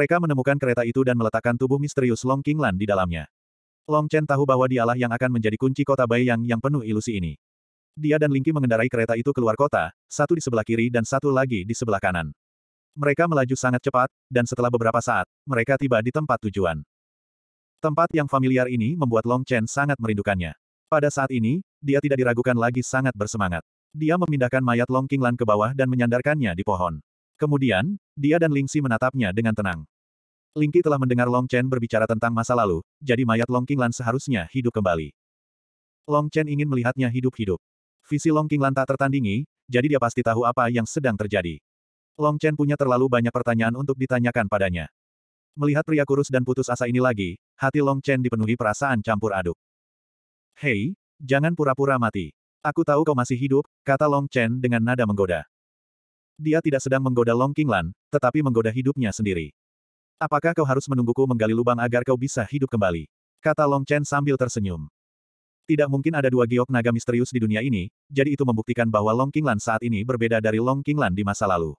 Mereka menemukan kereta itu dan meletakkan tubuh misterius Long Qinglan di dalamnya. Long Chen tahu bahwa dialah yang akan menjadi kunci kota Bai yang yang penuh ilusi ini. Dia dan Lingqi mengendarai kereta itu keluar kota, satu di sebelah kiri dan satu lagi di sebelah kanan. Mereka melaju sangat cepat, dan setelah beberapa saat, mereka tiba di tempat tujuan. Tempat yang familiar ini membuat Long Chen sangat merindukannya. Pada saat ini, dia tidak diragukan lagi sangat bersemangat. Dia memindahkan mayat Long Qinglan ke bawah dan menyandarkannya di pohon. Kemudian, dia dan Lingxi menatapnya dengan tenang. Lingqi telah mendengar Long Chen berbicara tentang masa lalu, jadi mayat Long Qinglan seharusnya hidup kembali. Long Chen ingin melihatnya hidup-hidup. Visi Long Qinglan tak tertandingi, jadi dia pasti tahu apa yang sedang terjadi. Long Chen punya terlalu banyak pertanyaan untuk ditanyakan padanya. Melihat pria kurus dan putus asa ini lagi, hati Long Chen dipenuhi perasaan campur aduk. Hei, jangan pura-pura mati. Aku tahu kau masih hidup, kata Long Chen dengan nada menggoda. Dia tidak sedang menggoda Long Qinglan, tetapi menggoda hidupnya sendiri. Apakah kau harus menungguku menggali lubang agar kau bisa hidup kembali? Kata Long Chen sambil tersenyum. Tidak mungkin ada dua giok naga misterius di dunia ini, jadi itu membuktikan bahwa Long Qinglan saat ini berbeda dari Long Qinglan di masa lalu.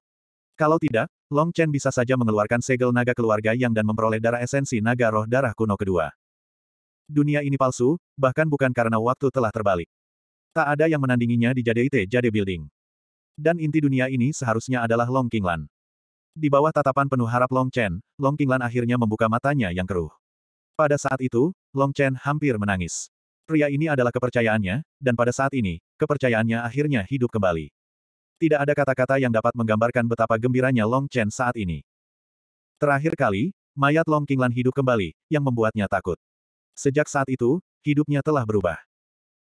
Kalau tidak, Long Chen bisa saja mengeluarkan segel naga keluarga yang dan memperoleh darah esensi naga roh darah kuno kedua. Dunia ini palsu, bahkan bukan karena waktu telah terbalik. Tak ada yang menandinginya di Jade Ite Jade Building. Dan inti dunia ini seharusnya adalah Long Qinglan. Di bawah tatapan penuh harap Long Chen, Long Qinglan akhirnya membuka matanya yang keruh. Pada saat itu, Long Chen hampir menangis. Pria ini adalah kepercayaannya, dan pada saat ini, kepercayaannya akhirnya hidup kembali. Tidak ada kata-kata yang dapat menggambarkan betapa gembiranya Long Chen saat ini. Terakhir kali, mayat Long Qinglan hidup kembali, yang membuatnya takut. Sejak saat itu, hidupnya telah berubah.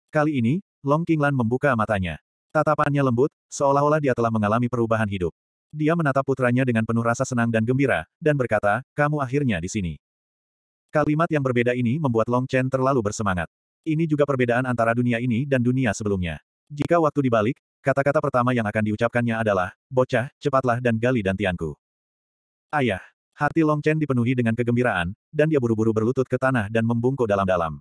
Kali ini, Long Qinglan membuka matanya. Tatapannya lembut, seolah-olah dia telah mengalami perubahan hidup. Dia menatap putranya dengan penuh rasa senang dan gembira, dan berkata, kamu akhirnya di sini. Kalimat yang berbeda ini membuat Long Chen terlalu bersemangat. Ini juga perbedaan antara dunia ini dan dunia sebelumnya. Jika waktu dibalik, kata-kata pertama yang akan diucapkannya adalah, bocah, cepatlah dan gali dantianku. Ayah. Hati Long Chen dipenuhi dengan kegembiraan, dan dia buru-buru berlutut ke tanah dan membungkuk dalam-dalam.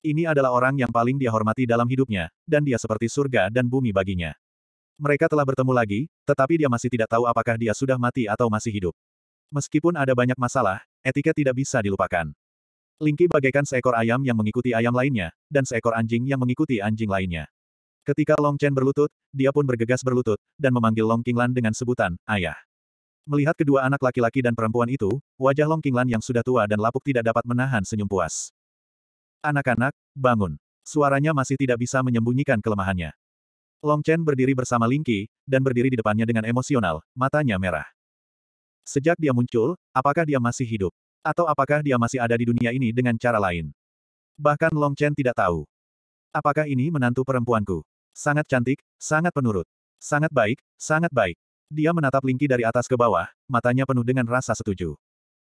Ini adalah orang yang paling dia hormati dalam hidupnya, dan dia seperti surga dan bumi baginya. Mereka telah bertemu lagi, tetapi dia masih tidak tahu apakah dia sudah mati atau masih hidup. Meskipun ada banyak masalah, etika tidak bisa dilupakan. Lingki bagaikan seekor ayam yang mengikuti ayam lainnya, dan seekor anjing yang mengikuti anjing lainnya. Ketika Long Chen berlutut, dia pun bergegas berlutut, dan memanggil Long Qinglan dengan sebutan, ayah. Melihat kedua anak laki-laki dan perempuan itu, wajah Long Qinglan yang sudah tua dan lapuk tidak dapat menahan senyum puas. Anak-anak, bangun. Suaranya masih tidak bisa menyembunyikan kelemahannya. Long Chen berdiri bersama Ling Qi dan berdiri di depannya dengan emosional, matanya merah. Sejak dia muncul, apakah dia masih hidup? Atau apakah dia masih ada di dunia ini dengan cara lain? Bahkan Long Chen tidak tahu. Apakah ini menantu perempuanku? Sangat cantik, sangat penurut. Sangat baik, sangat baik. Dia menatap Ling Qi dari atas ke bawah, matanya penuh dengan rasa setuju.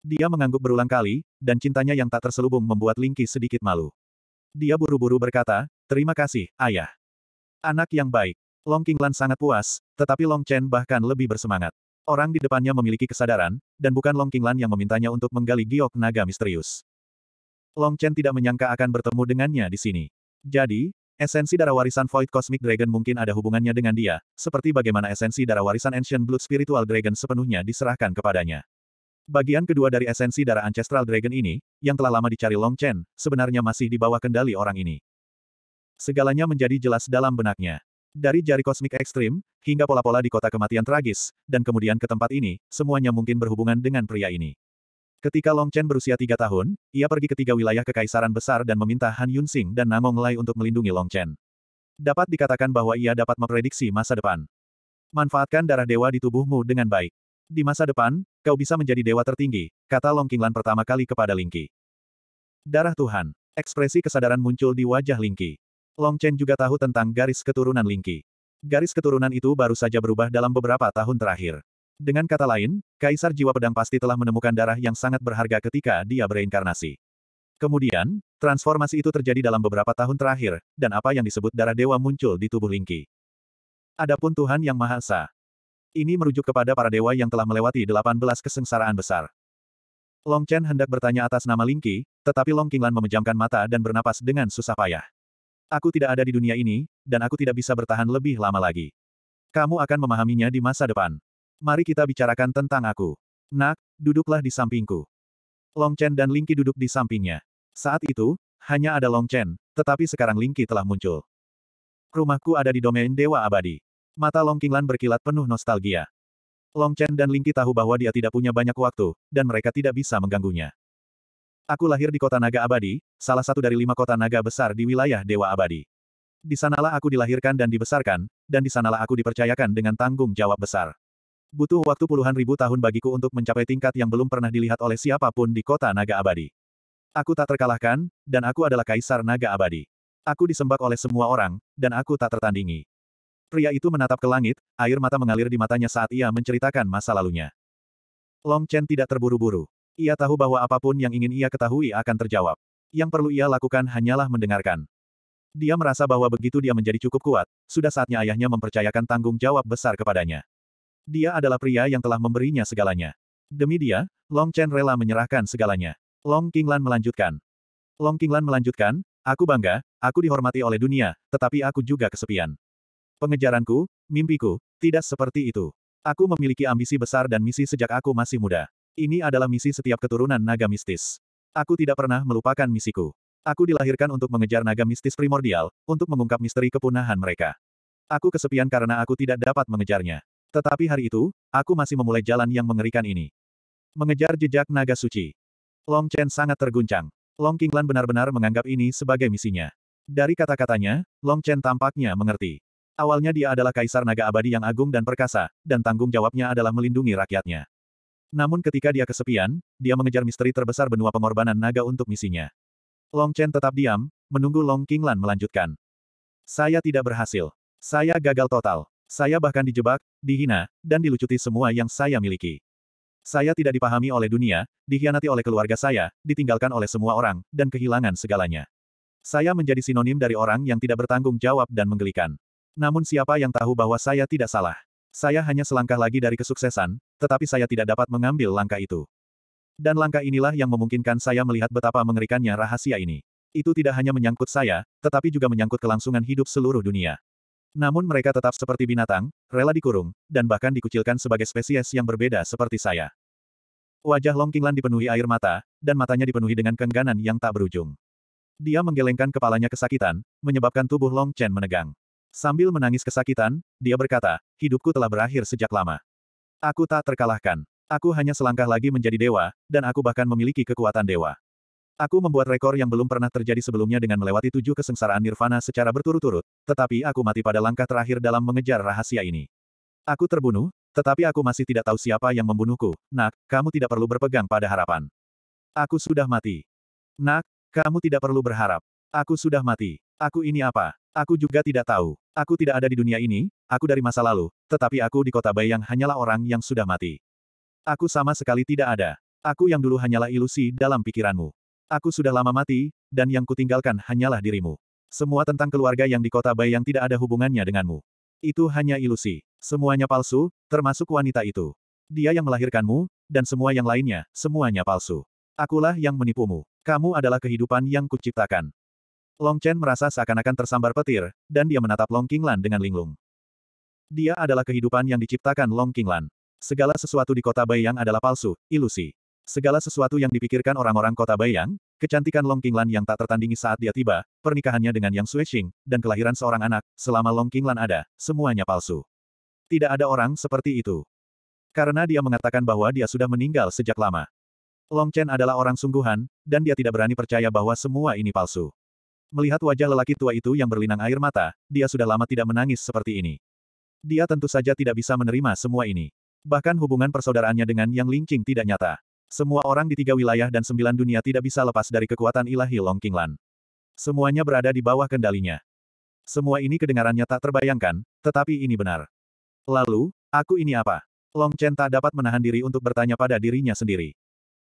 Dia mengangguk berulang kali, dan cintanya yang tak terselubung membuat Ling Qi sedikit malu. Dia buru-buru berkata, terima kasih, ayah. Anak yang baik. Long Qinglan sangat puas, tetapi Long Chen bahkan lebih bersemangat. Orang di depannya memiliki kesadaran, dan bukan Long Qinglan yang memintanya untuk menggali giok naga misterius. Long Chen tidak menyangka akan bertemu dengannya di sini. Jadi, esensi darah warisan Void Cosmic Dragon mungkin ada hubungannya dengan dia, seperti bagaimana esensi darah warisan Ancient Blood Spiritual Dragon sepenuhnya diserahkan kepadanya. Bagian kedua dari esensi darah Ancestral Dragon ini, yang telah lama dicari Long Chen, sebenarnya masih di bawah kendali orang ini. Segalanya menjadi jelas dalam benaknya. Dari jari kosmik ekstrim, hingga pola-pola di kota kematian tragis, dan kemudian ke tempat ini, semuanya mungkin berhubungan dengan pria ini. Ketika Long Chen berusia tiga tahun, ia pergi ke tiga wilayah kekaisaran besar dan meminta Han Yun Sing dan Nangong Lai untuk melindungi Long Chen. Dapat dikatakan bahwa ia dapat memprediksi masa depan. Manfaatkan darah dewa di tubuhmu dengan baik. Di masa depan, kau bisa menjadi dewa tertinggi, kata Long Qinglan pertama kali kepada Lingqi. Darah Tuhan. Ekspresi kesadaran muncul di wajah Lingqi. Long Chen juga tahu tentang garis keturunan Lingqi. Garis keturunan itu baru saja berubah dalam beberapa tahun terakhir. Dengan kata lain, Kaisar Jiwa Pedang pasti telah menemukan darah yang sangat berharga ketika dia bereinkarnasi. Kemudian, transformasi itu terjadi dalam beberapa tahun terakhir, dan apa yang disebut darah dewa muncul di tubuh Lingqi. Adapun Tuhan Yang Maha Esa. Ini merujuk kepada para dewa yang telah melewati 18 kesengsaraan besar. Long Chen hendak bertanya atas nama Lingqi, tetapi Long Qinglan memejamkan mata dan bernapas dengan susah payah. Aku tidak ada di dunia ini, dan aku tidak bisa bertahan lebih lama lagi. Kamu akan memahaminya di masa depan. Mari kita bicarakan tentang aku. Nak, duduklah di sampingku. Long Chen dan Lingqi duduk di sampingnya. Saat itu, hanya ada Long Chen, tetapi sekarang Lingqi telah muncul. Rumahku ada di domain Dewa Abadi. Mata Long Qinglan berkilat penuh nostalgia. Long Chen dan Lingqi tahu bahwa dia tidak punya banyak waktu, dan mereka tidak bisa mengganggunya. Aku lahir di kota naga abadi, salah satu dari lima kota naga besar di wilayah Dewa Abadi. Di sanalah aku dilahirkan dan dibesarkan, dan di sanalah aku dipercayakan dengan tanggung jawab besar. Butuh waktu puluhan ribu tahun bagiku untuk mencapai tingkat yang belum pernah dilihat oleh siapapun di kota naga abadi. Aku tak terkalahkan, dan aku adalah kaisar naga abadi. Aku disembah oleh semua orang, dan aku tak tertandingi. Pria itu menatap ke langit, air mata mengalir di matanya saat ia menceritakan masa lalunya. Long Chen tidak terburu-buru. Ia tahu bahwa apapun yang ingin ia ketahui akan terjawab. Yang perlu ia lakukan hanyalah mendengarkan. Dia merasa bahwa begitu dia menjadi cukup kuat, sudah saatnya ayahnya mempercayakan tanggung jawab besar kepadanya. Dia adalah pria yang telah memberinya segalanya. Demi dia, Long Chen rela menyerahkan segalanya. Long Qinglan melanjutkan. Long Qinglan melanjutkan, Aku bangga, aku dihormati oleh dunia, tetapi aku juga kesepian. Pengejaranku, mimpiku, tidak seperti itu. Aku memiliki ambisi besar dan misi sejak aku masih muda. Ini adalah misi setiap keturunan naga mistis. Aku tidak pernah melupakan misiku. Aku dilahirkan untuk mengejar naga mistis primordial, untuk mengungkap misteri kepunahan mereka. Aku kesepian karena aku tidak dapat mengejarnya. Tetapi hari itu, aku masih memulai jalan yang mengerikan ini. Mengejar jejak naga suci. Long Chen sangat terguncang. Long Qinglan benar-benar menganggap ini sebagai misinya. Dari kata-katanya, Long Chen tampaknya mengerti. Awalnya dia adalah kaisar naga abadi yang agung dan perkasa, dan tanggung jawabnya adalah melindungi rakyatnya. Namun ketika dia kesepian, dia mengejar misteri terbesar benua pengorbanan naga untuk misinya. Long Chen tetap diam, menunggu Long Qinglan melanjutkan. Saya tidak berhasil. Saya gagal total. Saya bahkan dijebak, dihina, dan dilucuti semua yang saya miliki. Saya tidak dipahami oleh dunia, dikhianati oleh keluarga saya, ditinggalkan oleh semua orang, dan kehilangan segalanya. Saya menjadi sinonim dari orang yang tidak bertanggung jawab dan menggelikan. Namun siapa yang tahu bahwa saya tidak salah? Saya hanya selangkah lagi dari kesuksesan, tetapi saya tidak dapat mengambil langkah itu. Dan langkah inilah yang memungkinkan saya melihat betapa mengerikannya rahasia ini. Itu tidak hanya menyangkut saya, tetapi juga menyangkut kelangsungan hidup seluruh dunia. Namun mereka tetap seperti binatang, rela dikurung, dan bahkan dikucilkan sebagai spesies yang berbeda seperti saya. Wajah Long Qinglan dipenuhi air mata, dan matanya dipenuhi dengan kengganan yang tak berujung. Dia menggelengkan kepalanya kesakitan, menyebabkan tubuh Long Chen menegang. Sambil menangis kesakitan, dia berkata, hidupku telah berakhir sejak lama. Aku tak terkalahkan. Aku hanya selangkah lagi menjadi dewa, dan aku bahkan memiliki kekuatan dewa. Aku membuat rekor yang belum pernah terjadi sebelumnya dengan melewati tujuh kesengsaraan nirvana secara berturut-turut, tetapi aku mati pada langkah terakhir dalam mengejar rahasia ini. Aku terbunuh, tetapi aku masih tidak tahu siapa yang membunuhku. Nak, kamu tidak perlu berpegang pada harapan. Aku sudah mati. Nak, kamu tidak perlu berharap. Aku sudah mati. Aku ini apa? Aku juga tidak tahu. Aku tidak ada di dunia ini, aku dari masa lalu, tetapi aku di kota Bayang hanyalah orang yang sudah mati. Aku sama sekali tidak ada. Aku yang dulu hanyalah ilusi dalam pikiranmu. Aku sudah lama mati, dan yang kutinggalkan hanyalah dirimu. Semua tentang keluarga yang di kota Bayang tidak ada hubungannya denganmu. Itu hanya ilusi. Semuanya palsu, termasuk wanita itu. Dia yang melahirkanmu, dan semua yang lainnya, semuanya palsu. Akulah yang menipumu. Kamu adalah kehidupan yang kuciptakan. Long Chen merasa seakan-akan tersambar petir, dan dia menatap Long Qinglan dengan linglung. Dia adalah kehidupan yang diciptakan Long Qinglan. Segala sesuatu di kota Baiyang adalah palsu, ilusi. Segala sesuatu yang dipikirkan orang-orang kota Baiyang, kecantikan Long Qinglan yang tak tertandingi saat dia tiba, pernikahannya dengan Yang Xuexing, dan kelahiran seorang anak, selama Long Qinglan ada, semuanya palsu. Tidak ada orang seperti itu. Karena dia mengatakan bahwa dia sudah meninggal sejak lama. Long Chen adalah orang sungguhan, dan dia tidak berani percaya bahwa semua ini palsu. Melihat wajah lelaki tua itu yang berlinang air mata, dia sudah lama tidak menangis seperti ini. Dia tentu saja tidak bisa menerima semua ini. Bahkan hubungan persaudaraannya dengan Yang Lingqing tidak nyata. Semua orang di tiga wilayah dan sembilan dunia tidak bisa lepas dari kekuatan ilahi Qinglan. Semuanya berada di bawah kendalinya. Semua ini kedengarannya tak terbayangkan, tetapi ini benar. Lalu, aku ini apa? Long Chen tak dapat menahan diri untuk bertanya pada dirinya sendiri.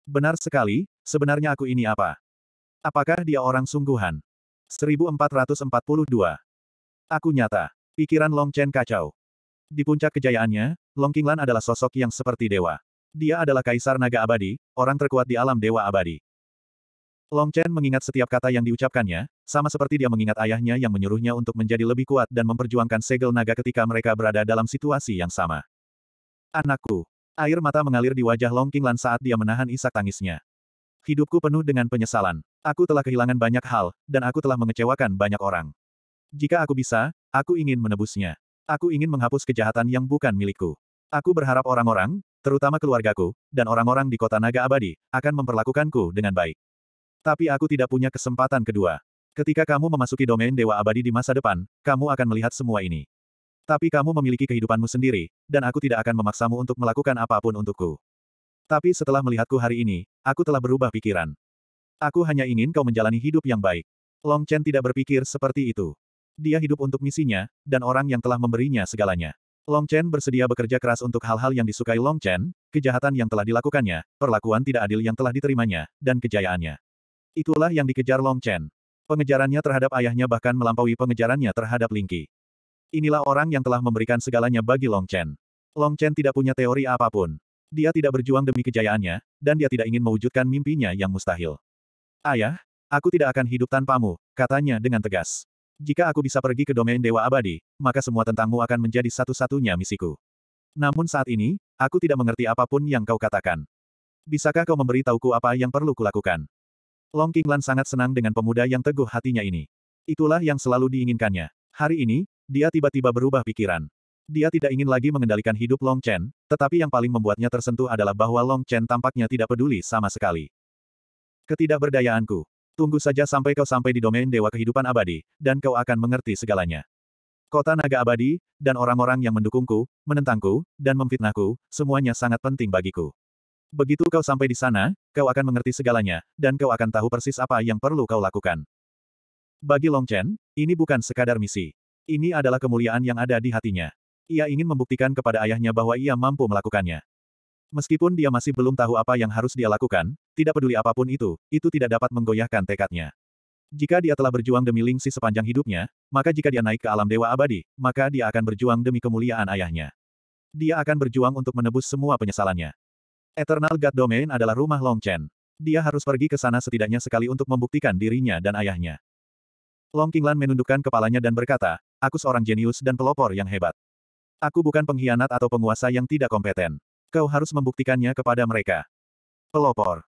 Benar sekali, sebenarnya aku ini apa? Apakah dia orang sungguhan? 1442. Aku nyata. Pikiran Long Chen kacau. Di puncak kejayaannya, Long Qinglan adalah sosok yang seperti dewa. Dia adalah kaisar naga abadi, orang terkuat di alam dewa abadi. Long Chen mengingat setiap kata yang diucapkannya, sama seperti dia mengingat ayahnya yang menyuruhnya untuk menjadi lebih kuat dan memperjuangkan segel naga ketika mereka berada dalam situasi yang sama. Anakku. Air mata mengalir di wajah Long Qinglan saat dia menahan isak tangisnya. Hidupku penuh dengan penyesalan. Aku telah kehilangan banyak hal, dan aku telah mengecewakan banyak orang. Jika aku bisa, aku ingin menebusnya. Aku ingin menghapus kejahatan yang bukan milikku. Aku berharap orang-orang, terutama keluargaku, dan orang-orang di kota naga abadi, akan memperlakukanku dengan baik. Tapi aku tidak punya kesempatan kedua. Ketika kamu memasuki domain Dewa Abadi di masa depan, kamu akan melihat semua ini. Tapi kamu memiliki kehidupanmu sendiri, dan aku tidak akan memaksamu untuk melakukan apapun untukku. Tapi setelah melihatku hari ini, aku telah berubah pikiran. Aku hanya ingin kau menjalani hidup yang baik. Long Chen tidak berpikir seperti itu. Dia hidup untuk misinya, dan orang yang telah memberinya segalanya. Long Chen bersedia bekerja keras untuk hal-hal yang disukai Long Chen, kejahatan yang telah dilakukannya, perlakuan tidak adil yang telah diterimanya, dan kejayaannya. Itulah yang dikejar Long Chen. Pengejarannya terhadap ayahnya bahkan melampaui pengejarannya terhadap Lingqi. Inilah orang yang telah memberikan segalanya bagi Long Chen. Long Chen tidak punya teori apapun. Dia tidak berjuang demi kejayaannya, dan dia tidak ingin mewujudkan mimpinya yang mustahil. Ayah, aku tidak akan hidup tanpamu, katanya dengan tegas. Jika aku bisa pergi ke domain Dewa Abadi, maka semua tentangmu akan menjadi satu-satunya misiku. Namun saat ini, aku tidak mengerti apapun yang kau katakan. Bisakah kau memberitahuku apa yang perlu kulakukan? Long Qinglan sangat senang dengan pemuda yang teguh hatinya ini. Itulah yang selalu diinginkannya. Hari ini, dia tiba-tiba berubah pikiran. Dia tidak ingin lagi mengendalikan hidup Long Chen, tetapi yang paling membuatnya tersentuh adalah bahwa Long Chen tampaknya tidak peduli sama sekali. Ketidakberdayaanku. Tunggu saja sampai kau sampai di domain Dewa Kehidupan Abadi, dan kau akan mengerti segalanya. Kota naga abadi, dan orang-orang yang mendukungku, menentangku, dan memfitnahku, semuanya sangat penting bagiku. Begitu kau sampai di sana, kau akan mengerti segalanya, dan kau akan tahu persis apa yang perlu kau lakukan. Bagi Long Chen, ini bukan sekadar misi. Ini adalah kemuliaan yang ada di hatinya. Ia ingin membuktikan kepada ayahnya bahwa ia mampu melakukannya. Meskipun dia masih belum tahu apa yang harus dia lakukan, tidak peduli apapun itu, itu tidak dapat menggoyahkan tekadnya. Jika dia telah berjuang demi Lingxi sepanjang hidupnya, maka jika dia naik ke alam dewa abadi, maka dia akan berjuang demi kemuliaan ayahnya. Dia akan berjuang untuk menebus semua penyesalannya. Eternal God Domain adalah rumah Long Chen. Dia harus pergi ke sana setidaknya sekali untuk membuktikan dirinya dan ayahnya. Long Qinglan menundukkan kepalanya dan berkata, Aku seorang jenius dan pelopor yang hebat. Aku bukan pengkhianat atau penguasa yang tidak kompeten. Kau harus membuktikannya kepada mereka. Pelopor.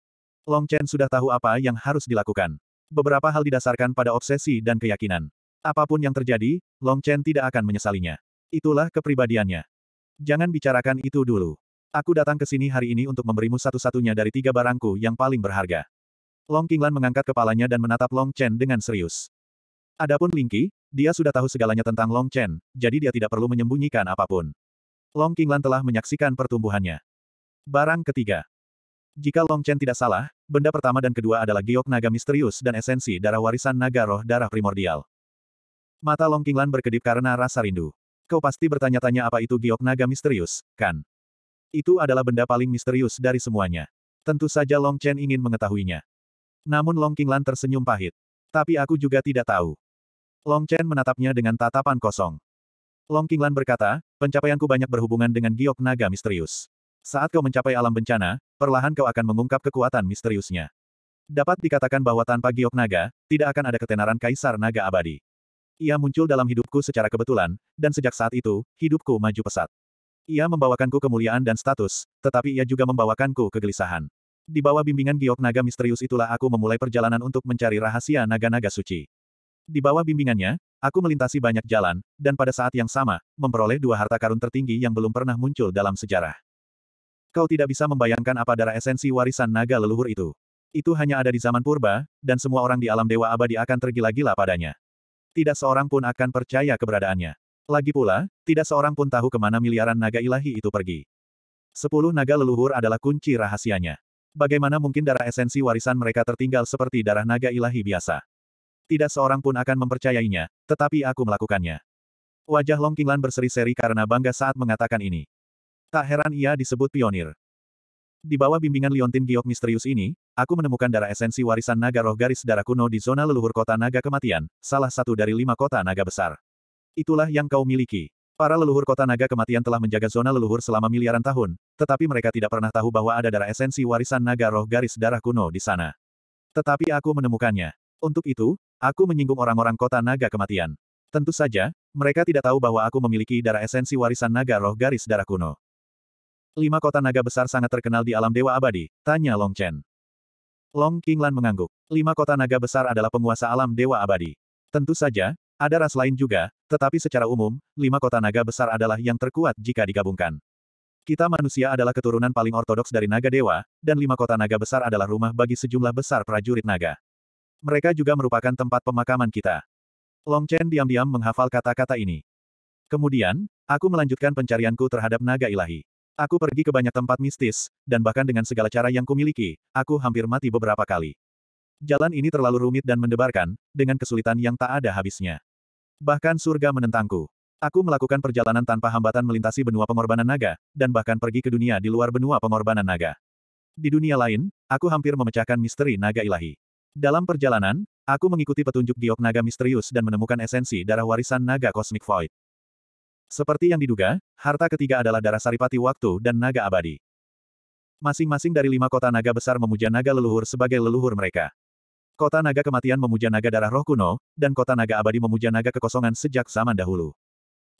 Long Chen sudah tahu apa yang harus dilakukan. Beberapa hal didasarkan pada obsesi dan keyakinan. Apapun yang terjadi, Long Chen tidak akan menyesalinya. Itulah kepribadiannya. Jangan bicarakan itu dulu. Aku datang ke sini hari ini untuk memberimu satu-satunya dari tiga barangku yang paling berharga. Long Qinglan mengangkat kepalanya dan menatap Long Chen dengan serius. Adapun Lingqi, dia sudah tahu segalanya tentang Long Chen, jadi dia tidak perlu menyembunyikan apapun. Long Qinglan telah menyaksikan pertumbuhannya. Barang ketiga. Jika Long Chen tidak salah, benda pertama dan kedua adalah giok naga misterius dan esensi darah warisan naga roh darah primordial. Mata Long Qinglan berkedip karena rasa rindu. Kau pasti bertanya-tanya apa itu giok naga misterius, kan? Itu adalah benda paling misterius dari semuanya. Tentu saja Long Chen ingin mengetahuinya. Namun Long Qinglan tersenyum pahit. Tapi aku juga tidak tahu. Long Chen menatapnya dengan tatapan kosong. Long Qinglan berkata, pencapaianku banyak berhubungan dengan giok naga misterius. Saat kau mencapai alam bencana, perlahan kau akan mengungkap kekuatan misteriusnya. Dapat dikatakan bahwa tanpa giok naga, tidak akan ada ketenaran kaisar naga abadi. Ia muncul dalam hidupku secara kebetulan, dan sejak saat itu, hidupku maju pesat. Ia membawakanku kemuliaan dan status, tetapi ia juga membawakanku kegelisahan. Di bawah bimbingan giok naga misterius itulah aku memulai perjalanan untuk mencari rahasia naga-naga suci. Di bawah bimbingannya, Aku melintasi banyak jalan, dan pada saat yang sama, memperoleh dua harta karun tertinggi yang belum pernah muncul dalam sejarah. Kau tidak bisa membayangkan apa darah esensi warisan naga leluhur itu. Itu hanya ada di zaman purba, dan semua orang di alam dewa abadi akan tergila-gila padanya. Tidak seorang pun akan percaya keberadaannya. Lagi pula, tidak seorang pun tahu kemana miliaran naga ilahi itu pergi. Sepuluh naga leluhur adalah kunci rahasianya. Bagaimana mungkin darah esensi warisan mereka tertinggal seperti darah naga ilahi biasa? Tidak seorang pun akan mempercayainya, tetapi aku melakukannya. Wajah Long Qinglan berseri-seri karena bangga saat mengatakan ini. Tak heran ia disebut pionir. Di bawah bimbingan Liontin Giok misterius ini, aku menemukan darah esensi warisan naga roh garis darah kuno di zona leluhur kota naga kematian, salah satu dari lima kota naga besar. Itulah yang kau miliki. Para leluhur kota naga kematian telah menjaga zona leluhur selama miliaran tahun, tetapi mereka tidak pernah tahu bahwa ada darah esensi warisan naga roh garis darah kuno di sana. Tetapi aku menemukannya. Untuk itu, aku menyinggung orang-orang kota naga kematian. Tentu saja, mereka tidak tahu bahwa aku memiliki darah esensi warisan naga roh garis darah kuno. Lima kota naga besar sangat terkenal di alam dewa abadi, tanya Long Chen. Long Qinglan mengangguk. Lima kota naga besar adalah penguasa alam dewa abadi. Tentu saja, ada ras lain juga, tetapi secara umum, lima kota naga besar adalah yang terkuat jika digabungkan. Kita manusia adalah keturunan paling ortodoks dari naga dewa, dan lima kota naga besar adalah rumah bagi sejumlah besar prajurit naga. Mereka juga merupakan tempat pemakaman kita. Long Chen diam-diam menghafal kata-kata ini. Kemudian, aku melanjutkan pencarianku terhadap naga ilahi. Aku pergi ke banyak tempat mistis, dan bahkan dengan segala cara yang kumiliki, aku hampir mati beberapa kali. Jalan ini terlalu rumit dan mendebarkan, dengan kesulitan yang tak ada habisnya. Bahkan surga menentangku. Aku melakukan perjalanan tanpa hambatan melintasi benua pengorbanan naga, dan bahkan pergi ke dunia di luar benua pengorbanan naga. Di dunia lain, aku hampir memecahkan misteri naga ilahi. Dalam perjalanan, aku mengikuti petunjuk giok naga misterius dan menemukan esensi darah warisan naga kosmik void. Seperti yang diduga, harta ketiga adalah darah saripati waktu dan naga abadi. Masing-masing dari lima kota naga besar memuja naga leluhur sebagai leluhur mereka. Kota naga kematian memuja naga darah roh kuno, dan kota naga abadi memuja naga kekosongan sejak zaman dahulu.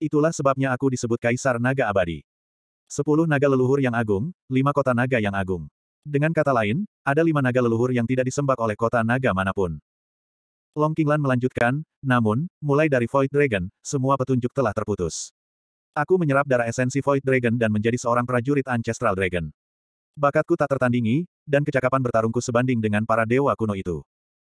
Itulah sebabnya aku disebut Kaisar Naga Abadi. Sepuluh naga leluhur yang agung, lima kota naga yang agung. Dengan kata lain, ada lima naga leluhur yang tidak disembah oleh kota naga manapun. Long Qinglan melanjutkan, namun, mulai dari Void Dragon, semua petunjuk telah terputus. Aku menyerap darah esensi Void Dragon dan menjadi seorang prajurit Ancestral Dragon. Bakatku tak tertandingi, dan kecakapan bertarungku sebanding dengan para dewa kuno itu.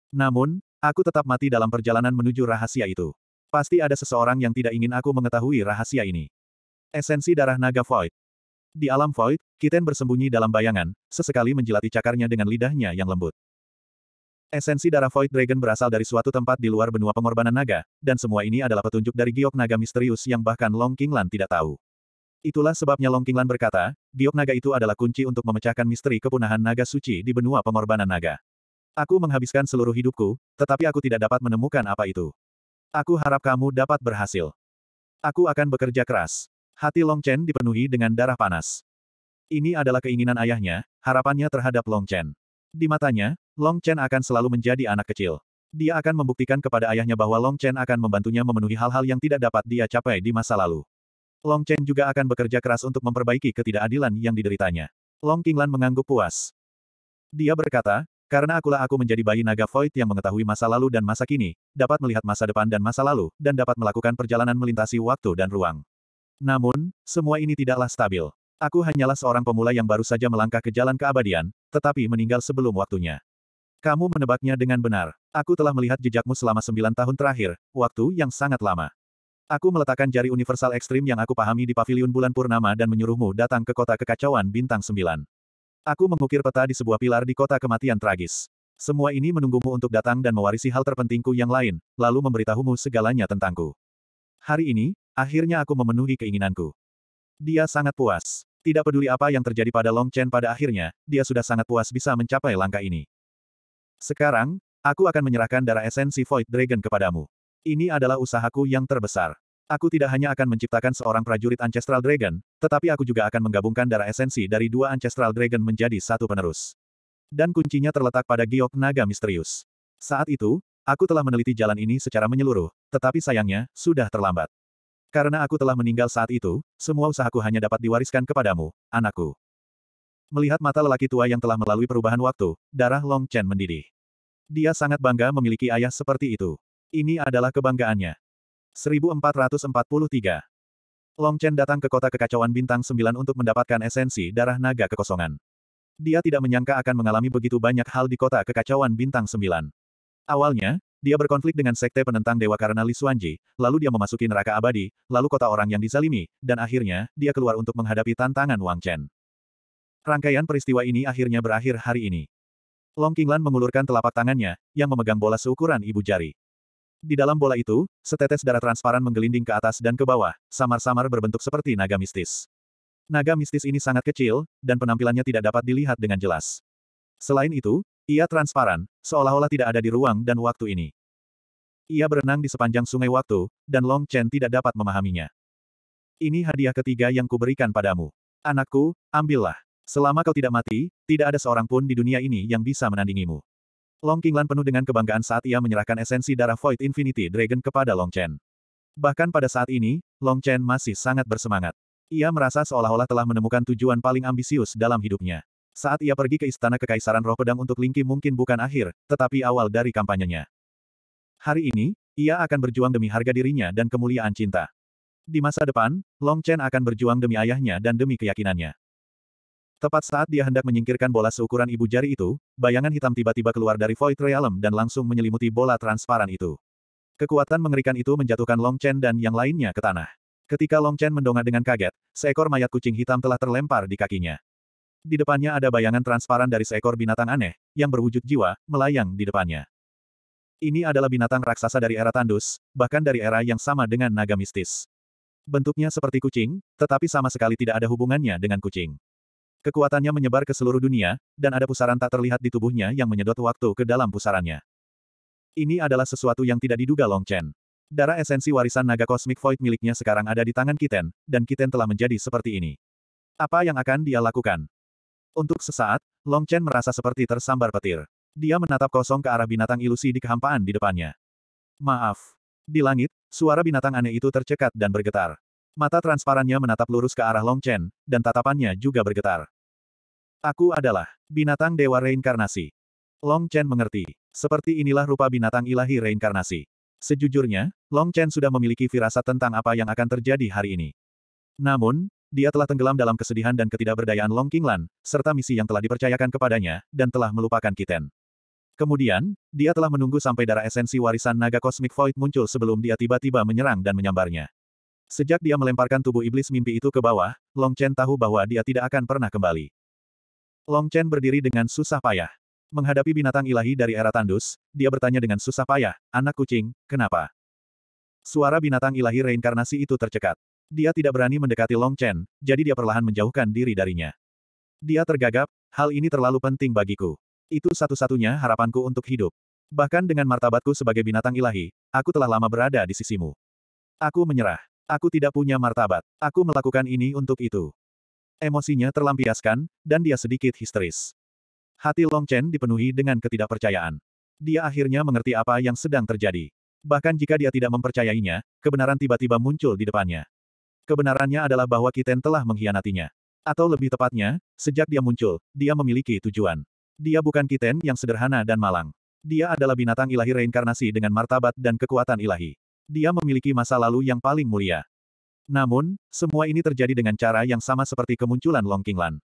Namun, aku tetap mati dalam perjalanan menuju rahasia itu. Pasti ada seseorang yang tidak ingin aku mengetahui rahasia ini. Esensi darah naga Void. Di alam void, Kiten bersembunyi dalam bayangan, sesekali menjilati cakarnya dengan lidahnya yang lembut. Esensi darah Void Dragon berasal dari suatu tempat di luar benua pengorbanan naga, dan semua ini adalah petunjuk dari giok naga misterius yang bahkan Long Kinglan tidak tahu. Itulah sebabnya Long Kinglan berkata, giok naga itu adalah kunci untuk memecahkan misteri kepunahan naga suci di benua pengorbanan naga. Aku menghabiskan seluruh hidupku, tetapi aku tidak dapat menemukan apa itu. Aku harap kamu dapat berhasil. Aku akan bekerja keras. Hati Long Chen dipenuhi dengan darah panas. Ini adalah keinginan ayahnya, harapannya terhadap Long Chen. Di matanya, Long Chen akan selalu menjadi anak kecil. Dia akan membuktikan kepada ayahnya bahwa Long Chen akan membantunya memenuhi hal-hal yang tidak dapat dia capai di masa lalu. Long Chen juga akan bekerja keras untuk memperbaiki ketidakadilan yang dideritanya. Long Qinglan mengangguk puas. Dia berkata, karena akulah aku menjadi bayi naga void yang mengetahui masa lalu dan masa kini, dapat melihat masa depan dan masa lalu, dan dapat melakukan perjalanan melintasi waktu dan ruang. Namun, semua ini tidaklah stabil. Aku hanyalah seorang pemula yang baru saja melangkah ke jalan keabadian, tetapi meninggal sebelum waktunya. Kamu menebaknya dengan benar. Aku telah melihat jejakmu selama sembilan tahun terakhir, waktu yang sangat lama. Aku meletakkan jari universal ekstrim yang aku pahami di pavilion bulan purnama dan menyuruhmu datang ke kota kekacauan bintang sembilan. Aku mengukir peta di sebuah pilar di kota kematian tragis. Semua ini menunggumu untuk datang dan mewarisi hal terpentingku yang lain, lalu memberitahumu segalanya tentangku. Hari ini, Akhirnya aku memenuhi keinginanku. Dia sangat puas. Tidak peduli apa yang terjadi pada Long Chen pada akhirnya, dia sudah sangat puas bisa mencapai langkah ini. Sekarang, aku akan menyerahkan darah esensi Void Dragon kepadamu. Ini adalah usahaku yang terbesar. Aku tidak hanya akan menciptakan seorang prajurit Ancestral Dragon, tetapi aku juga akan menggabungkan darah esensi dari dua Ancestral Dragon menjadi satu penerus. Dan kuncinya terletak pada giok naga misterius. Saat itu, aku telah meneliti jalan ini secara menyeluruh, tetapi sayangnya, sudah terlambat. Karena aku telah meninggal saat itu, semua usahaku hanya dapat diwariskan kepadamu, anakku. Melihat mata lelaki tua yang telah melalui perubahan waktu, darah Long Chen mendidih. Dia sangat bangga memiliki ayah seperti itu. Ini adalah kebanggaannya. 1443 Long Chen datang ke kota kekacauan bintang 9 untuk mendapatkan esensi darah naga kekosongan. Dia tidak menyangka akan mengalami begitu banyak hal di kota kekacauan bintang 9. Awalnya, dia berkonflik dengan sekte penentang dewa karena Li Xuanji, lalu dia memasuki neraka abadi, lalu kota orang yang dizalimi, dan akhirnya, dia keluar untuk menghadapi tantangan Wang Chen. Rangkaian peristiwa ini akhirnya berakhir hari ini. Long Qinglan mengulurkan telapak tangannya, yang memegang bola seukuran ibu jari. Di dalam bola itu, setetes darah transparan menggelinding ke atas dan ke bawah, samar-samar berbentuk seperti naga mistis. Naga mistis ini sangat kecil, dan penampilannya tidak dapat dilihat dengan jelas. Selain itu, ia transparan, seolah-olah tidak ada di ruang dan waktu ini. Ia berenang di sepanjang sungai waktu, dan Long Chen tidak dapat memahaminya. Ini hadiah ketiga yang kuberikan padamu. Anakku, ambillah. Selama kau tidak mati, tidak ada seorang pun di dunia ini yang bisa menandingimu. Long Qinglan penuh dengan kebanggaan saat ia menyerahkan esensi darah Void Infinity Dragon kepada Long Chen. Bahkan pada saat ini, Long Chen masih sangat bersemangat. Ia merasa seolah-olah telah menemukan tujuan paling ambisius dalam hidupnya. Saat ia pergi ke Istana Kekaisaran Roh Pedang untuk Lingki mungkin bukan akhir, tetapi awal dari kampanyenya. Hari ini, ia akan berjuang demi harga dirinya dan kemuliaan cinta. Di masa depan, Long Chen akan berjuang demi ayahnya dan demi keyakinannya. Tepat saat dia hendak menyingkirkan bola seukuran ibu jari itu, bayangan hitam tiba-tiba keluar dari Void Realm dan langsung menyelimuti bola transparan itu. Kekuatan mengerikan itu menjatuhkan Long Chen dan yang lainnya ke tanah. Ketika Long Chen mendongak dengan kaget, seekor mayat kucing hitam telah terlempar di kakinya. Di depannya ada bayangan transparan dari seekor binatang aneh, yang berwujud jiwa, melayang di depannya. Ini adalah binatang raksasa dari era Tandus, bahkan dari era yang sama dengan naga mistis. Bentuknya seperti kucing, tetapi sama sekali tidak ada hubungannya dengan kucing. Kekuatannya menyebar ke seluruh dunia, dan ada pusaran tak terlihat di tubuhnya yang menyedot waktu ke dalam pusarannya. Ini adalah sesuatu yang tidak diduga Long Chen. Darah esensi warisan naga kosmik void miliknya sekarang ada di tangan Kiten, dan Kiten telah menjadi seperti ini. Apa yang akan dia lakukan? Untuk sesaat, Long Chen merasa seperti tersambar petir. Dia menatap kosong ke arah binatang ilusi di kehampaan di depannya. Maaf. Di langit, suara binatang aneh itu tercekat dan bergetar. Mata transparannya menatap lurus ke arah Long Chen, dan tatapannya juga bergetar. Aku adalah binatang dewa reinkarnasi. Long Chen mengerti. Seperti inilah rupa binatang ilahi reinkarnasi. Sejujurnya, Long Chen sudah memiliki firasat tentang apa yang akan terjadi hari ini. Namun, dia telah tenggelam dalam kesedihan dan ketidakberdayaan Long Qinglan, serta misi yang telah dipercayakan kepadanya, dan telah melupakan Kiten. Kemudian, dia telah menunggu sampai darah esensi warisan naga kosmik Void muncul sebelum dia tiba-tiba menyerang dan menyambarnya. Sejak dia melemparkan tubuh iblis mimpi itu ke bawah, Long Chen tahu bahwa dia tidak akan pernah kembali. Long Chen berdiri dengan susah payah. Menghadapi binatang ilahi dari era tandus, dia bertanya dengan susah payah, anak kucing, kenapa? Suara binatang ilahi reinkarnasi itu tercekat. Dia tidak berani mendekati Long Chen, jadi dia perlahan menjauhkan diri darinya. Dia tergagap, hal ini terlalu penting bagiku. Itu satu-satunya harapanku untuk hidup. Bahkan dengan martabatku sebagai binatang ilahi, aku telah lama berada di sisimu. Aku menyerah. Aku tidak punya martabat. Aku melakukan ini untuk itu. Emosinya terlampiaskan, dan dia sedikit histeris. Hati Long Chen dipenuhi dengan ketidakpercayaan. Dia akhirnya mengerti apa yang sedang terjadi. Bahkan jika dia tidak mempercayainya, kebenaran tiba-tiba muncul di depannya. Kebenarannya adalah bahwa Kiten telah mengkhianatinya. Atau lebih tepatnya, sejak dia muncul, dia memiliki tujuan. Dia bukan Kiten yang sederhana dan malang. Dia adalah binatang ilahi reinkarnasi dengan martabat dan kekuatan ilahi. Dia memiliki masa lalu yang paling mulia. Namun, semua ini terjadi dengan cara yang sama seperti kemunculan Long Kinglan.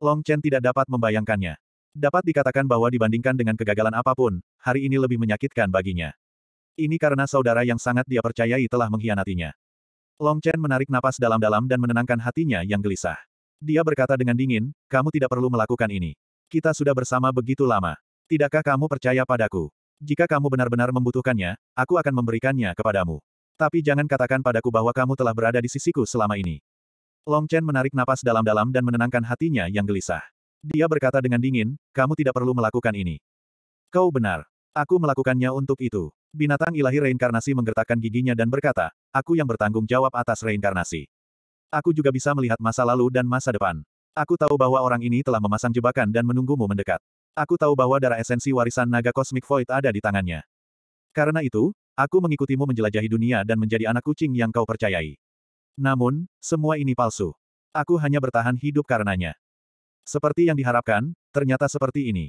Long Chen tidak dapat membayangkannya. Dapat dikatakan bahwa dibandingkan dengan kegagalan apapun, hari ini lebih menyakitkan baginya. Ini karena saudara yang sangat dia percayai telah mengkhianatinya. Long Chen menarik napas dalam-dalam dan menenangkan hatinya yang gelisah. Dia berkata dengan dingin, kamu tidak perlu melakukan ini. Kita sudah bersama begitu lama. Tidakkah kamu percaya padaku? Jika kamu benar-benar membutuhkannya, aku akan memberikannya kepadamu. Tapi jangan katakan padaku bahwa kamu telah berada di sisiku selama ini. Long Chen menarik napas dalam-dalam dan menenangkan hatinya yang gelisah. Dia berkata dengan dingin, kamu tidak perlu melakukan ini. Kau benar. Aku melakukannya untuk itu. Binatang ilahi reinkarnasi menggertakkan giginya dan berkata, aku yang bertanggung jawab atas reinkarnasi. Aku juga bisa melihat masa lalu dan masa depan. Aku tahu bahwa orang ini telah memasang jebakan dan menunggumu mendekat. Aku tahu bahwa darah esensi warisan naga kosmik void ada di tangannya. Karena itu, aku mengikutimu menjelajahi dunia dan menjadi anak kucing yang kau percayai. Namun, semua ini palsu. Aku hanya bertahan hidup karenanya. Seperti yang diharapkan, ternyata seperti ini.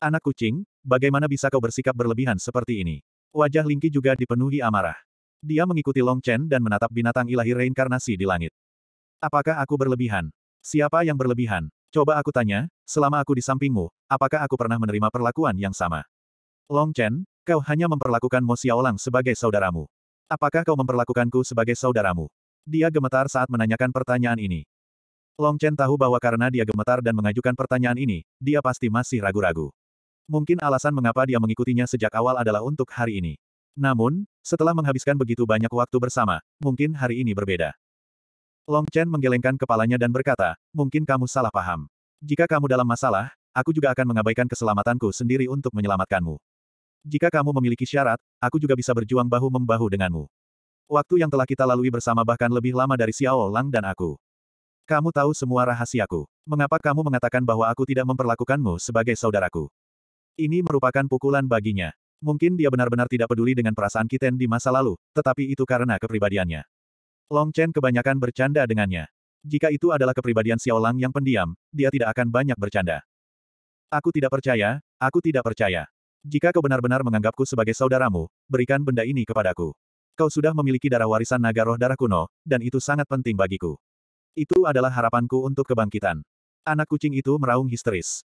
Anak kucing, bagaimana bisa kau bersikap berlebihan seperti ini? Wajah Lingki juga dipenuhi amarah. Dia mengikuti Long Chen dan menatap binatang ilahi reinkarnasi di langit. Apakah aku berlebihan? Siapa yang berlebihan? Coba aku tanya, selama aku di sampingmu, apakah aku pernah menerima perlakuan yang sama? Long Chen, kau hanya memperlakukan Mo Xiaolang sebagai saudaramu. Apakah kau memperlakukanku sebagai saudaramu? Dia gemetar saat menanyakan pertanyaan ini. Long Chen tahu bahwa karena dia gemetar dan mengajukan pertanyaan ini, dia pasti masih ragu-ragu. Mungkin alasan mengapa dia mengikutinya sejak awal adalah untuk hari ini. Namun, setelah menghabiskan begitu banyak waktu bersama, mungkin hari ini berbeda. Long Chen menggelengkan kepalanya dan berkata, mungkin kamu salah paham. Jika kamu dalam masalah, aku juga akan mengabaikan keselamatanku sendiri untuk menyelamatkanmu. Jika kamu memiliki syarat, aku juga bisa berjuang bahu-membahu denganmu. Waktu yang telah kita lalui bersama bahkan lebih lama dari Xiao Lang dan aku. Kamu tahu semua rahasiaku. Mengapa kamu mengatakan bahwa aku tidak memperlakukanmu sebagai saudaraku? Ini merupakan pukulan baginya. Mungkin dia benar-benar tidak peduli dengan perasaan Kiten di masa lalu, tetapi itu karena kepribadiannya. Long Chen kebanyakan bercanda dengannya. Jika itu adalah kepribadian Xiao Lang yang pendiam, dia tidak akan banyak bercanda. Aku tidak percaya, aku tidak percaya. Jika kau benar-benar menganggapku sebagai saudaramu, berikan benda ini kepadaku. Kau sudah memiliki darah warisan naga roh darah kuno, dan itu sangat penting bagiku. Itu adalah harapanku untuk kebangkitan. Anak kucing itu meraung histeris.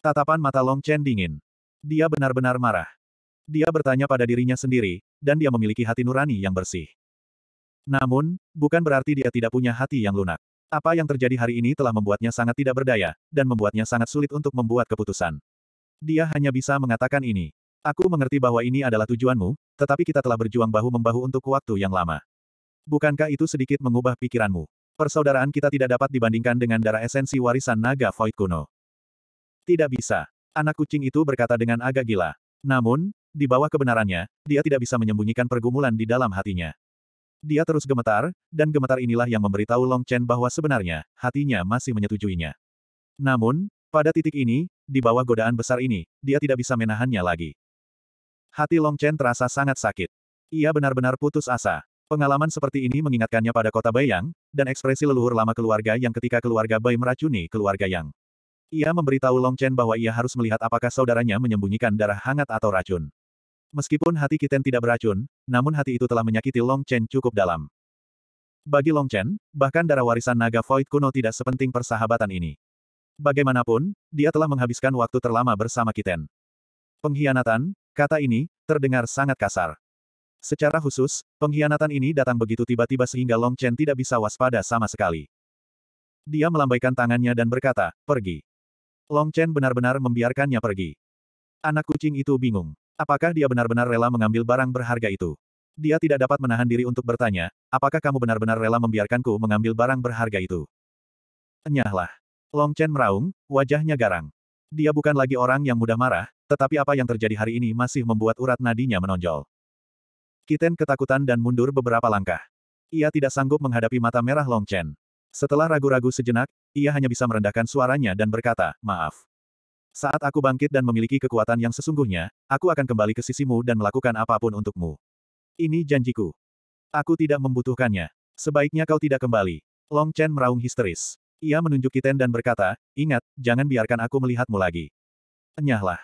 Tatapan mata Long Chen dingin. Dia benar-benar marah. Dia bertanya pada dirinya sendiri, dan dia memiliki hati nurani yang bersih. Namun, bukan berarti dia tidak punya hati yang lunak. Apa yang terjadi hari ini telah membuatnya sangat tidak berdaya, dan membuatnya sangat sulit untuk membuat keputusan. Dia hanya bisa mengatakan ini. Aku mengerti bahwa ini adalah tujuanmu, tetapi kita telah berjuang bahu-membahu untuk waktu yang lama. Bukankah itu sedikit mengubah pikiranmu? Persaudaraan kita tidak dapat dibandingkan dengan darah esensi warisan naga Void kuno. Tidak bisa. Anak kucing itu berkata dengan agak gila. Namun, di bawah kebenarannya, dia tidak bisa menyembunyikan pergumulan di dalam hatinya. Dia terus gemetar, dan gemetar inilah yang memberitahu Long Chen bahwa sebenarnya, hatinya masih menyetujuinya. Namun, pada titik ini, di bawah godaan besar ini, dia tidak bisa menahannya lagi. Hati Long Chen terasa sangat sakit. Ia benar-benar putus asa. Pengalaman seperti ini mengingatkannya pada kota Bayang, dan ekspresi leluhur lama keluarga yang ketika keluarga Bai meracuni keluarga Yang. Ia memberitahu Long Chen bahwa ia harus melihat apakah saudaranya menyembunyikan darah hangat atau racun. Meskipun hati Kiten tidak beracun, namun hati itu telah menyakiti Long Chen cukup dalam. Bagi Long Chen, bahkan darah warisan naga void kuno tidak sepenting persahabatan ini. Bagaimanapun, dia telah menghabiskan waktu terlama bersama Kiten. Pengkhianatan, kata ini, terdengar sangat kasar. Secara khusus, pengkhianatan ini datang begitu tiba-tiba sehingga Long Chen tidak bisa waspada sama sekali. Dia melambaikan tangannya dan berkata, pergi. Long Chen benar-benar membiarkannya pergi. Anak kucing itu bingung. Apakah dia benar-benar rela mengambil barang berharga itu? Dia tidak dapat menahan diri untuk bertanya, apakah kamu benar-benar rela membiarkanku mengambil barang berharga itu? Enyahlah. Long Chen meraung, wajahnya garang. Dia bukan lagi orang yang mudah marah, tetapi apa yang terjadi hari ini masih membuat urat nadinya menonjol. Kiten ketakutan dan mundur beberapa langkah. Ia tidak sanggup menghadapi mata merah Long Chen. Setelah ragu-ragu sejenak, ia hanya bisa merendahkan suaranya dan berkata, maaf. Saat aku bangkit dan memiliki kekuatan yang sesungguhnya, aku akan kembali ke sisimu dan melakukan apapun untukmu. Ini janjiku. Aku tidak membutuhkannya. Sebaiknya kau tidak kembali. Long Chen meraung histeris. Ia menunjuk Kiten dan berkata, ingat, jangan biarkan aku melihatmu lagi. Enyahlah.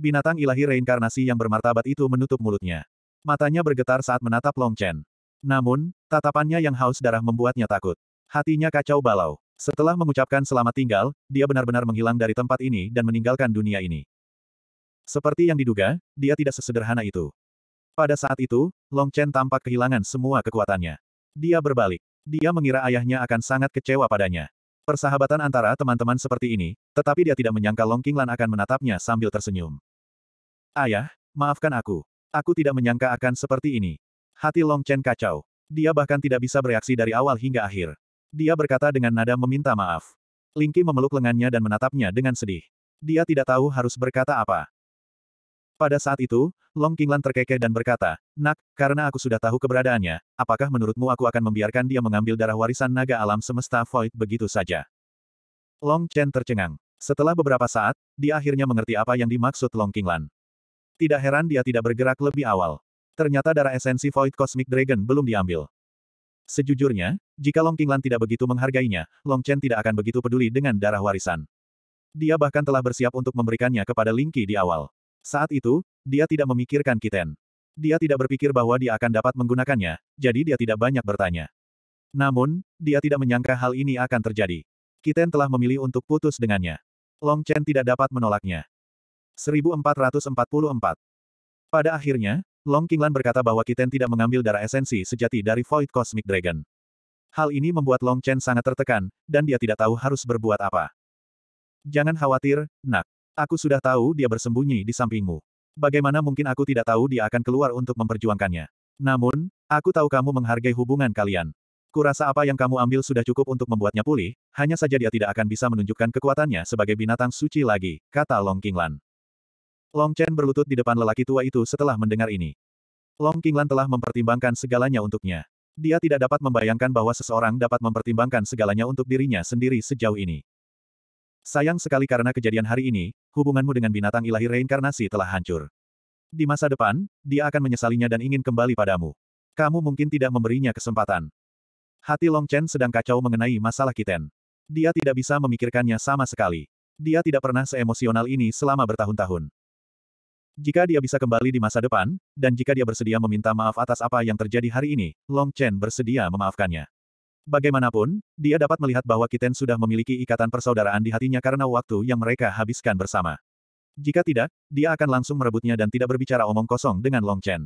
Binatang ilahi reinkarnasi yang bermartabat itu menutup mulutnya. Matanya bergetar saat menatap Long Chen. Namun, tatapannya yang haus darah membuatnya takut. Hatinya kacau balau. Setelah mengucapkan selamat tinggal, dia benar-benar menghilang dari tempat ini dan meninggalkan dunia ini. Seperti yang diduga, dia tidak sesederhana itu. Pada saat itu, Long Chen tampak kehilangan semua kekuatannya. Dia berbalik. Dia mengira ayahnya akan sangat kecewa padanya. Persahabatan antara teman-teman seperti ini, tetapi dia tidak menyangka Long Qinglan akan menatapnya sambil tersenyum. Ayah, maafkan aku. Aku tidak menyangka akan seperti ini. Hati Long Chen kacau. Dia bahkan tidak bisa bereaksi dari awal hingga akhir. Dia berkata dengan nada meminta maaf. Lingki memeluk lengannya dan menatapnya dengan sedih. Dia tidak tahu harus berkata apa. Pada saat itu, Long Qinglan terkekeh dan berkata, Nak, karena aku sudah tahu keberadaannya, apakah menurutmu aku akan membiarkan dia mengambil darah warisan naga alam semesta Void begitu saja? Long Chen tercengang. Setelah beberapa saat, dia akhirnya mengerti apa yang dimaksud Long Qinglan. Tidak heran dia tidak bergerak lebih awal. Ternyata darah esensi Void Cosmic Dragon belum diambil. Sejujurnya, jika Long Qinglan tidak begitu menghargainya, Long Chen tidak akan begitu peduli dengan darah warisan. Dia bahkan telah bersiap untuk memberikannya kepada Ling Qi di awal. Saat itu, dia tidak memikirkan Kiten. Dia tidak berpikir bahwa dia akan dapat menggunakannya, jadi dia tidak banyak bertanya. Namun, dia tidak menyangka hal ini akan terjadi. Kiten telah memilih untuk putus dengannya. Long Chen tidak dapat menolaknya. 1444 Pada akhirnya, Long Qinglan berkata bahwa Kiten tidak mengambil darah esensi sejati dari Void Cosmic Dragon. Hal ini membuat Long Chen sangat tertekan, dan dia tidak tahu harus berbuat apa. Jangan khawatir, nak. Aku sudah tahu dia bersembunyi di sampingmu. Bagaimana mungkin aku tidak tahu dia akan keluar untuk memperjuangkannya. Namun, aku tahu kamu menghargai hubungan kalian. Kurasa apa yang kamu ambil sudah cukup untuk membuatnya pulih, hanya saja dia tidak akan bisa menunjukkan kekuatannya sebagai binatang suci lagi, kata Long Qinglan. Long Chen berlutut di depan lelaki tua itu setelah mendengar ini. Long Qinglan telah mempertimbangkan segalanya untuknya. Dia tidak dapat membayangkan bahwa seseorang dapat mempertimbangkan segalanya untuk dirinya sendiri sejauh ini. Sayang sekali karena kejadian hari ini, hubunganmu dengan binatang ilahi reinkarnasi telah hancur. Di masa depan, dia akan menyesalinya dan ingin kembali padamu. Kamu mungkin tidak memberinya kesempatan. Hati Long Chen sedang kacau mengenai masalah Kiten. Dia tidak bisa memikirkannya sama sekali. Dia tidak pernah seemosional ini selama bertahun-tahun. Jika dia bisa kembali di masa depan, dan jika dia bersedia meminta maaf atas apa yang terjadi hari ini, Long Chen bersedia memaafkannya. Bagaimanapun, dia dapat melihat bahwa Kiten sudah memiliki ikatan persaudaraan di hatinya karena waktu yang mereka habiskan bersama. Jika tidak, dia akan langsung merebutnya dan tidak berbicara omong kosong dengan Long Chen.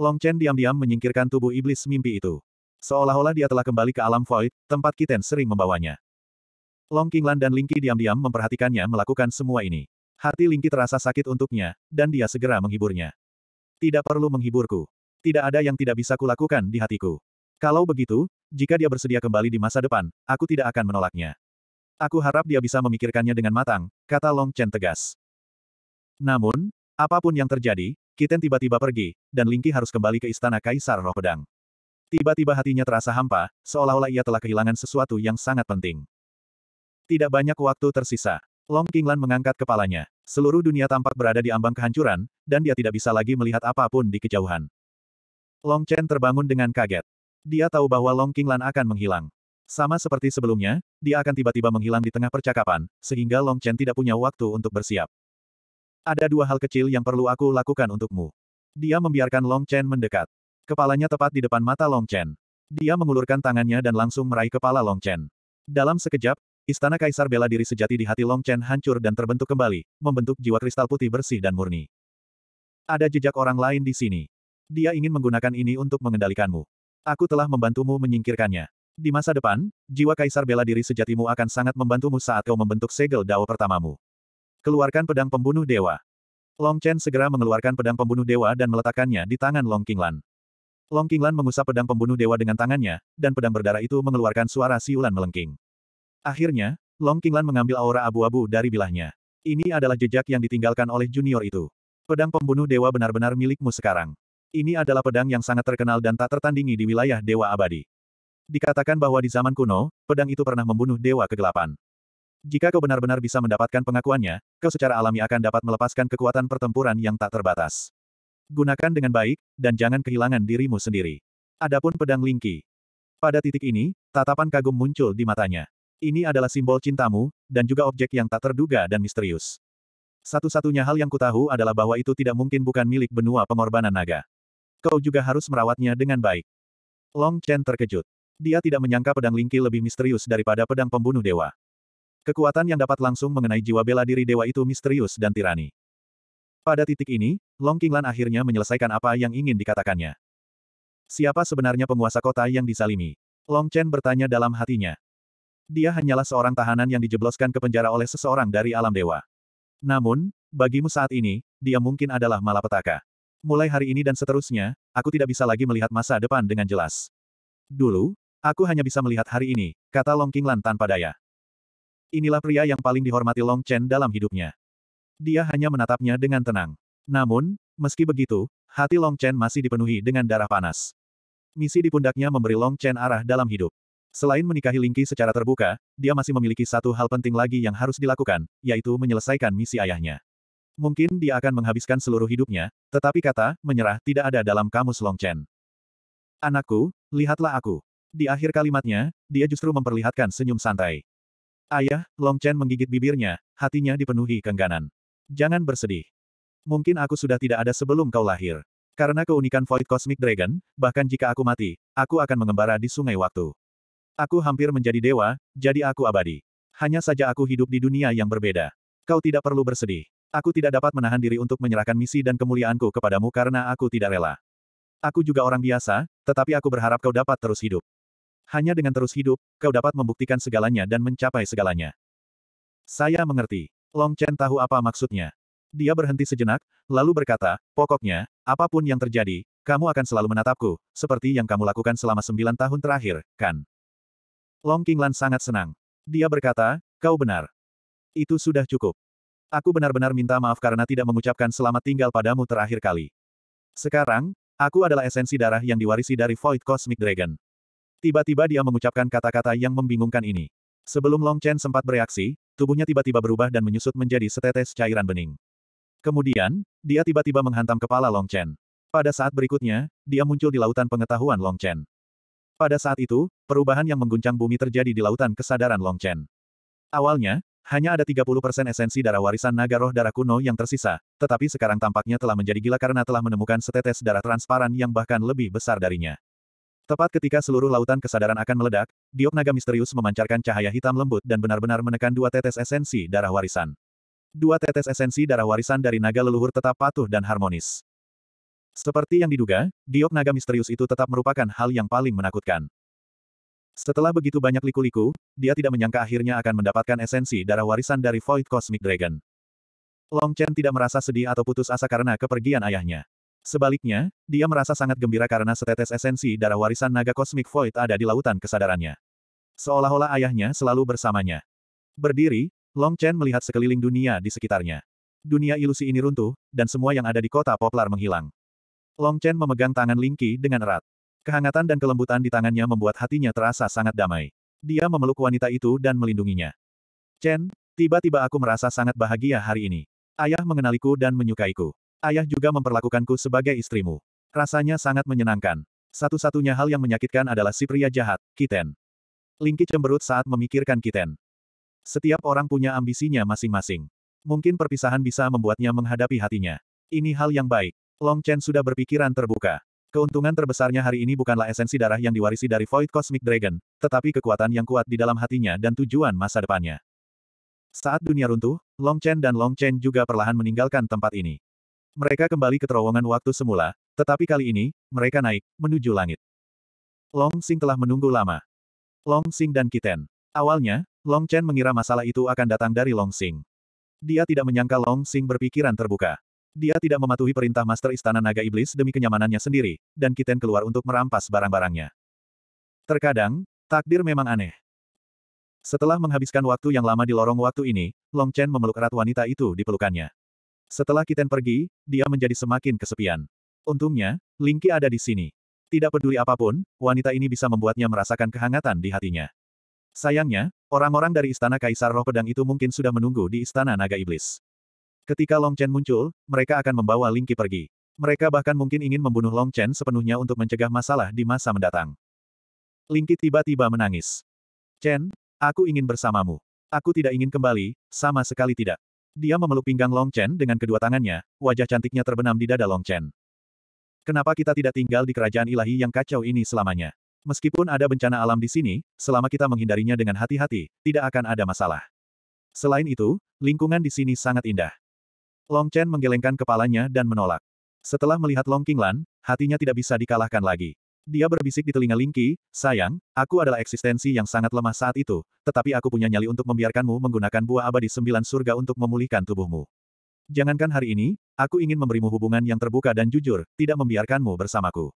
Long Chen diam-diam menyingkirkan tubuh iblis mimpi itu. Seolah-olah dia telah kembali ke alam void, tempat Kiten sering membawanya. Long Qinglan dan Ling Lingqi diam-diam memperhatikannya melakukan semua ini. Hati Lingki terasa sakit untuknya, dan dia segera menghiburnya. Tidak perlu menghiburku. Tidak ada yang tidak bisa kulakukan di hatiku. Kalau begitu, jika dia bersedia kembali di masa depan, aku tidak akan menolaknya. Aku harap dia bisa memikirkannya dengan matang, kata Long Chen tegas. Namun, apapun yang terjadi, Kiten tiba-tiba pergi, dan Lingki harus kembali ke istana Kaisar Roh Pedang. Tiba-tiba hatinya terasa hampa, seolah-olah ia telah kehilangan sesuatu yang sangat penting. Tidak banyak waktu tersisa. Long Qinglan mengangkat kepalanya. Seluruh dunia tampak berada di ambang kehancuran, dan dia tidak bisa lagi melihat apapun di kejauhan. Long Chen terbangun dengan kaget. Dia tahu bahwa Long Qinglan akan menghilang. Sama seperti sebelumnya, dia akan tiba-tiba menghilang di tengah percakapan, sehingga Long Chen tidak punya waktu untuk bersiap. Ada dua hal kecil yang perlu aku lakukan untukmu. Dia membiarkan Long Chen mendekat. Kepalanya tepat di depan mata Long Chen. Dia mengulurkan tangannya dan langsung meraih kepala Long Chen. Dalam sekejap, Istana Kaisar bela diri sejati di hati Long Chen hancur dan terbentuk kembali, membentuk jiwa kristal putih bersih dan murni. Ada jejak orang lain di sini. Dia ingin menggunakan ini untuk mengendalikanmu. Aku telah membantumu menyingkirkannya. Di masa depan, jiwa Kaisar bela diri sejatimu akan sangat membantumu saat kau membentuk segel dao pertamamu. Keluarkan pedang pembunuh dewa. Long Chen segera mengeluarkan pedang pembunuh dewa dan meletakkannya di tangan Long Qinglan. Long Qinglan mengusap pedang pembunuh dewa dengan tangannya, dan pedang berdarah itu mengeluarkan suara siulan melengking. Akhirnya, Long Qinglan mengambil aura abu-abu dari bilahnya. Ini adalah jejak yang ditinggalkan oleh junior itu. Pedang pembunuh dewa benar-benar milikmu sekarang. Ini adalah pedang yang sangat terkenal dan tak tertandingi di wilayah dewa abadi. Dikatakan bahwa di zaman kuno, pedang itu pernah membunuh dewa kegelapan. Jika kau benar-benar bisa mendapatkan pengakuannya, kau secara alami akan dapat melepaskan kekuatan pertempuran yang tak terbatas. Gunakan dengan baik, dan jangan kehilangan dirimu sendiri. Adapun pedang lingki. Pada titik ini, tatapan kagum muncul di matanya. Ini adalah simbol cintamu, dan juga objek yang tak terduga dan misterius. Satu-satunya hal yang kutahu adalah bahwa itu tidak mungkin bukan milik benua pengorbanan naga. Kau juga harus merawatnya dengan baik. Long Chen terkejut. Dia tidak menyangka pedang lingki lebih misterius daripada pedang pembunuh dewa. Kekuatan yang dapat langsung mengenai jiwa bela diri dewa itu misterius dan tirani. Pada titik ini, Long Qinglan akhirnya menyelesaikan apa yang ingin dikatakannya. Siapa sebenarnya penguasa kota yang disalimi? Long Chen bertanya dalam hatinya. Dia hanyalah seorang tahanan yang dijebloskan ke penjara oleh seseorang dari alam dewa. Namun, bagimu saat ini, dia mungkin adalah malapetaka. Mulai hari ini dan seterusnya, aku tidak bisa lagi melihat masa depan dengan jelas. Dulu, aku hanya bisa melihat hari ini, kata Long Qinglan tanpa daya. Inilah pria yang paling dihormati Long Chen dalam hidupnya. Dia hanya menatapnya dengan tenang. Namun, meski begitu, hati Long Chen masih dipenuhi dengan darah panas. Misi di pundaknya memberi Long Chen arah dalam hidup. Selain menikahi Lingki secara terbuka, dia masih memiliki satu hal penting lagi yang harus dilakukan, yaitu menyelesaikan misi ayahnya. Mungkin dia akan menghabiskan seluruh hidupnya, tetapi kata, menyerah, tidak ada dalam kamus Long Chen. Anakku, lihatlah aku. Di akhir kalimatnya, dia justru memperlihatkan senyum santai. Ayah, Long Chen menggigit bibirnya, hatinya dipenuhi kengganan. Jangan bersedih. Mungkin aku sudah tidak ada sebelum kau lahir. Karena keunikan Void Cosmic Dragon, bahkan jika aku mati, aku akan mengembara di sungai waktu. Aku hampir menjadi dewa, jadi aku abadi. Hanya saja aku hidup di dunia yang berbeda. Kau tidak perlu bersedih. Aku tidak dapat menahan diri untuk menyerahkan misi dan kemuliaanku kepadamu karena aku tidak rela. Aku juga orang biasa, tetapi aku berharap kau dapat terus hidup. Hanya dengan terus hidup, kau dapat membuktikan segalanya dan mencapai segalanya. Saya mengerti. Long Chen tahu apa maksudnya. Dia berhenti sejenak, lalu berkata, pokoknya, apapun yang terjadi, kamu akan selalu menatapku, seperti yang kamu lakukan selama sembilan tahun terakhir, kan? Long Qinglan sangat senang. Dia berkata, kau benar. Itu sudah cukup. Aku benar-benar minta maaf karena tidak mengucapkan selamat tinggal padamu terakhir kali. Sekarang, aku adalah esensi darah yang diwarisi dari Void Cosmic Dragon. Tiba-tiba dia mengucapkan kata-kata yang membingungkan ini. Sebelum Long Chen sempat bereaksi, tubuhnya tiba-tiba berubah dan menyusut menjadi setetes cairan bening. Kemudian, dia tiba-tiba menghantam kepala Long Chen. Pada saat berikutnya, dia muncul di lautan pengetahuan Long Chen. Pada saat itu, perubahan yang mengguncang bumi terjadi di lautan kesadaran Long Chen. Awalnya, hanya ada 30% esensi darah warisan naga roh darah kuno yang tersisa, tetapi sekarang tampaknya telah menjadi gila karena telah menemukan setetes darah transparan yang bahkan lebih besar darinya. Tepat ketika seluruh lautan kesadaran akan meledak, Diop Naga misterius memancarkan cahaya hitam lembut dan benar-benar menekan dua tetes esensi darah warisan. Dua tetes esensi darah warisan dari naga leluhur tetap patuh dan harmonis. Seperti yang diduga, diok naga misterius itu tetap merupakan hal yang paling menakutkan. Setelah begitu banyak liku-liku, dia tidak menyangka akhirnya akan mendapatkan esensi darah warisan dari Void Cosmic Dragon. Long Chen tidak merasa sedih atau putus asa karena kepergian ayahnya. Sebaliknya, dia merasa sangat gembira karena setetes esensi darah warisan naga kosmik Void ada di lautan kesadarannya. Seolah-olah ayahnya selalu bersamanya. Berdiri, Long Chen melihat sekeliling dunia di sekitarnya. Dunia ilusi ini runtuh, dan semua yang ada di kota Poplar menghilang. Long Chen memegang tangan Ling Qi dengan erat. Kehangatan dan kelembutan di tangannya membuat hatinya terasa sangat damai. Dia memeluk wanita itu dan melindunginya. Chen, tiba-tiba aku merasa sangat bahagia hari ini. Ayah mengenaliku dan menyukaiku. Ayah juga memperlakukanku sebagai istrimu. Rasanya sangat menyenangkan. Satu-satunya hal yang menyakitkan adalah si pria jahat, Kiten. Ling Lingki cemberut saat memikirkan Kiten. Setiap orang punya ambisinya masing-masing. Mungkin perpisahan bisa membuatnya menghadapi hatinya. Ini hal yang baik. Long Chen sudah berpikiran terbuka. Keuntungan terbesarnya hari ini bukanlah esensi darah yang diwarisi dari Void Cosmic Dragon, tetapi kekuatan yang kuat di dalam hatinya dan tujuan masa depannya. Saat dunia runtuh, Long Chen dan Long Chen juga perlahan meninggalkan tempat ini. Mereka kembali ke terowongan waktu semula, tetapi kali ini, mereka naik, menuju langit. Long Xing telah menunggu lama. Long Xing dan Kiten. Awalnya, Long Chen mengira masalah itu akan datang dari Long Xing. Dia tidak menyangka Long Xing berpikiran terbuka. Dia tidak mematuhi perintah Master Istana Naga Iblis demi kenyamanannya sendiri, dan Kiten keluar untuk merampas barang-barangnya. Terkadang, takdir memang aneh. Setelah menghabiskan waktu yang lama di lorong waktu ini, Long Chen memeluk erat wanita itu di pelukannya. Setelah Kiten pergi, dia menjadi semakin kesepian. Untungnya, Qi ada di sini. Tidak peduli apapun, wanita ini bisa membuatnya merasakan kehangatan di hatinya. Sayangnya, orang-orang dari Istana Kaisar Roh Pedang itu mungkin sudah menunggu di Istana Naga Iblis. Ketika Long Chen muncul, mereka akan membawa Ling Qi pergi. Mereka bahkan mungkin ingin membunuh Long Chen sepenuhnya untuk mencegah masalah di masa mendatang. Ling Qi tiba-tiba menangis. Chen, aku ingin bersamamu. Aku tidak ingin kembali, sama sekali tidak. Dia memeluk pinggang Long Chen dengan kedua tangannya, wajah cantiknya terbenam di dada Long Chen. Kenapa kita tidak tinggal di kerajaan ilahi yang kacau ini selamanya? Meskipun ada bencana alam di sini, selama kita menghindarinya dengan hati-hati, tidak akan ada masalah. Selain itu, lingkungan di sini sangat indah. Long Chen menggelengkan kepalanya dan menolak. Setelah melihat Long Qinglan, hatinya tidak bisa dikalahkan lagi. Dia berbisik di telinga Lingqi, sayang, aku adalah eksistensi yang sangat lemah saat itu, tetapi aku punya nyali untuk membiarkanmu menggunakan buah abadi sembilan surga untuk memulihkan tubuhmu. Jangankan hari ini, aku ingin memberimu hubungan yang terbuka dan jujur, tidak membiarkanmu bersamaku.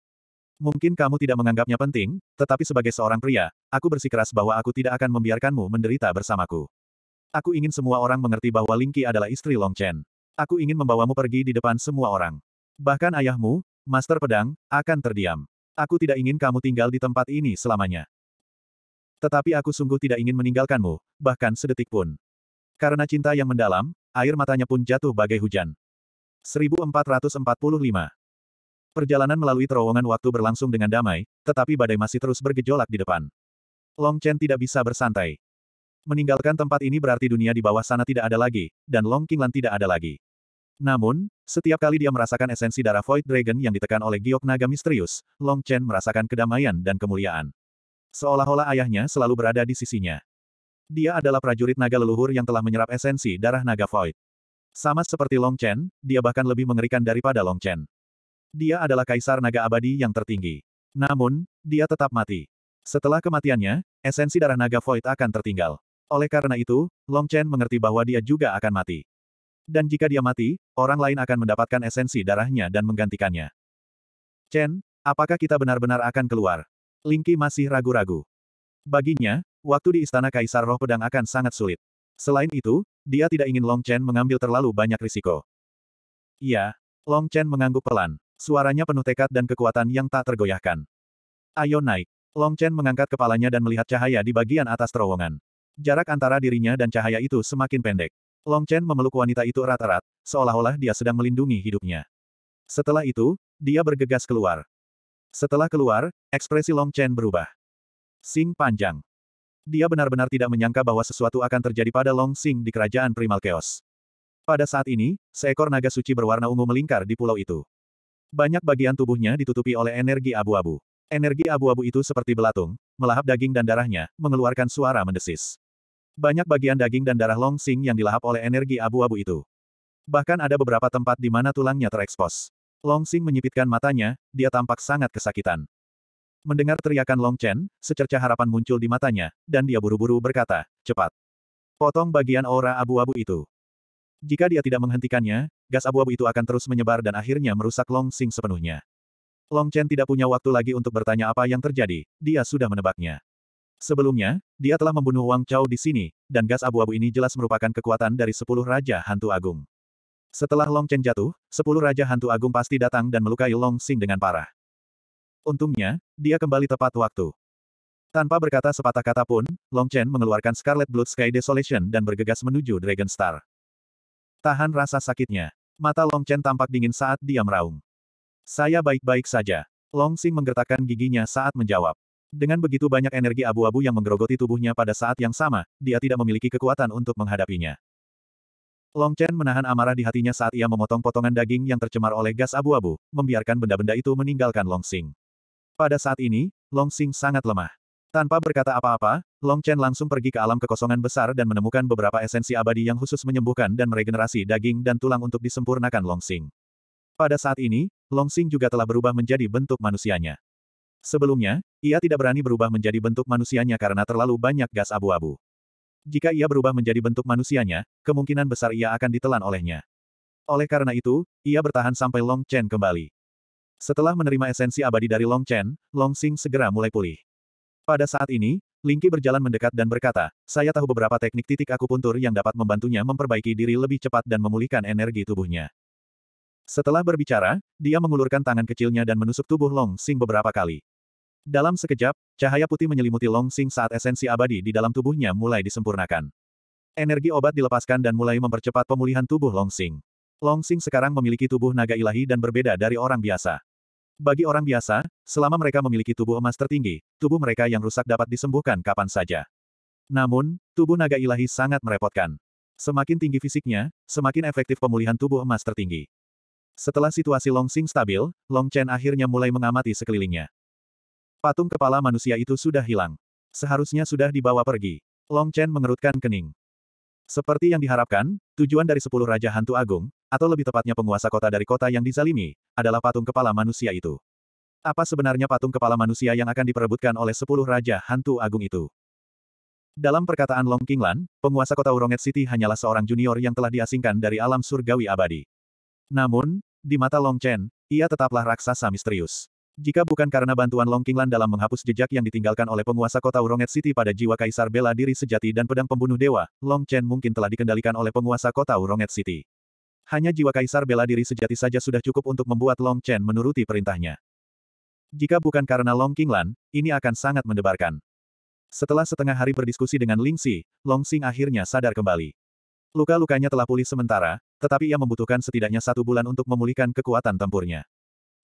Mungkin kamu tidak menganggapnya penting, tetapi sebagai seorang pria, aku bersikeras bahwa aku tidak akan membiarkanmu menderita bersamaku. Aku ingin semua orang mengerti bahwa Lingqi adalah istri Long Chen. Aku ingin membawamu pergi di depan semua orang. Bahkan ayahmu, Master Pedang, akan terdiam. Aku tidak ingin kamu tinggal di tempat ini selamanya. Tetapi aku sungguh tidak ingin meninggalkanmu, bahkan sedetik pun. Karena cinta yang mendalam, air matanya pun jatuh bagai hujan. 1445 Perjalanan melalui terowongan waktu berlangsung dengan damai, tetapi badai masih terus bergejolak di depan. Long Chen tidak bisa bersantai. Meninggalkan tempat ini berarti dunia di bawah sana tidak ada lagi, dan Long Qinglan tidak ada lagi. Namun, setiap kali dia merasakan esensi darah Void Dragon yang ditekan oleh giok naga misterius, Long Chen merasakan kedamaian dan kemuliaan. Seolah-olah ayahnya selalu berada di sisinya. Dia adalah prajurit naga leluhur yang telah menyerap esensi darah naga Void. Sama seperti Long Chen, dia bahkan lebih mengerikan daripada Long Chen. Dia adalah kaisar naga abadi yang tertinggi. Namun, dia tetap mati. Setelah kematiannya, esensi darah naga Void akan tertinggal. Oleh karena itu, Long Chen mengerti bahwa dia juga akan mati. Dan jika dia mati, orang lain akan mendapatkan esensi darahnya dan menggantikannya. Chen, apakah kita benar-benar akan keluar? Lingqi masih ragu-ragu. Baginya, waktu di Istana Kaisar Roh Pedang akan sangat sulit. Selain itu, dia tidak ingin Long Chen mengambil terlalu banyak risiko. Iya, Long Chen mengangguk pelan. Suaranya penuh tekad dan kekuatan yang tak tergoyahkan. Ayo naik. Long Chen mengangkat kepalanya dan melihat cahaya di bagian atas terowongan. Jarak antara dirinya dan cahaya itu semakin pendek. Long Chen memeluk wanita itu erat-erat, seolah-olah dia sedang melindungi hidupnya. Setelah itu, dia bergegas keluar. Setelah keluar, ekspresi Long Chen berubah. Sing panjang. Dia benar-benar tidak menyangka bahwa sesuatu akan terjadi pada Long Sing di kerajaan Primal Chaos. Pada saat ini, seekor naga suci berwarna ungu melingkar di pulau itu. Banyak bagian tubuhnya ditutupi oleh energi abu-abu. Energi abu-abu itu seperti belatung, melahap daging dan darahnya, mengeluarkan suara mendesis. Banyak bagian daging dan darah Long Xing yang dilahap oleh energi abu-abu itu. Bahkan ada beberapa tempat di mana tulangnya terekspos. Long Xing menyipitkan matanya, dia tampak sangat kesakitan. Mendengar teriakan Long Chen, secerca harapan muncul di matanya, dan dia buru-buru berkata, cepat. Potong bagian aura abu-abu itu. Jika dia tidak menghentikannya, gas abu-abu itu akan terus menyebar dan akhirnya merusak Long Xing sepenuhnya. Long Chen tidak punya waktu lagi untuk bertanya apa yang terjadi, dia sudah menebaknya. Sebelumnya, dia telah membunuh Wang Chao di sini, dan gas abu-abu ini jelas merupakan kekuatan dari sepuluh Raja Hantu Agung. Setelah Long Chen jatuh, sepuluh Raja Hantu Agung pasti datang dan melukai Long Xing dengan parah. Untungnya, dia kembali tepat waktu. Tanpa berkata sepatah kata pun, Long Chen mengeluarkan Scarlet Blood Sky Desolation dan bergegas menuju Dragon Star. Tahan rasa sakitnya. Mata Long Chen tampak dingin saat dia meraung. Saya baik-baik saja. Long Xing menggertakkan giginya saat menjawab. Dengan begitu banyak energi abu-abu yang menggerogoti tubuhnya pada saat yang sama, dia tidak memiliki kekuatan untuk menghadapinya. Long Chen menahan amarah di hatinya saat ia memotong potongan daging yang tercemar oleh gas abu-abu, membiarkan benda-benda itu meninggalkan Long Xing. Pada saat ini, Long Xing sangat lemah. Tanpa berkata apa-apa, Long Chen langsung pergi ke alam kekosongan besar dan menemukan beberapa esensi abadi yang khusus menyembuhkan dan meregenerasi daging dan tulang untuk disempurnakan Long Xing. Pada saat ini, Long Xing juga telah berubah menjadi bentuk manusianya. Sebelumnya, ia tidak berani berubah menjadi bentuk manusianya karena terlalu banyak gas abu-abu. Jika ia berubah menjadi bentuk manusianya, kemungkinan besar ia akan ditelan olehnya. Oleh karena itu, ia bertahan sampai Long Chen kembali. Setelah menerima esensi abadi dari Long Chen, Long Sing segera mulai pulih. Pada saat ini, Lingqi berjalan mendekat dan berkata, saya tahu beberapa teknik titik akupuntur yang dapat membantunya memperbaiki diri lebih cepat dan memulihkan energi tubuhnya. Setelah berbicara, dia mengulurkan tangan kecilnya dan menusuk tubuh Long Sing beberapa kali. Dalam sekejap, cahaya putih menyelimuti Long Sing saat esensi abadi di dalam tubuhnya mulai disempurnakan. Energi obat dilepaskan dan mulai mempercepat pemulihan tubuh Long Sing. Long Sing sekarang memiliki tubuh naga ilahi dan berbeda dari orang biasa. Bagi orang biasa, selama mereka memiliki tubuh emas tertinggi, tubuh mereka yang rusak dapat disembuhkan kapan saja. Namun, tubuh naga ilahi sangat merepotkan. Semakin tinggi fisiknya, semakin efektif pemulihan tubuh emas tertinggi. Setelah situasi Long Sing stabil, Long Chen akhirnya mulai mengamati sekelilingnya. Patung kepala manusia itu sudah hilang. Seharusnya sudah dibawa pergi. Long Chen mengerutkan kening. Seperti yang diharapkan, tujuan dari sepuluh Raja Hantu Agung, atau lebih tepatnya penguasa kota dari kota yang dizalimi, adalah patung kepala manusia itu. Apa sebenarnya patung kepala manusia yang akan diperebutkan oleh sepuluh Raja Hantu Agung itu? Dalam perkataan Long Qinglan, penguasa kota Uronget City hanyalah seorang junior yang telah diasingkan dari alam surgawi abadi. Namun, di mata Long Chen, ia tetaplah raksasa misterius. Jika bukan karena bantuan Long Qinglan dalam menghapus jejak yang ditinggalkan oleh penguasa kota Uronget City pada jiwa Kaisar Bela Diri Sejati dan pedang pembunuh dewa, Long Chen mungkin telah dikendalikan oleh penguasa kota Uronget City. Hanya jiwa Kaisar Bela Diri Sejati saja sudah cukup untuk membuat Long Chen menuruti perintahnya. Jika bukan karena Long Qinglan, ini akan sangat mendebarkan. Setelah setengah hari berdiskusi dengan Ling Xi, Long Xing akhirnya sadar kembali. Luka-lukanya telah pulih sementara, tetapi ia membutuhkan setidaknya satu bulan untuk memulihkan kekuatan tempurnya.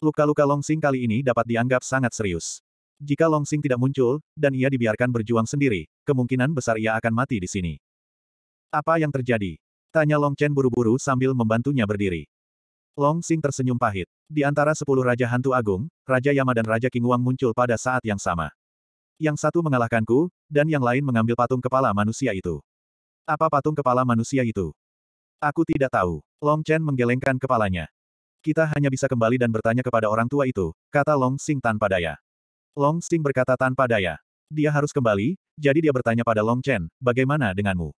Luka-luka Long Sing kali ini dapat dianggap sangat serius. Jika Long Sing tidak muncul, dan ia dibiarkan berjuang sendiri, kemungkinan besar ia akan mati di sini. Apa yang terjadi? Tanya Long Chen buru-buru sambil membantunya berdiri. Long Sing tersenyum pahit. Di antara sepuluh Raja Hantu Agung, Raja Yama dan Raja King Wang muncul pada saat yang sama. Yang satu mengalahkanku, dan yang lain mengambil patung kepala manusia itu. Apa patung kepala manusia itu? Aku tidak tahu. Long Chen menggelengkan kepalanya. Kita hanya bisa kembali dan bertanya kepada orang tua itu, kata Long Xing tanpa daya. Long Xing berkata tanpa daya. Dia harus kembali, jadi dia bertanya pada Long Chen, bagaimana denganmu?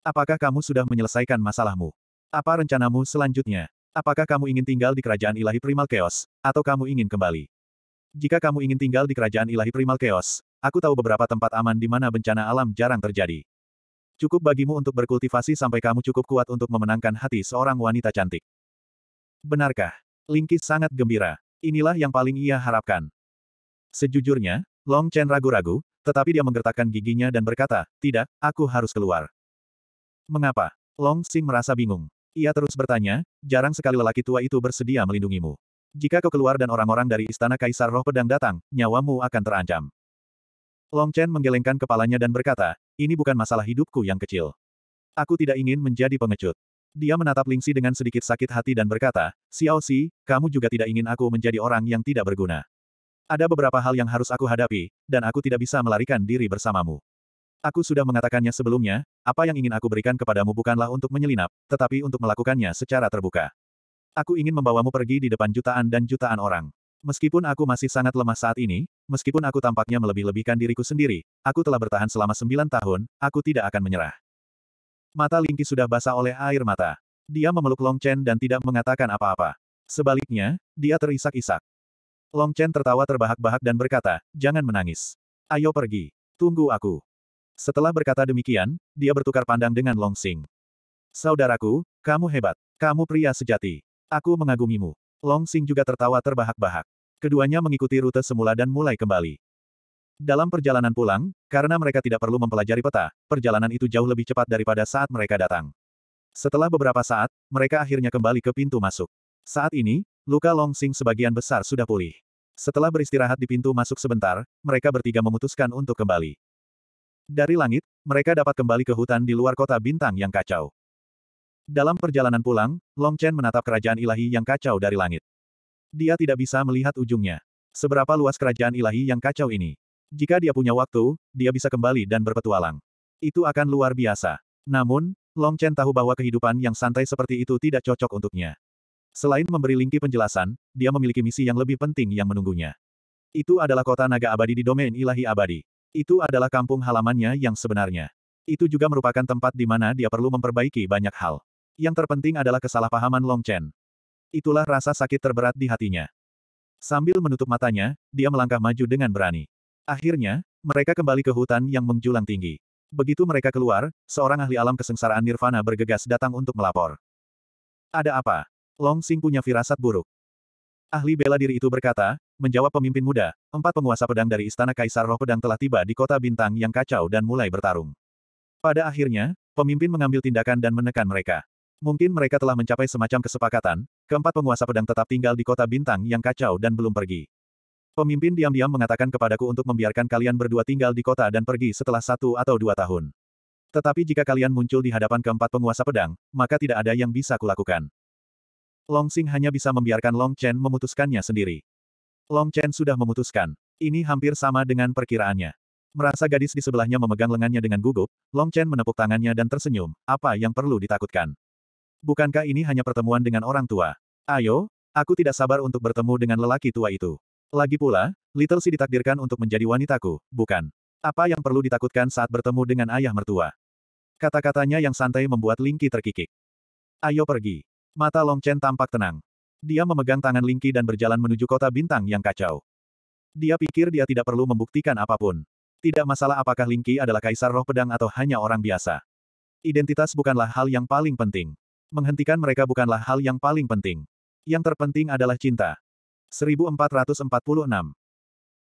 Apakah kamu sudah menyelesaikan masalahmu? Apa rencanamu selanjutnya? Apakah kamu ingin tinggal di kerajaan ilahi primal chaos, atau kamu ingin kembali? Jika kamu ingin tinggal di kerajaan ilahi primal chaos, aku tahu beberapa tempat aman di mana bencana alam jarang terjadi. Cukup bagimu untuk berkultivasi sampai kamu cukup kuat untuk memenangkan hati seorang wanita cantik. Benarkah? Lingkis sangat gembira. Inilah yang paling ia harapkan. Sejujurnya, Long Chen ragu-ragu, tetapi dia menggertakkan giginya dan berkata, tidak, aku harus keluar. Mengapa? Long Xing merasa bingung. Ia terus bertanya, jarang sekali lelaki tua itu bersedia melindungimu. Jika kau keluar dan orang-orang dari istana Kaisar Roh Pedang datang, nyawamu akan terancam. Long Chen menggelengkan kepalanya dan berkata, ini bukan masalah hidupku yang kecil. Aku tidak ingin menjadi pengecut. Dia menatap Lingxi dengan sedikit sakit hati dan berkata, Xiao Xi, kamu juga tidak ingin aku menjadi orang yang tidak berguna. Ada beberapa hal yang harus aku hadapi, dan aku tidak bisa melarikan diri bersamamu. Aku sudah mengatakannya sebelumnya, apa yang ingin aku berikan kepadamu bukanlah untuk menyelinap, tetapi untuk melakukannya secara terbuka. Aku ingin membawamu pergi di depan jutaan dan jutaan orang. Meskipun aku masih sangat lemah saat ini, meskipun aku tampaknya melebih-lebihkan diriku sendiri, aku telah bertahan selama sembilan tahun, aku tidak akan menyerah. Mata Lingqi sudah basah oleh air mata. Dia memeluk Long Chen dan tidak mengatakan apa-apa. Sebaliknya, dia terisak-isak. Long Chen tertawa terbahak-bahak dan berkata, jangan menangis. Ayo pergi. Tunggu aku. Setelah berkata demikian, dia bertukar pandang dengan Long Sing. Saudaraku, kamu hebat. Kamu pria sejati. Aku mengagumimu. Long Sing juga tertawa terbahak-bahak. Keduanya mengikuti rute semula dan mulai kembali. Dalam perjalanan pulang, karena mereka tidak perlu mempelajari peta, perjalanan itu jauh lebih cepat daripada saat mereka datang. Setelah beberapa saat, mereka akhirnya kembali ke pintu masuk. Saat ini, luka Long Sing sebagian besar sudah pulih. Setelah beristirahat di pintu masuk sebentar, mereka bertiga memutuskan untuk kembali. Dari langit, mereka dapat kembali ke hutan di luar kota bintang yang kacau. Dalam perjalanan pulang, Long Chen menatap kerajaan ilahi yang kacau dari langit. Dia tidak bisa melihat ujungnya. Seberapa luas kerajaan ilahi yang kacau ini? Jika dia punya waktu, dia bisa kembali dan berpetualang. Itu akan luar biasa. Namun, Long Chen tahu bahwa kehidupan yang santai seperti itu tidak cocok untuknya. Selain memberi lingki penjelasan, dia memiliki misi yang lebih penting yang menunggunya. Itu adalah kota naga abadi di domain ilahi abadi. Itu adalah kampung halamannya yang sebenarnya. Itu juga merupakan tempat di mana dia perlu memperbaiki banyak hal. Yang terpenting adalah kesalahpahaman Long Chen. Itulah rasa sakit terberat di hatinya. Sambil menutup matanya, dia melangkah maju dengan berani. Akhirnya, mereka kembali ke hutan yang menjulang tinggi. Begitu mereka keluar, seorang ahli alam kesengsaraan Nirvana bergegas datang untuk melapor. Ada apa? Long Sing punya firasat buruk. Ahli bela diri itu berkata, menjawab pemimpin muda, empat penguasa pedang dari Istana Kaisar Roh Pedang telah tiba di kota bintang yang kacau dan mulai bertarung. Pada akhirnya, pemimpin mengambil tindakan dan menekan mereka. Mungkin mereka telah mencapai semacam kesepakatan, keempat penguasa pedang tetap tinggal di kota bintang yang kacau dan belum pergi. Pemimpin diam-diam mengatakan kepadaku untuk membiarkan kalian berdua tinggal di kota dan pergi setelah satu atau dua tahun. Tetapi jika kalian muncul di hadapan keempat penguasa pedang, maka tidak ada yang bisa kulakukan. Long Xing hanya bisa membiarkan Long Chen memutuskannya sendiri. Long Chen sudah memutuskan. Ini hampir sama dengan perkiraannya. Merasa gadis di sebelahnya memegang lengannya dengan gugup, Long Chen menepuk tangannya dan tersenyum, apa yang perlu ditakutkan? Bukankah ini hanya pertemuan dengan orang tua? Ayo, aku tidak sabar untuk bertemu dengan lelaki tua itu. Lagi pula, Little Si ditakdirkan untuk menjadi wanitaku, bukan? Apa yang perlu ditakutkan saat bertemu dengan ayah mertua? Kata-katanya yang santai membuat Lingki terkikik. Ayo pergi. Mata Long Chen tampak tenang. Dia memegang tangan Lingki dan berjalan menuju kota bintang yang kacau. Dia pikir dia tidak perlu membuktikan apapun. Tidak masalah apakah Lingki adalah kaisar roh pedang atau hanya orang biasa. Identitas bukanlah hal yang paling penting. Menghentikan mereka bukanlah hal yang paling penting. Yang terpenting adalah cinta. 1446.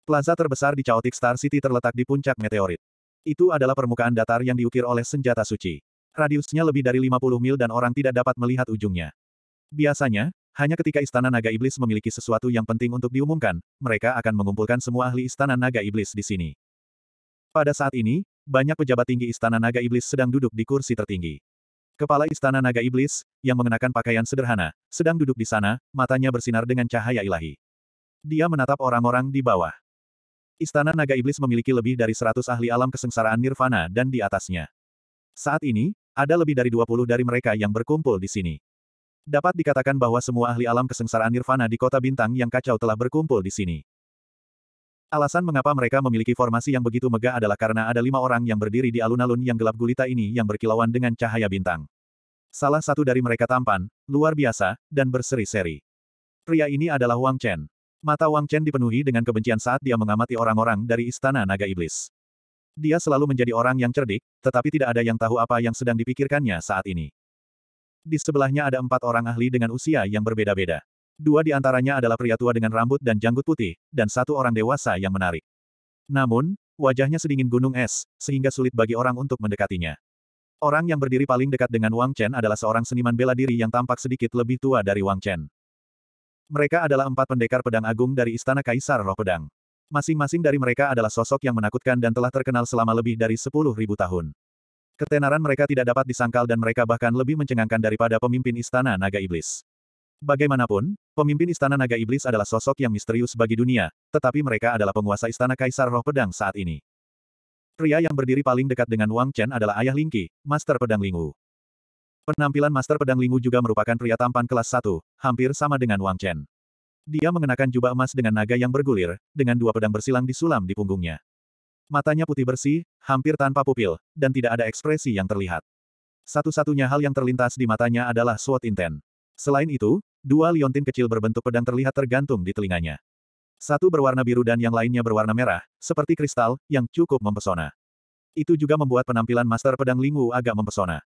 Plaza terbesar di Chaotic Star City terletak di puncak meteorit. Itu adalah permukaan datar yang diukir oleh senjata suci. Radiusnya lebih dari 50 mil dan orang tidak dapat melihat ujungnya. Biasanya, hanya ketika Istana Naga Iblis memiliki sesuatu yang penting untuk diumumkan, mereka akan mengumpulkan semua ahli Istana Naga Iblis di sini. Pada saat ini, banyak pejabat tinggi Istana Naga Iblis sedang duduk di kursi tertinggi. Kepala Istana Naga Iblis, yang mengenakan pakaian sederhana, sedang duduk di sana, matanya bersinar dengan cahaya ilahi. Dia menatap orang-orang di bawah. Istana Naga Iblis memiliki lebih dari 100 ahli alam kesengsaraan nirvana dan di atasnya. Saat ini, ada lebih dari 20 dari mereka yang berkumpul di sini. Dapat dikatakan bahwa semua ahli alam kesengsaraan nirvana di kota bintang yang kacau telah berkumpul di sini. Alasan mengapa mereka memiliki formasi yang begitu megah adalah karena ada lima orang yang berdiri di alun-alun yang gelap gulita ini yang berkilauan dengan cahaya bintang. Salah satu dari mereka tampan, luar biasa, dan berseri-seri. Pria ini adalah Wang Chen. Mata Wang Chen dipenuhi dengan kebencian saat dia mengamati orang-orang dari Istana Naga Iblis. Dia selalu menjadi orang yang cerdik, tetapi tidak ada yang tahu apa yang sedang dipikirkannya saat ini. Di sebelahnya ada empat orang ahli dengan usia yang berbeda-beda. Dua di antaranya adalah pria tua dengan rambut dan janggut putih, dan satu orang dewasa yang menarik. Namun, wajahnya sedingin gunung es, sehingga sulit bagi orang untuk mendekatinya. Orang yang berdiri paling dekat dengan Wang Chen adalah seorang seniman bela diri yang tampak sedikit lebih tua dari Wang Chen. Mereka adalah empat pendekar pedang agung dari Istana Kaisar Roh Pedang. Masing-masing dari mereka adalah sosok yang menakutkan dan telah terkenal selama lebih dari sepuluh ribu tahun. Ketenaran mereka tidak dapat disangkal dan mereka bahkan lebih mencengangkan daripada pemimpin Istana Naga Iblis. Bagaimanapun, pemimpin Istana Naga Iblis adalah sosok yang misterius bagi dunia, tetapi mereka adalah penguasa Istana Kaisar Roh Pedang saat ini. Pria yang berdiri paling dekat dengan Wang Chen adalah Ayah Lingqi, Master Pedang Lingu. Penampilan Master Pedang Lingu juga merupakan pria tampan kelas 1, hampir sama dengan Wang Chen. Dia mengenakan jubah emas dengan naga yang bergulir, dengan dua pedang bersilang disulam di punggungnya. Matanya putih bersih, hampir tanpa pupil, dan tidak ada ekspresi yang terlihat. Satu-satunya hal yang terlintas di matanya adalah SWOT intent. Selain itu, Dua liontin kecil berbentuk pedang terlihat tergantung di telinganya. Satu berwarna biru dan yang lainnya berwarna merah, seperti kristal, yang cukup mempesona. Itu juga membuat penampilan Master Pedang Lingwu agak mempesona.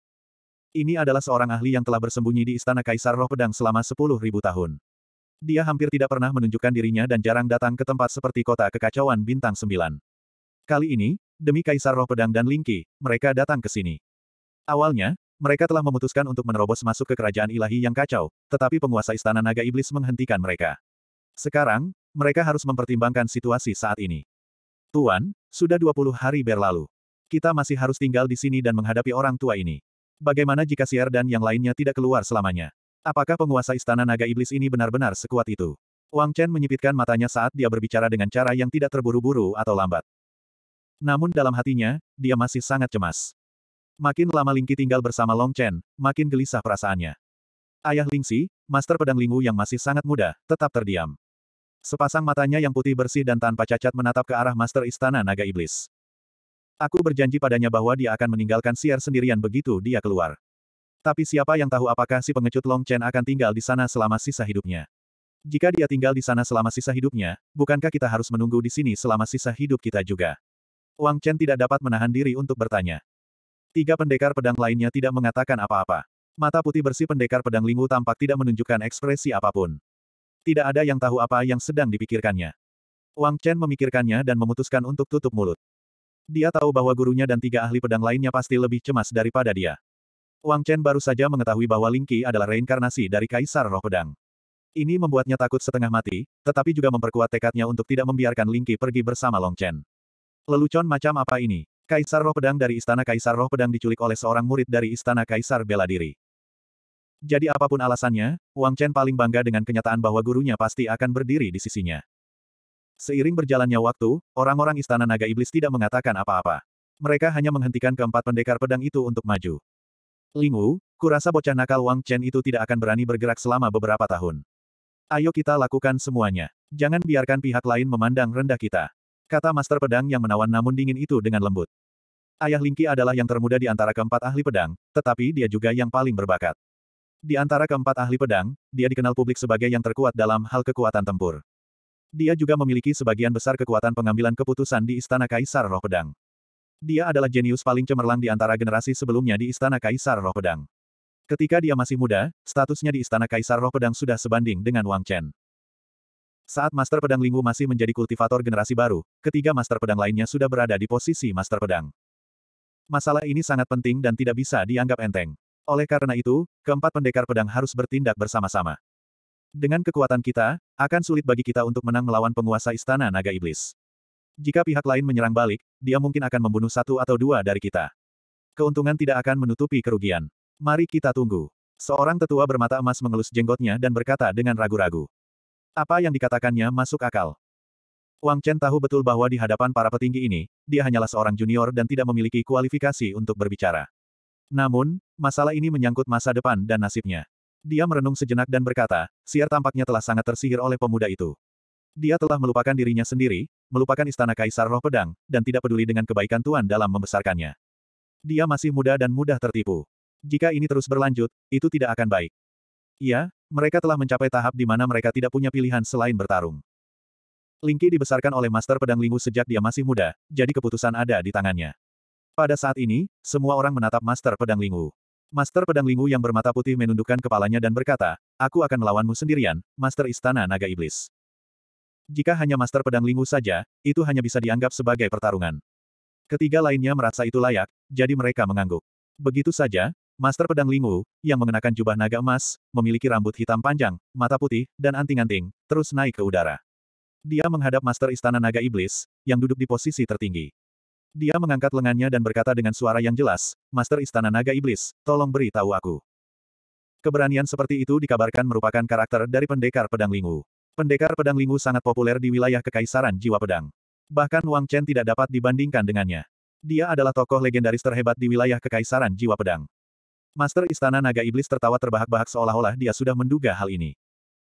Ini adalah seorang ahli yang telah bersembunyi di Istana Kaisar Roh Pedang selama 10.000 tahun. Dia hampir tidak pernah menunjukkan dirinya dan jarang datang ke tempat seperti kota kekacauan bintang Sembilan. Kali ini, demi Kaisar Roh Pedang dan Lingqi, mereka datang ke sini. Awalnya, mereka telah memutuskan untuk menerobos masuk ke kerajaan ilahi yang kacau, tetapi penguasa istana naga iblis menghentikan mereka. Sekarang, mereka harus mempertimbangkan situasi saat ini. Tuan, sudah 20 hari berlalu. Kita masih harus tinggal di sini dan menghadapi orang tua ini. Bagaimana jika Sier dan yang lainnya tidak keluar selamanya? Apakah penguasa istana naga iblis ini benar-benar sekuat itu? Wang Chen menyipitkan matanya saat dia berbicara dengan cara yang tidak terburu-buru atau lambat. Namun dalam hatinya, dia masih sangat cemas. Makin lama Lingqi tinggal bersama Long Chen, makin gelisah perasaannya. Ayah Lingxi, Master Pedang Lingwu yang masih sangat muda, tetap terdiam. Sepasang matanya yang putih bersih dan tanpa cacat menatap ke arah Master Istana Naga Iblis. Aku berjanji padanya bahwa dia akan meninggalkan siar sendirian begitu dia keluar. Tapi siapa yang tahu apakah si pengecut Long Chen akan tinggal di sana selama sisa hidupnya. Jika dia tinggal di sana selama sisa hidupnya, bukankah kita harus menunggu di sini selama sisa hidup kita juga? Wang Chen tidak dapat menahan diri untuk bertanya. Tiga pendekar pedang lainnya tidak mengatakan apa-apa. Mata putih bersih pendekar pedang Lingwu tampak tidak menunjukkan ekspresi apapun. Tidak ada yang tahu apa yang sedang dipikirkannya. Wang Chen memikirkannya dan memutuskan untuk tutup mulut. Dia tahu bahwa gurunya dan tiga ahli pedang lainnya pasti lebih cemas daripada dia. Wang Chen baru saja mengetahui bahwa Ling Qi adalah reinkarnasi dari Kaisar Roh Pedang. Ini membuatnya takut setengah mati, tetapi juga memperkuat tekadnya untuk tidak membiarkan Ling Qi pergi bersama Long Chen. Lelucon macam apa ini? Kaisar Roh Pedang dari Istana Kaisar Roh Pedang diculik oleh seorang murid dari Istana Kaisar Bela Diri. Jadi apapun alasannya, Wang Chen paling bangga dengan kenyataan bahwa gurunya pasti akan berdiri di sisinya. Seiring berjalannya waktu, orang-orang Istana Naga Iblis tidak mengatakan apa-apa. Mereka hanya menghentikan keempat pendekar pedang itu untuk maju. Wu, kurasa bocah nakal Wang Chen itu tidak akan berani bergerak selama beberapa tahun. Ayo kita lakukan semuanya. Jangan biarkan pihak lain memandang rendah kita. Kata Master Pedang yang menawan namun dingin itu dengan lembut. Ayah Lingki adalah yang termuda di antara keempat ahli pedang, tetapi dia juga yang paling berbakat. Di antara keempat ahli pedang, dia dikenal publik sebagai yang terkuat dalam hal kekuatan tempur. Dia juga memiliki sebagian besar kekuatan pengambilan keputusan di Istana Kaisar Roh Pedang. Dia adalah jenius paling cemerlang di antara generasi sebelumnya di Istana Kaisar Roh Pedang. Ketika dia masih muda, statusnya di Istana Kaisar Roh Pedang sudah sebanding dengan Wang Chen. Saat Master Pedang Lingwu masih menjadi kultivator generasi baru, ketiga Master Pedang lainnya sudah berada di posisi Master Pedang. Masalah ini sangat penting dan tidak bisa dianggap enteng. Oleh karena itu, keempat pendekar pedang harus bertindak bersama-sama. Dengan kekuatan kita, akan sulit bagi kita untuk menang melawan penguasa Istana Naga Iblis. Jika pihak lain menyerang balik, dia mungkin akan membunuh satu atau dua dari kita. Keuntungan tidak akan menutupi kerugian. Mari kita tunggu. Seorang tetua bermata emas mengelus jenggotnya dan berkata dengan ragu-ragu. Apa yang dikatakannya masuk akal. Wang Chen tahu betul bahwa di hadapan para petinggi ini, dia hanyalah seorang junior dan tidak memiliki kualifikasi untuk berbicara. Namun, masalah ini menyangkut masa depan dan nasibnya. Dia merenung sejenak dan berkata, Siar tampaknya telah sangat tersihir oleh pemuda itu. Dia telah melupakan dirinya sendiri, melupakan istana Kaisar Roh Pedang, dan tidak peduli dengan kebaikan Tuan dalam membesarkannya. Dia masih muda dan mudah tertipu. Jika ini terus berlanjut, itu tidak akan baik. Iya, mereka telah mencapai tahap di mana mereka tidak punya pilihan selain bertarung. Lingki dibesarkan oleh Master Pedang Lingu sejak dia masih muda, jadi keputusan ada di tangannya. Pada saat ini, semua orang menatap Master Pedang Lingu. Master Pedang Lingu yang bermata putih menundukkan kepalanya dan berkata, Aku akan melawanmu sendirian, Master Istana Naga Iblis. Jika hanya Master Pedang Lingu saja, itu hanya bisa dianggap sebagai pertarungan. Ketiga lainnya merasa itu layak, jadi mereka mengangguk. Begitu saja, Master Pedang Lingu, yang mengenakan jubah naga emas, memiliki rambut hitam panjang, mata putih, dan anting-anting, terus naik ke udara. Dia menghadap Master Istana Naga Iblis, yang duduk di posisi tertinggi. Dia mengangkat lengannya dan berkata dengan suara yang jelas, Master Istana Naga Iblis, tolong beri tahu aku. Keberanian seperti itu dikabarkan merupakan karakter dari Pendekar Pedang Lingu. Pendekar Pedang Lingu sangat populer di wilayah Kekaisaran Jiwa Pedang. Bahkan Wang Chen tidak dapat dibandingkan dengannya. Dia adalah tokoh legendaris terhebat di wilayah Kekaisaran Jiwa Pedang. Master Istana Naga Iblis tertawa terbahak-bahak seolah-olah dia sudah menduga hal ini.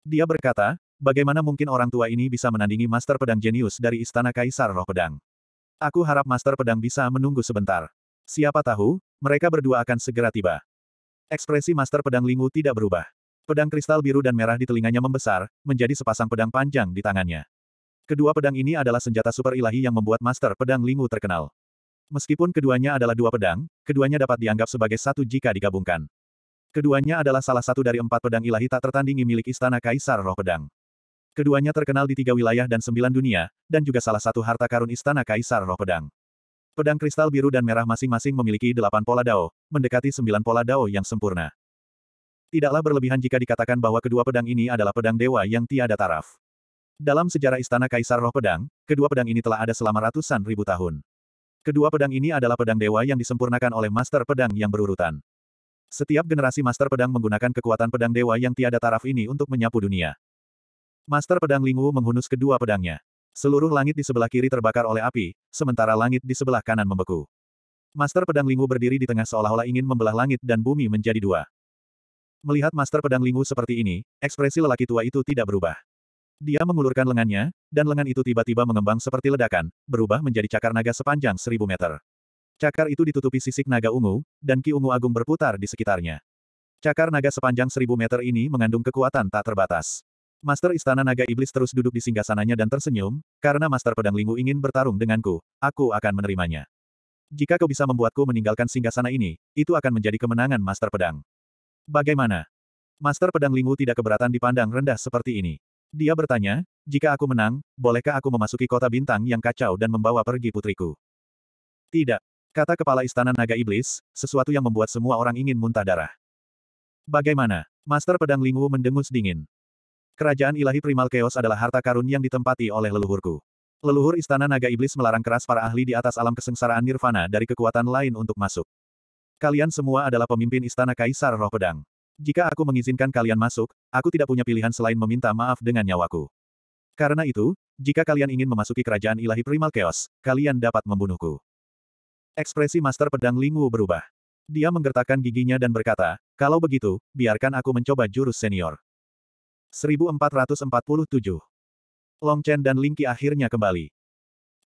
Dia berkata, bagaimana mungkin orang tua ini bisa menandingi Master Pedang Jenius dari Istana Kaisar Roh Pedang? Aku harap Master Pedang bisa menunggu sebentar. Siapa tahu, mereka berdua akan segera tiba. Ekspresi Master Pedang Lingu tidak berubah. Pedang kristal biru dan merah di telinganya membesar, menjadi sepasang pedang panjang di tangannya. Kedua pedang ini adalah senjata super ilahi yang membuat Master Pedang Lingu terkenal. Meskipun keduanya adalah dua pedang, keduanya dapat dianggap sebagai satu jika digabungkan. Keduanya adalah salah satu dari empat pedang ilahi tak tertandingi milik Istana Kaisar Roh Pedang. Keduanya terkenal di tiga wilayah dan sembilan dunia, dan juga salah satu harta karun Istana Kaisar Roh Pedang. Pedang kristal biru dan merah masing-masing memiliki delapan pola dao, mendekati sembilan pola dao yang sempurna. Tidaklah berlebihan jika dikatakan bahwa kedua pedang ini adalah pedang dewa yang tiada taraf. Dalam sejarah Istana Kaisar Roh Pedang, kedua pedang ini telah ada selama ratusan ribu tahun. Kedua pedang ini adalah pedang dewa yang disempurnakan oleh master pedang yang berurutan. Setiap generasi master pedang menggunakan kekuatan pedang dewa yang tiada taraf ini untuk menyapu dunia. Master pedang Lingwu menghunus kedua pedangnya. Seluruh langit di sebelah kiri terbakar oleh api, sementara langit di sebelah kanan membeku. Master pedang Lingwu berdiri di tengah seolah-olah ingin membelah langit dan bumi menjadi dua. Melihat master pedang Lingwu seperti ini, ekspresi lelaki tua itu tidak berubah. Dia mengulurkan lengannya, dan lengan itu tiba-tiba mengembang seperti ledakan, berubah menjadi cakar naga sepanjang seribu meter. Cakar itu ditutupi sisik naga ungu, dan ki ungu agung berputar di sekitarnya. Cakar naga sepanjang seribu meter ini mengandung kekuatan tak terbatas. Master Istana Naga Iblis terus duduk di singgasananya dan tersenyum, karena Master Pedang Lingu ingin bertarung denganku, aku akan menerimanya. Jika kau bisa membuatku meninggalkan singgasana ini, itu akan menjadi kemenangan Master Pedang. Bagaimana? Master Pedang Lingu tidak keberatan dipandang rendah seperti ini. Dia bertanya, jika aku menang, bolehkah aku memasuki kota bintang yang kacau dan membawa pergi putriku? Tidak. Kata kepala istana naga iblis, sesuatu yang membuat semua orang ingin muntah darah. Bagaimana? Master pedang Lingwu mendengus dingin. Kerajaan ilahi primal chaos adalah harta karun yang ditempati oleh leluhurku. Leluhur istana naga iblis melarang keras para ahli di atas alam kesengsaraan nirvana dari kekuatan lain untuk masuk. Kalian semua adalah pemimpin istana kaisar roh pedang. Jika aku mengizinkan kalian masuk, aku tidak punya pilihan selain meminta maaf dengan nyawaku. Karena itu, jika kalian ingin memasuki kerajaan ilahi primal chaos, kalian dapat membunuhku. Ekspresi Master Pedang Lingwu berubah. Dia menggertakkan giginya dan berkata, kalau begitu, biarkan aku mencoba jurus senior. 1447 Long Chen dan Ling Qi akhirnya kembali.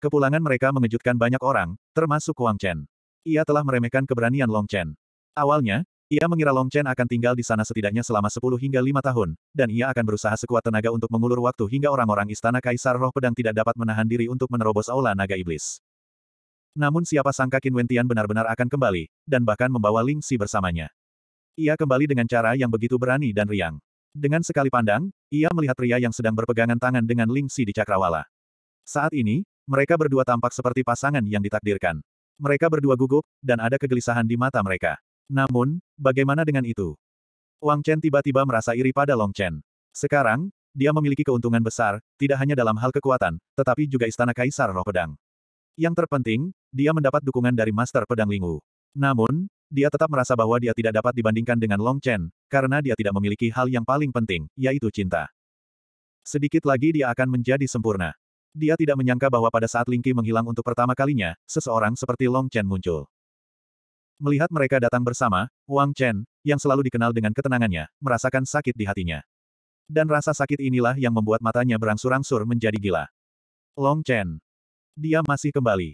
Kepulangan mereka mengejutkan banyak orang, termasuk Wang Chen. Ia telah meremehkan keberanian Long Chen. Awalnya, ia mengira Long Chen akan tinggal di sana setidaknya selama 10 hingga lima tahun, dan ia akan berusaha sekuat tenaga untuk mengulur waktu hingga orang-orang istana Kaisar Roh Pedang tidak dapat menahan diri untuk menerobos aula naga iblis. Namun siapa sangka Qin Wentian benar-benar akan kembali, dan bahkan membawa Ling Xi bersamanya. Ia kembali dengan cara yang begitu berani dan riang. Dengan sekali pandang, ia melihat pria yang sedang berpegangan tangan dengan Ling Xi di Cakrawala. Saat ini, mereka berdua tampak seperti pasangan yang ditakdirkan. Mereka berdua gugup, dan ada kegelisahan di mata mereka. Namun, bagaimana dengan itu? Wang Chen tiba-tiba merasa iri pada Long Chen. Sekarang, dia memiliki keuntungan besar, tidak hanya dalam hal kekuatan, tetapi juga istana kaisar roh pedang. Yang terpenting, dia mendapat dukungan dari Master Pedang Lingu. Namun, dia tetap merasa bahwa dia tidak dapat dibandingkan dengan Long Chen, karena dia tidak memiliki hal yang paling penting, yaitu cinta. Sedikit lagi dia akan menjadi sempurna. Dia tidak menyangka bahwa pada saat Lingqi menghilang untuk pertama kalinya, seseorang seperti Long Chen muncul. Melihat mereka datang bersama, Wang Chen, yang selalu dikenal dengan ketenangannya, merasakan sakit di hatinya. Dan rasa sakit inilah yang membuat matanya berangsur-angsur menjadi gila. Long Chen. Dia masih kembali.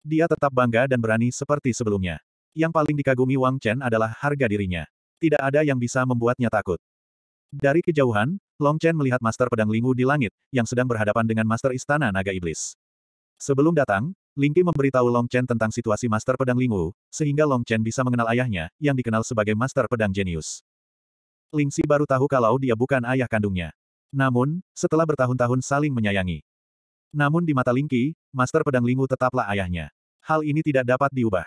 Dia tetap bangga dan berani seperti sebelumnya. Yang paling dikagumi Wang Chen adalah harga dirinya. Tidak ada yang bisa membuatnya takut. Dari kejauhan, Long Chen melihat Master Pedang Lingu di langit, yang sedang berhadapan dengan Master Istana Naga Iblis. Sebelum datang, Lingqi memberitahu Long Chen tentang situasi Master Pedang Lingwu, sehingga Long Chen bisa mengenal ayahnya, yang dikenal sebagai Master Pedang Jenius. Lingxi baru tahu kalau dia bukan ayah kandungnya. Namun, setelah bertahun-tahun saling menyayangi. Namun di mata Lingqi, Master Pedang Lingwu tetaplah ayahnya. Hal ini tidak dapat diubah.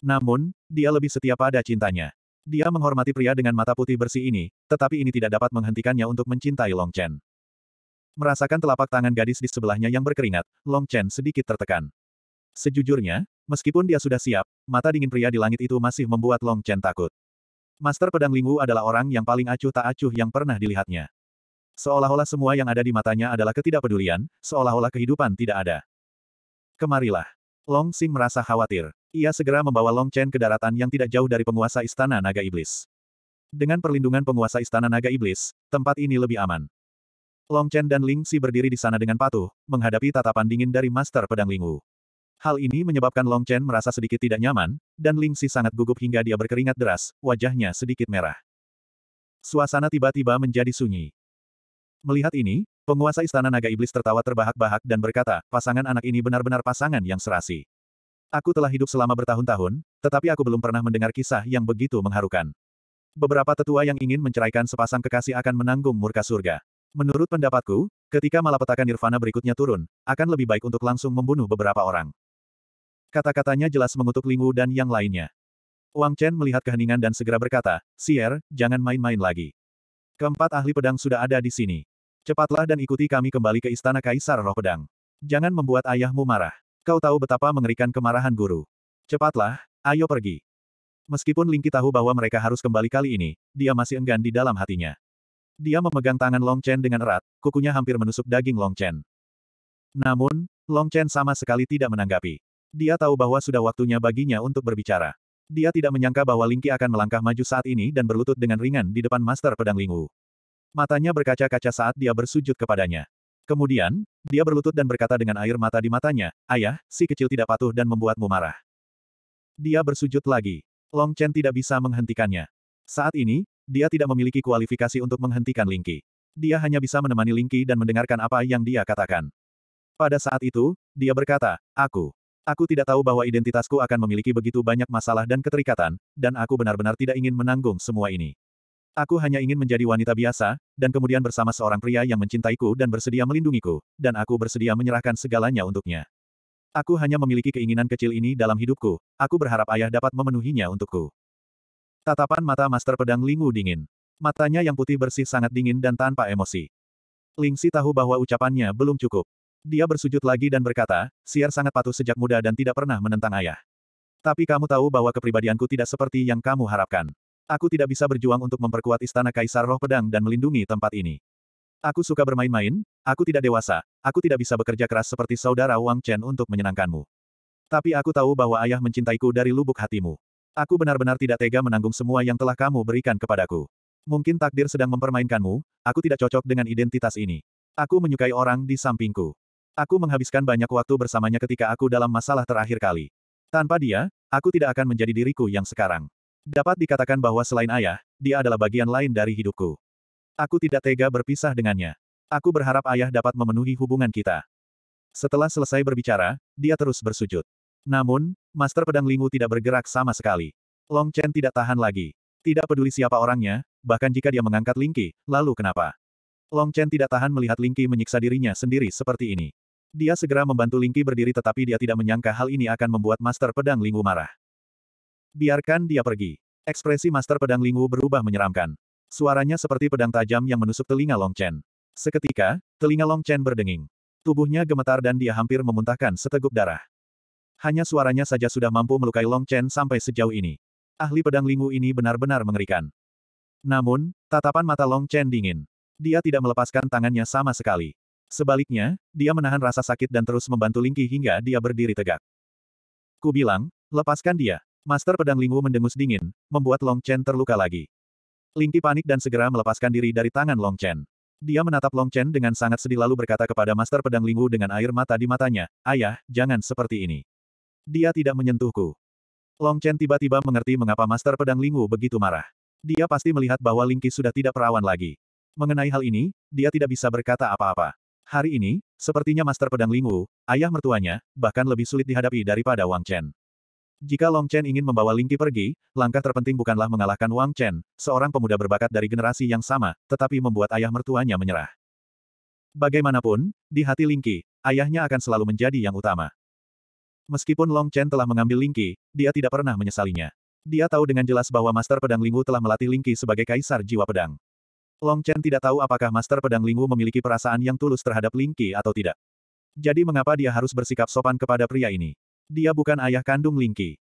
Namun, dia lebih setia pada cintanya. Dia menghormati pria dengan mata putih bersih ini, tetapi ini tidak dapat menghentikannya untuk mencintai Long Chen. Merasakan telapak tangan gadis di sebelahnya yang berkeringat, Long Chen sedikit tertekan. Sejujurnya, meskipun dia sudah siap, mata dingin pria di langit itu masih membuat Long Chen takut. Master Pedang Lingwu adalah orang yang paling acuh tak acuh yang pernah dilihatnya. Seolah-olah semua yang ada di matanya adalah ketidakpedulian, seolah-olah kehidupan tidak ada. Kemarilah. Long Xing merasa khawatir. Ia segera membawa Long Chen ke daratan yang tidak jauh dari penguasa Istana Naga Iblis. Dengan perlindungan penguasa Istana Naga Iblis, tempat ini lebih aman. Long Chen dan Ling Si berdiri di sana dengan patuh, menghadapi tatapan dingin dari Master Pedang Lingwu. Hal ini menyebabkan Long Chen merasa sedikit tidak nyaman, dan Ling Si sangat gugup hingga dia berkeringat deras, wajahnya sedikit merah. Suasana tiba-tiba menjadi sunyi. Melihat ini, penguasa Istana Naga Iblis tertawa terbahak-bahak dan berkata, pasangan anak ini benar-benar pasangan yang serasi. Aku telah hidup selama bertahun-tahun, tetapi aku belum pernah mendengar kisah yang begitu mengharukan. Beberapa tetua yang ingin menceraikan sepasang kekasih akan menanggung murka surga. Menurut pendapatku, ketika malapetaka nirvana berikutnya turun, akan lebih baik untuk langsung membunuh beberapa orang. Kata-katanya jelas mengutuk Lingu dan yang lainnya. Wang Chen melihat keheningan dan segera berkata, Sier, jangan main-main lagi. Keempat ahli pedang sudah ada di sini. Cepatlah dan ikuti kami kembali ke Istana Kaisar Roh Pedang. Jangan membuat ayahmu marah. Kau tahu betapa mengerikan kemarahan guru. Cepatlah, ayo pergi. Meskipun Lingki tahu bahwa mereka harus kembali kali ini, dia masih enggan di dalam hatinya. Dia memegang tangan Long Chen dengan erat, kukunya hampir menusuk daging Long Chen. Namun, Long Chen sama sekali tidak menanggapi. Dia tahu bahwa sudah waktunya baginya untuk berbicara. Dia tidak menyangka bahwa Lingqi akan melangkah maju saat ini dan berlutut dengan ringan di depan Master Pedang Lingu. Matanya berkaca-kaca saat dia bersujud kepadanya. Kemudian, dia berlutut dan berkata dengan air mata di matanya, Ayah, si kecil tidak patuh dan membuatmu marah. Dia bersujud lagi. Long Chen tidak bisa menghentikannya. Saat ini, dia tidak memiliki kualifikasi untuk menghentikan Lingqi. Dia hanya bisa menemani Lingqi dan mendengarkan apa yang dia katakan. Pada saat itu, dia berkata, Aku. Aku tidak tahu bahwa identitasku akan memiliki begitu banyak masalah dan keterikatan, dan aku benar-benar tidak ingin menanggung semua ini. Aku hanya ingin menjadi wanita biasa, dan kemudian bersama seorang pria yang mencintaiku dan bersedia melindungiku, dan aku bersedia menyerahkan segalanya untuknya. Aku hanya memiliki keinginan kecil ini dalam hidupku, aku berharap ayah dapat memenuhinya untukku. Tatapan mata Master Pedang Lingu dingin. Matanya yang putih bersih sangat dingin dan tanpa emosi. Lingsi tahu bahwa ucapannya belum cukup. Dia bersujud lagi dan berkata, Siar sangat patuh sejak muda dan tidak pernah menentang ayah. Tapi kamu tahu bahwa kepribadianku tidak seperti yang kamu harapkan. Aku tidak bisa berjuang untuk memperkuat istana Kaisar Roh Pedang dan melindungi tempat ini. Aku suka bermain-main, aku tidak dewasa, aku tidak bisa bekerja keras seperti saudara Wang Chen untuk menyenangkanmu. Tapi aku tahu bahwa ayah mencintaiku dari lubuk hatimu. Aku benar-benar tidak tega menanggung semua yang telah kamu berikan kepadaku. Mungkin takdir sedang mempermainkanmu, aku tidak cocok dengan identitas ini. Aku menyukai orang di sampingku. Aku menghabiskan banyak waktu bersamanya ketika aku dalam masalah terakhir kali. Tanpa dia, aku tidak akan menjadi diriku yang sekarang. Dapat dikatakan bahwa selain ayah, dia adalah bagian lain dari hidupku. Aku tidak tega berpisah dengannya. Aku berharap ayah dapat memenuhi hubungan kita. Setelah selesai berbicara, dia terus bersujud. Namun, Master Pedang Lingu tidak bergerak sama sekali. Long Chen tidak tahan lagi. Tidak peduli siapa orangnya, bahkan jika dia mengangkat Lingqi, lalu kenapa? Long Chen tidak tahan melihat Lingqi menyiksa dirinya sendiri seperti ini. Dia segera membantu Lingqi berdiri tetapi dia tidak menyangka hal ini akan membuat Master Pedang Lingwu marah. Biarkan dia pergi. Ekspresi Master Pedang Lingwu berubah menyeramkan. Suaranya seperti pedang tajam yang menusuk telinga Long Chen. Seketika, telinga Long Chen berdenging. Tubuhnya gemetar dan dia hampir memuntahkan seteguk darah. Hanya suaranya saja sudah mampu melukai Long Chen sampai sejauh ini. Ahli pedang Lingwu ini benar-benar mengerikan. Namun, tatapan mata Long Chen dingin. Dia tidak melepaskan tangannya sama sekali. Sebaliknya, dia menahan rasa sakit dan terus membantu Lingqi hingga dia berdiri tegak. Ku bilang, lepaskan dia. Master Pedang Lingwu mendengus dingin, membuat Long Chen terluka lagi. Lingqi panik dan segera melepaskan diri dari tangan Long Chen. Dia menatap Long Chen dengan sangat sedih lalu berkata kepada Master Pedang Lingwu dengan air mata di matanya, Ayah, jangan seperti ini. Dia tidak menyentuhku. Long Chen tiba-tiba mengerti mengapa Master Pedang Lingwu begitu marah. Dia pasti melihat bahwa Lingqi sudah tidak perawan lagi. Mengenai hal ini, dia tidak bisa berkata apa-apa. Hari ini, sepertinya Master Pedang Lingwu, ayah mertuanya, bahkan lebih sulit dihadapi daripada Wang Chen. Jika Long Chen ingin membawa Ling Qi pergi, langkah terpenting bukanlah mengalahkan Wang Chen, seorang pemuda berbakat dari generasi yang sama, tetapi membuat ayah mertuanya menyerah. Bagaimanapun, di hati Ling Qi, ayahnya akan selalu menjadi yang utama. Meskipun Long Chen telah mengambil Ling Qi, dia tidak pernah menyesalinya. Dia tahu dengan jelas bahwa Master Pedang Lingwu telah melatih Ling Qi sebagai Kaisar Jiwa Pedang. Long Chen tidak tahu apakah Master Pedang Lingwu memiliki perasaan yang tulus terhadap Ling Qi atau tidak. Jadi mengapa dia harus bersikap sopan kepada pria ini? Dia bukan ayah kandung Ling Qi.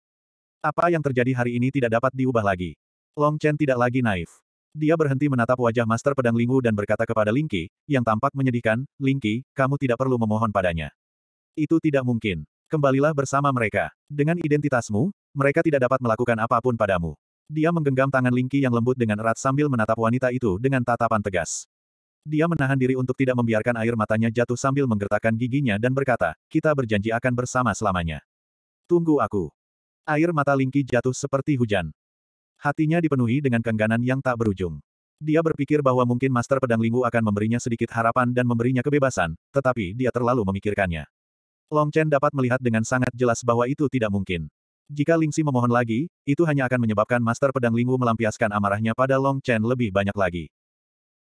Apa yang terjadi hari ini tidak dapat diubah lagi. Long Chen tidak lagi naif. Dia berhenti menatap wajah Master Pedang Lingwu dan berkata kepada Ling Qi, yang tampak menyedihkan, Ling Qi, kamu tidak perlu memohon padanya. Itu tidak mungkin. Kembalilah bersama mereka. Dengan identitasmu, mereka tidak dapat melakukan apapun padamu. Dia menggenggam tangan Lingqi yang lembut dengan erat sambil menatap wanita itu dengan tatapan tegas. Dia menahan diri untuk tidak membiarkan air matanya jatuh sambil menggertakkan giginya dan berkata, kita berjanji akan bersama selamanya. Tunggu aku. Air mata Lingqi jatuh seperti hujan. Hatinya dipenuhi dengan kengganan yang tak berujung. Dia berpikir bahwa mungkin Master Pedang Linggu akan memberinya sedikit harapan dan memberinya kebebasan, tetapi dia terlalu memikirkannya. Long Chen dapat melihat dengan sangat jelas bahwa itu tidak mungkin. Jika Lingxi memohon lagi, itu hanya akan menyebabkan Master Pedang Lingwu melampiaskan amarahnya pada Long Chen lebih banyak lagi.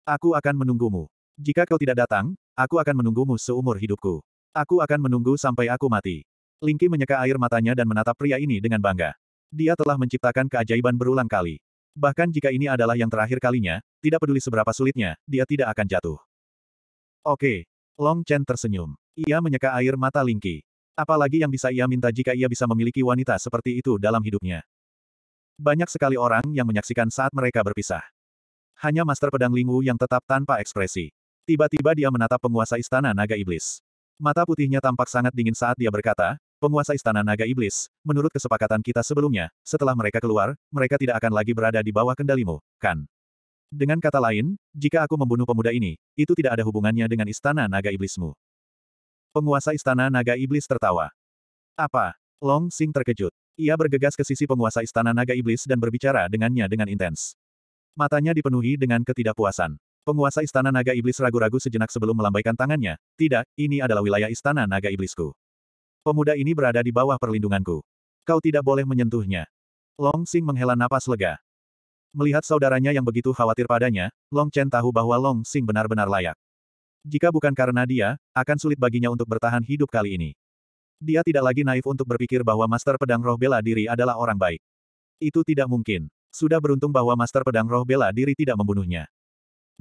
Aku akan menunggumu. Jika kau tidak datang, aku akan menunggumu seumur hidupku. Aku akan menunggu sampai aku mati. Lingqi menyeka air matanya dan menatap pria ini dengan bangga. Dia telah menciptakan keajaiban berulang kali. Bahkan jika ini adalah yang terakhir kalinya, tidak peduli seberapa sulitnya, dia tidak akan jatuh. Oke. Long Chen tersenyum. Ia menyeka air mata Lingqi. Apalagi yang bisa ia minta jika ia bisa memiliki wanita seperti itu dalam hidupnya. Banyak sekali orang yang menyaksikan saat mereka berpisah. Hanya Master Pedang Lingu yang tetap tanpa ekspresi. Tiba-tiba dia menatap penguasa Istana Naga Iblis. Mata putihnya tampak sangat dingin saat dia berkata, penguasa Istana Naga Iblis, menurut kesepakatan kita sebelumnya, setelah mereka keluar, mereka tidak akan lagi berada di bawah kendalimu, kan? Dengan kata lain, jika aku membunuh pemuda ini, itu tidak ada hubungannya dengan Istana Naga Iblismu. Penguasa Istana Naga Iblis tertawa. Apa? Long Sing terkejut. Ia bergegas ke sisi penguasa Istana Naga Iblis dan berbicara dengannya dengan intens. Matanya dipenuhi dengan ketidakpuasan. Penguasa Istana Naga Iblis ragu-ragu sejenak sebelum melambaikan tangannya. Tidak, ini adalah wilayah Istana Naga Iblisku. Pemuda ini berada di bawah perlindunganku. Kau tidak boleh menyentuhnya. Long Sing menghela napas lega. Melihat saudaranya yang begitu khawatir padanya, Long Chen tahu bahwa Long Sing benar-benar layak. Jika bukan karena dia, akan sulit baginya untuk bertahan hidup kali ini. Dia tidak lagi naif untuk berpikir bahwa Master Pedang Roh Bela Diri adalah orang baik. Itu tidak mungkin. Sudah beruntung bahwa Master Pedang Roh Bela Diri tidak membunuhnya.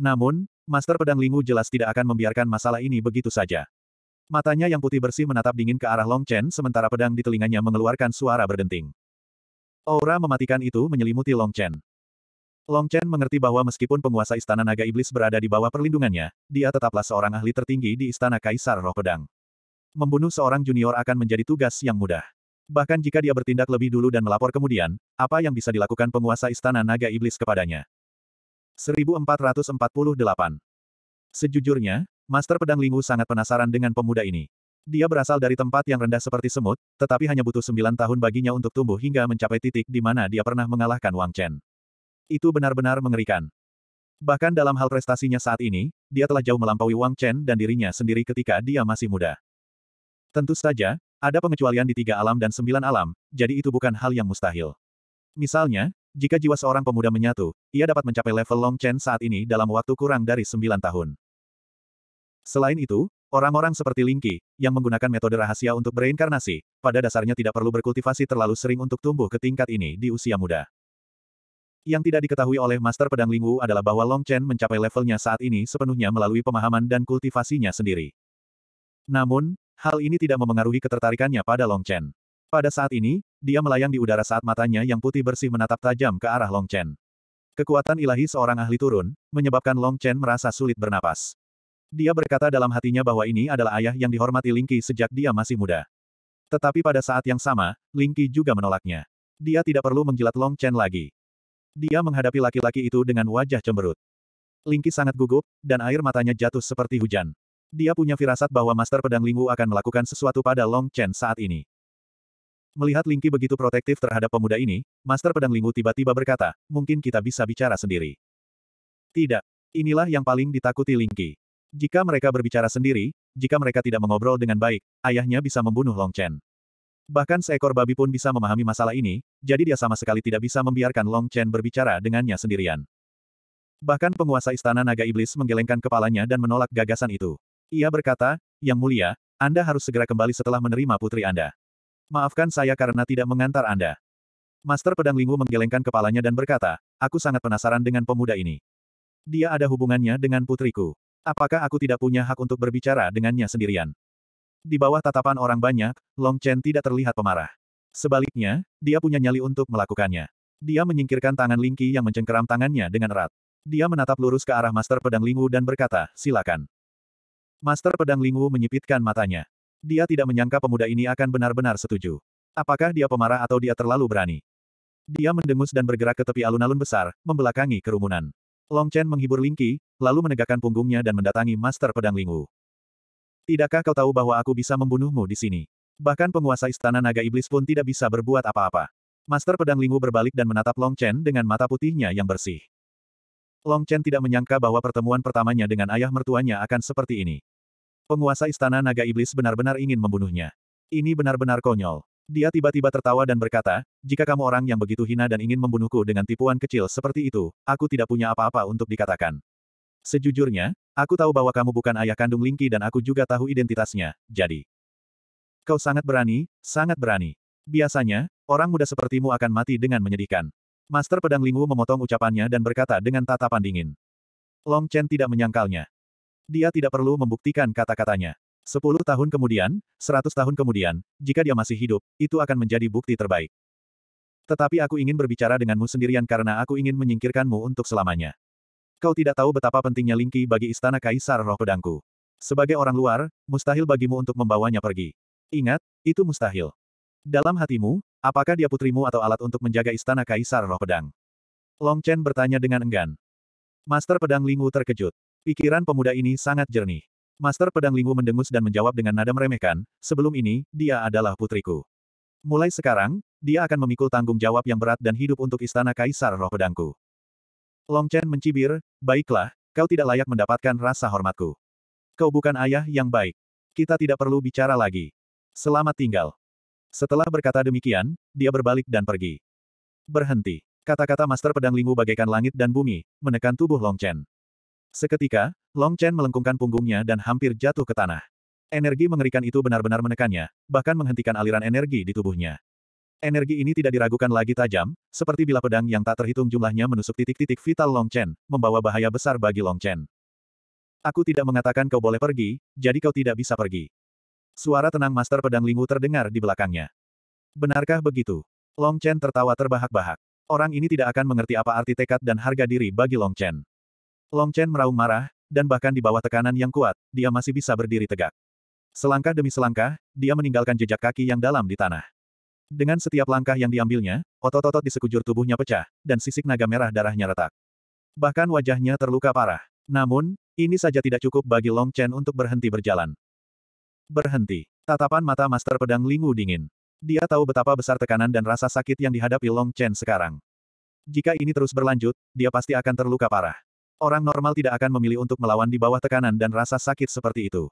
Namun, Master Pedang Lingu jelas tidak akan membiarkan masalah ini begitu saja. Matanya yang putih bersih menatap dingin ke arah Long Chen sementara pedang di telinganya mengeluarkan suara berdenting. Aura mematikan itu menyelimuti Long Chen. Long Chen mengerti bahwa meskipun penguasa Istana Naga Iblis berada di bawah perlindungannya, dia tetaplah seorang ahli tertinggi di Istana Kaisar Roh Pedang. Membunuh seorang junior akan menjadi tugas yang mudah. Bahkan jika dia bertindak lebih dulu dan melapor kemudian, apa yang bisa dilakukan penguasa Istana Naga Iblis kepadanya? 1448 Sejujurnya, Master Pedang Lingu sangat penasaran dengan pemuda ini. Dia berasal dari tempat yang rendah seperti semut, tetapi hanya butuh sembilan tahun baginya untuk tumbuh hingga mencapai titik di mana dia pernah mengalahkan Wang Chen. Itu benar-benar mengerikan. Bahkan dalam hal prestasinya saat ini, dia telah jauh melampaui Wang Chen dan dirinya sendiri ketika dia masih muda. Tentu saja, ada pengecualian di tiga alam dan sembilan alam, jadi itu bukan hal yang mustahil. Misalnya, jika jiwa seorang pemuda menyatu, ia dapat mencapai level Long Chen saat ini dalam waktu kurang dari sembilan tahun. Selain itu, orang-orang seperti Qi, yang menggunakan metode rahasia untuk bereinkarnasi, pada dasarnya tidak perlu berkultivasi terlalu sering untuk tumbuh ke tingkat ini di usia muda. Yang tidak diketahui oleh Master Pedang Lingwu adalah bahwa Long Chen mencapai levelnya saat ini sepenuhnya melalui pemahaman dan kultivasinya sendiri. Namun, hal ini tidak memengaruhi ketertarikannya pada Long Chen. Pada saat ini, dia melayang di udara saat matanya yang putih bersih menatap tajam ke arah Long Chen. Kekuatan ilahi seorang ahli turun, menyebabkan Long Chen merasa sulit bernapas. Dia berkata dalam hatinya bahwa ini adalah ayah yang dihormati Ling Qi sejak dia masih muda. Tetapi pada saat yang sama, Ling Qi juga menolaknya. Dia tidak perlu menjilat Long Chen lagi. Dia menghadapi laki-laki itu dengan wajah cemberut. Lingki sangat gugup, dan air matanya jatuh seperti hujan. Dia punya firasat bahwa Master Pedang Lingwu akan melakukan sesuatu pada Long Chen saat ini. Melihat Lingki begitu protektif terhadap pemuda ini, Master Pedang Lingwu tiba-tiba berkata, mungkin kita bisa bicara sendiri. Tidak. Inilah yang paling ditakuti Lingki. Jika mereka berbicara sendiri, jika mereka tidak mengobrol dengan baik, ayahnya bisa membunuh Long Chen. Bahkan seekor babi pun bisa memahami masalah ini, jadi dia sama sekali tidak bisa membiarkan Long Chen berbicara dengannya sendirian. Bahkan penguasa istana naga iblis menggelengkan kepalanya dan menolak gagasan itu. Ia berkata, Yang mulia, Anda harus segera kembali setelah menerima putri Anda. Maafkan saya karena tidak mengantar Anda. Master Pedang Lingwu menggelengkan kepalanya dan berkata, Aku sangat penasaran dengan pemuda ini. Dia ada hubungannya dengan putriku. Apakah aku tidak punya hak untuk berbicara dengannya sendirian? Di bawah tatapan orang banyak, Long Chen tidak terlihat pemarah. Sebaliknya, dia punya nyali untuk melakukannya. Dia menyingkirkan tangan Lingqi yang mencengkeram tangannya dengan erat. Dia menatap lurus ke arah Master Pedang Lingwu dan berkata, silakan. Master Pedang Lingwu menyipitkan matanya. Dia tidak menyangka pemuda ini akan benar-benar setuju. Apakah dia pemarah atau dia terlalu berani? Dia mendengus dan bergerak ke tepi alun-alun besar, membelakangi kerumunan. Long Chen menghibur Lingqi, lalu menegakkan punggungnya dan mendatangi Master Pedang Lingwu. Tidakkah kau tahu bahwa aku bisa membunuhmu di sini? Bahkan penguasa istana naga iblis pun tidak bisa berbuat apa-apa. Master Pedang Lingu berbalik dan menatap Long Chen dengan mata putihnya yang bersih. Long Chen tidak menyangka bahwa pertemuan pertamanya dengan ayah mertuanya akan seperti ini. Penguasa istana naga iblis benar-benar ingin membunuhnya. Ini benar-benar konyol. Dia tiba-tiba tertawa dan berkata, jika kamu orang yang begitu hina dan ingin membunuhku dengan tipuan kecil seperti itu, aku tidak punya apa-apa untuk dikatakan. Sejujurnya, aku tahu bahwa kamu bukan ayah kandung Lingki dan aku juga tahu identitasnya, jadi. Kau sangat berani, sangat berani. Biasanya, orang muda sepertimu akan mati dengan menyedihkan. Master Pedang Lingwu memotong ucapannya dan berkata dengan tatapan dingin. Long Chen tidak menyangkalnya. Dia tidak perlu membuktikan kata-katanya. Sepuluh tahun kemudian, seratus tahun kemudian, jika dia masih hidup, itu akan menjadi bukti terbaik. Tetapi aku ingin berbicara denganmu sendirian karena aku ingin menyingkirkanmu untuk selamanya. Kau tidak tahu betapa pentingnya Lingqi bagi istana kaisar roh pedangku. Sebagai orang luar, mustahil bagimu untuk membawanya pergi. Ingat, itu mustahil. Dalam hatimu, apakah dia putrimu atau alat untuk menjaga istana kaisar roh pedang? Long Chen bertanya dengan enggan. Master pedang Lingwu terkejut. Pikiran pemuda ini sangat jernih. Master pedang Lingwu mendengus dan menjawab dengan nada meremehkan, sebelum ini, dia adalah putriku. Mulai sekarang, dia akan memikul tanggung jawab yang berat dan hidup untuk istana kaisar roh pedangku. Long Chen mencibir, baiklah, kau tidak layak mendapatkan rasa hormatku. Kau bukan ayah yang baik. Kita tidak perlu bicara lagi. Selamat tinggal. Setelah berkata demikian, dia berbalik dan pergi. Berhenti. Kata-kata Master Pedang Lingu bagaikan langit dan bumi, menekan tubuh Long Chen. Seketika, Long Chen melengkungkan punggungnya dan hampir jatuh ke tanah. Energi mengerikan itu benar-benar menekannya, bahkan menghentikan aliran energi di tubuhnya. Energi ini tidak diragukan lagi tajam, seperti bila pedang yang tak terhitung jumlahnya menusuk titik-titik vital Long Chen, membawa bahaya besar bagi Long Chen. Aku tidak mengatakan kau boleh pergi, jadi kau tidak bisa pergi. Suara tenang Master Pedang Lingwu terdengar di belakangnya. Benarkah begitu? Long Chen tertawa terbahak-bahak. Orang ini tidak akan mengerti apa arti tekad dan harga diri bagi Long Chen. Long Chen meraung marah, dan bahkan di bawah tekanan yang kuat, dia masih bisa berdiri tegak. Selangkah demi selangkah, dia meninggalkan jejak kaki yang dalam di tanah. Dengan setiap langkah yang diambilnya, otot-otot di sekujur tubuhnya pecah, dan sisik naga merah darahnya retak. Bahkan wajahnya terluka parah. Namun, ini saja tidak cukup bagi Long Chen untuk berhenti berjalan. Berhenti. Tatapan mata Master Pedang Lingu dingin. Dia tahu betapa besar tekanan dan rasa sakit yang dihadapi Long Chen sekarang. Jika ini terus berlanjut, dia pasti akan terluka parah. Orang normal tidak akan memilih untuk melawan di bawah tekanan dan rasa sakit seperti itu.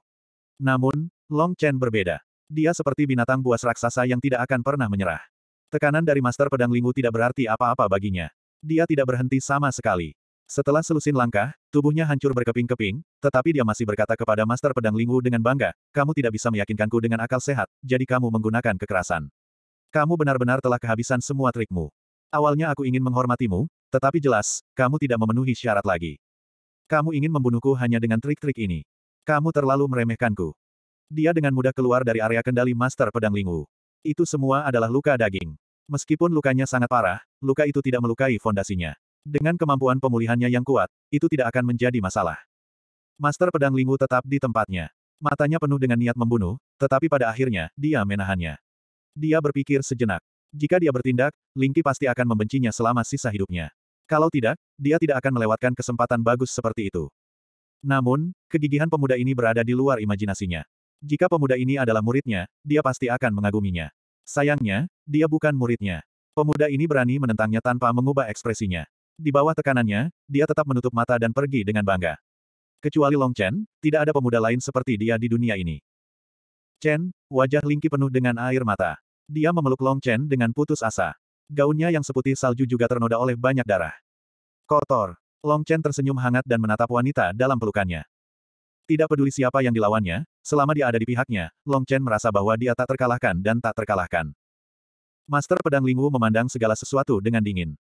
Namun, Long Chen berbeda. Dia seperti binatang buas raksasa yang tidak akan pernah menyerah. Tekanan dari Master Pedang Lingu tidak berarti apa-apa baginya. Dia tidak berhenti sama sekali. Setelah selusin langkah, tubuhnya hancur berkeping-keping, tetapi dia masih berkata kepada Master Pedang Lingu dengan bangga, kamu tidak bisa meyakinkanku dengan akal sehat, jadi kamu menggunakan kekerasan. Kamu benar-benar telah kehabisan semua trikmu. Awalnya aku ingin menghormatimu, tetapi jelas, kamu tidak memenuhi syarat lagi. Kamu ingin membunuhku hanya dengan trik-trik ini. Kamu terlalu meremehkanku. Dia dengan mudah keluar dari area kendali Master Pedang Lingu. Itu semua adalah luka daging. Meskipun lukanya sangat parah, luka itu tidak melukai fondasinya. Dengan kemampuan pemulihannya yang kuat, itu tidak akan menjadi masalah. Master Pedang Lingu tetap di tempatnya. Matanya penuh dengan niat membunuh, tetapi pada akhirnya, dia menahannya. Dia berpikir sejenak. Jika dia bertindak, Lingki pasti akan membencinya selama sisa hidupnya. Kalau tidak, dia tidak akan melewatkan kesempatan bagus seperti itu. Namun, kegigihan pemuda ini berada di luar imajinasinya. Jika pemuda ini adalah muridnya, dia pasti akan mengaguminya. Sayangnya, dia bukan muridnya. Pemuda ini berani menentangnya tanpa mengubah ekspresinya. Di bawah tekanannya, dia tetap menutup mata dan pergi dengan bangga. Kecuali Long Chen, tidak ada pemuda lain seperti dia di dunia ini. Chen, wajah Lingqi penuh dengan air mata. Dia memeluk Long Chen dengan putus asa. Gaunnya yang seputih salju juga ternoda oleh banyak darah. Kotor. Long Chen tersenyum hangat dan menatap wanita dalam pelukannya. Tidak peduli siapa yang dilawannya, selama dia ada di pihaknya, Long Chen merasa bahwa dia tak terkalahkan dan tak terkalahkan. Master Pedang Lingwu memandang segala sesuatu dengan dingin.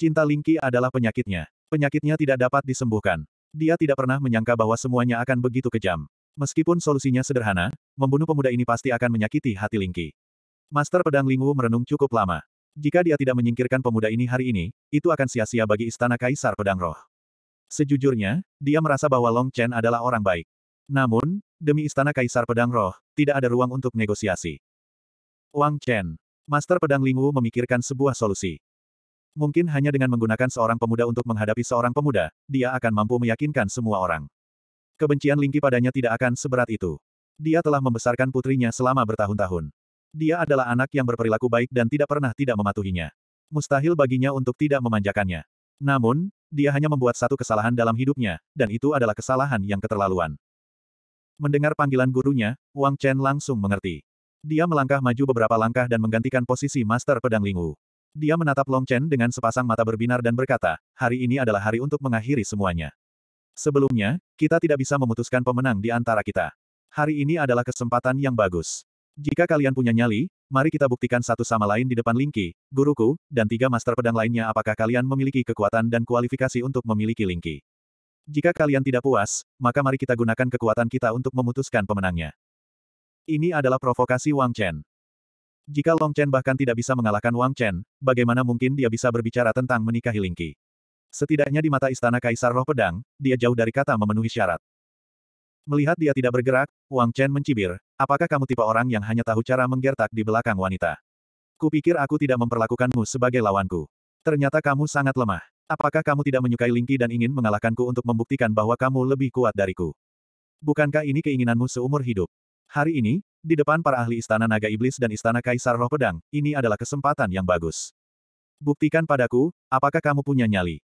Cinta Lingqi adalah penyakitnya. Penyakitnya tidak dapat disembuhkan. Dia tidak pernah menyangka bahwa semuanya akan begitu kejam. Meskipun solusinya sederhana, membunuh pemuda ini pasti akan menyakiti hati Lingqi. Master Pedang Lingwu merenung cukup lama. Jika dia tidak menyingkirkan pemuda ini hari ini, itu akan sia-sia bagi Istana Kaisar Pedang Roh. Sejujurnya, dia merasa bahwa Long Chen adalah orang baik. Namun, demi istana Kaisar Pedang Roh, tidak ada ruang untuk negosiasi. Wang Chen, Master Pedang Lingwu memikirkan sebuah solusi. Mungkin hanya dengan menggunakan seorang pemuda untuk menghadapi seorang pemuda, dia akan mampu meyakinkan semua orang. Kebencian Lingqi padanya tidak akan seberat itu. Dia telah membesarkan putrinya selama bertahun-tahun. Dia adalah anak yang berperilaku baik dan tidak pernah tidak mematuhinya. Mustahil baginya untuk tidak memanjakannya. Namun, dia hanya membuat satu kesalahan dalam hidupnya, dan itu adalah kesalahan yang keterlaluan. Mendengar panggilan gurunya, Wang Chen langsung mengerti. Dia melangkah maju beberapa langkah dan menggantikan posisi Master Pedang Lingu. Dia menatap Long Chen dengan sepasang mata berbinar dan berkata, hari ini adalah hari untuk mengakhiri semuanya. Sebelumnya, kita tidak bisa memutuskan pemenang di antara kita. Hari ini adalah kesempatan yang bagus. Jika kalian punya nyali, mari kita buktikan satu sama lain di depan Lingqi, guruku, dan tiga master pedang lainnya apakah kalian memiliki kekuatan dan kualifikasi untuk memiliki Lingqi. Jika kalian tidak puas, maka mari kita gunakan kekuatan kita untuk memutuskan pemenangnya. Ini adalah provokasi Wang Chen. Jika Long Chen bahkan tidak bisa mengalahkan Wang Chen, bagaimana mungkin dia bisa berbicara tentang menikahi Lingqi? Setidaknya di mata istana Kaisar Roh Pedang, dia jauh dari kata memenuhi syarat. Melihat dia tidak bergerak, Wang Chen mencibir, Apakah kamu tipe orang yang hanya tahu cara menggertak di belakang wanita? Kupikir aku tidak memperlakukanmu sebagai lawanku. Ternyata kamu sangat lemah. Apakah kamu tidak menyukai Lingki dan ingin mengalahkanku untuk membuktikan bahwa kamu lebih kuat dariku? Bukankah ini keinginanmu seumur hidup? Hari ini, di depan para ahli Istana Naga Iblis dan Istana Kaisar Roh Pedang, ini adalah kesempatan yang bagus. Buktikan padaku, apakah kamu punya nyali?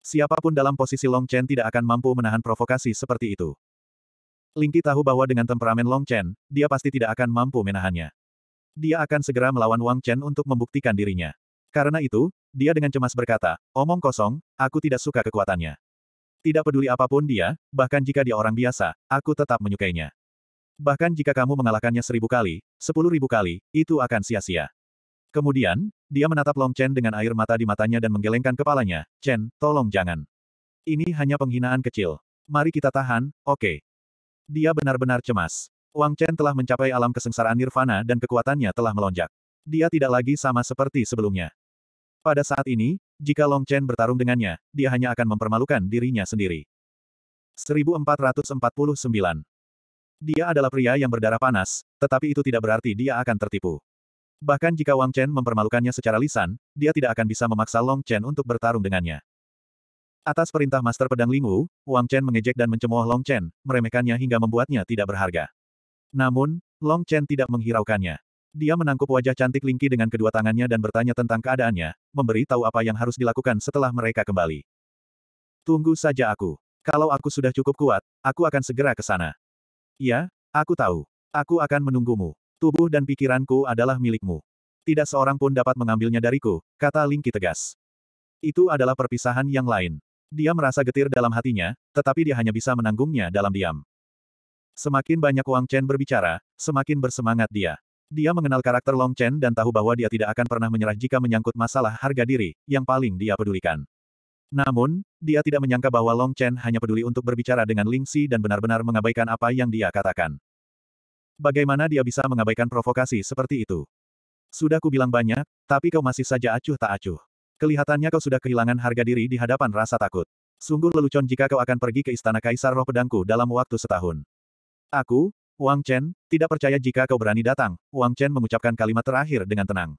Siapapun dalam posisi Long Chen tidak akan mampu menahan provokasi seperti itu. Lingqi tahu bahwa dengan temperamen Long Chen, dia pasti tidak akan mampu menahannya. Dia akan segera melawan Wang Chen untuk membuktikan dirinya. Karena itu, dia dengan cemas berkata, omong kosong, aku tidak suka kekuatannya. Tidak peduli apapun dia, bahkan jika dia orang biasa, aku tetap menyukainya. Bahkan jika kamu mengalahkannya seribu kali, sepuluh ribu kali, itu akan sia-sia. Kemudian, dia menatap Long Chen dengan air mata di matanya dan menggelengkan kepalanya, Chen, tolong jangan. Ini hanya penghinaan kecil. Mari kita tahan, oke. Okay. Dia benar-benar cemas. Wang Chen telah mencapai alam kesengsaraan nirvana dan kekuatannya telah melonjak. Dia tidak lagi sama seperti sebelumnya. Pada saat ini, jika Long Chen bertarung dengannya, dia hanya akan mempermalukan dirinya sendiri. 1449. Dia adalah pria yang berdarah panas, tetapi itu tidak berarti dia akan tertipu. Bahkan jika Wang Chen mempermalukannya secara lisan, dia tidak akan bisa memaksa Long Chen untuk bertarung dengannya. Atas perintah Master Pedang Lingwu, Wang Chen mengejek dan mencemooh Long Chen, meremehkannya hingga membuatnya tidak berharga. Namun, Long Chen tidak menghiraukannya. Dia menangkup wajah cantik Lingqi dengan kedua tangannya dan bertanya tentang keadaannya, memberi tahu apa yang harus dilakukan setelah mereka kembali. Tunggu saja aku. Kalau aku sudah cukup kuat, aku akan segera ke sana. Ya, aku tahu. Aku akan menunggumu. Tubuh dan pikiranku adalah milikmu. Tidak seorang pun dapat mengambilnya dariku, kata Lingqi tegas. Itu adalah perpisahan yang lain. Dia merasa getir dalam hatinya, tetapi dia hanya bisa menanggungnya dalam diam. Semakin banyak Wang Chen berbicara, semakin bersemangat dia. Dia mengenal karakter Long Chen dan tahu bahwa dia tidak akan pernah menyerah jika menyangkut masalah harga diri, yang paling dia pedulikan. Namun, dia tidak menyangka bahwa Long Chen hanya peduli untuk berbicara dengan Ling Xi dan benar-benar mengabaikan apa yang dia katakan. Bagaimana dia bisa mengabaikan provokasi seperti itu? Sudah kubilang banyak, tapi kau masih saja acuh tak acuh. Kelihatannya kau sudah kehilangan harga diri di hadapan rasa takut. Sungguh lelucon jika kau akan pergi ke istana Kaisar Roh Pedangku dalam waktu setahun. Aku, Wang Chen, tidak percaya jika kau berani datang, Wang Chen mengucapkan kalimat terakhir dengan tenang.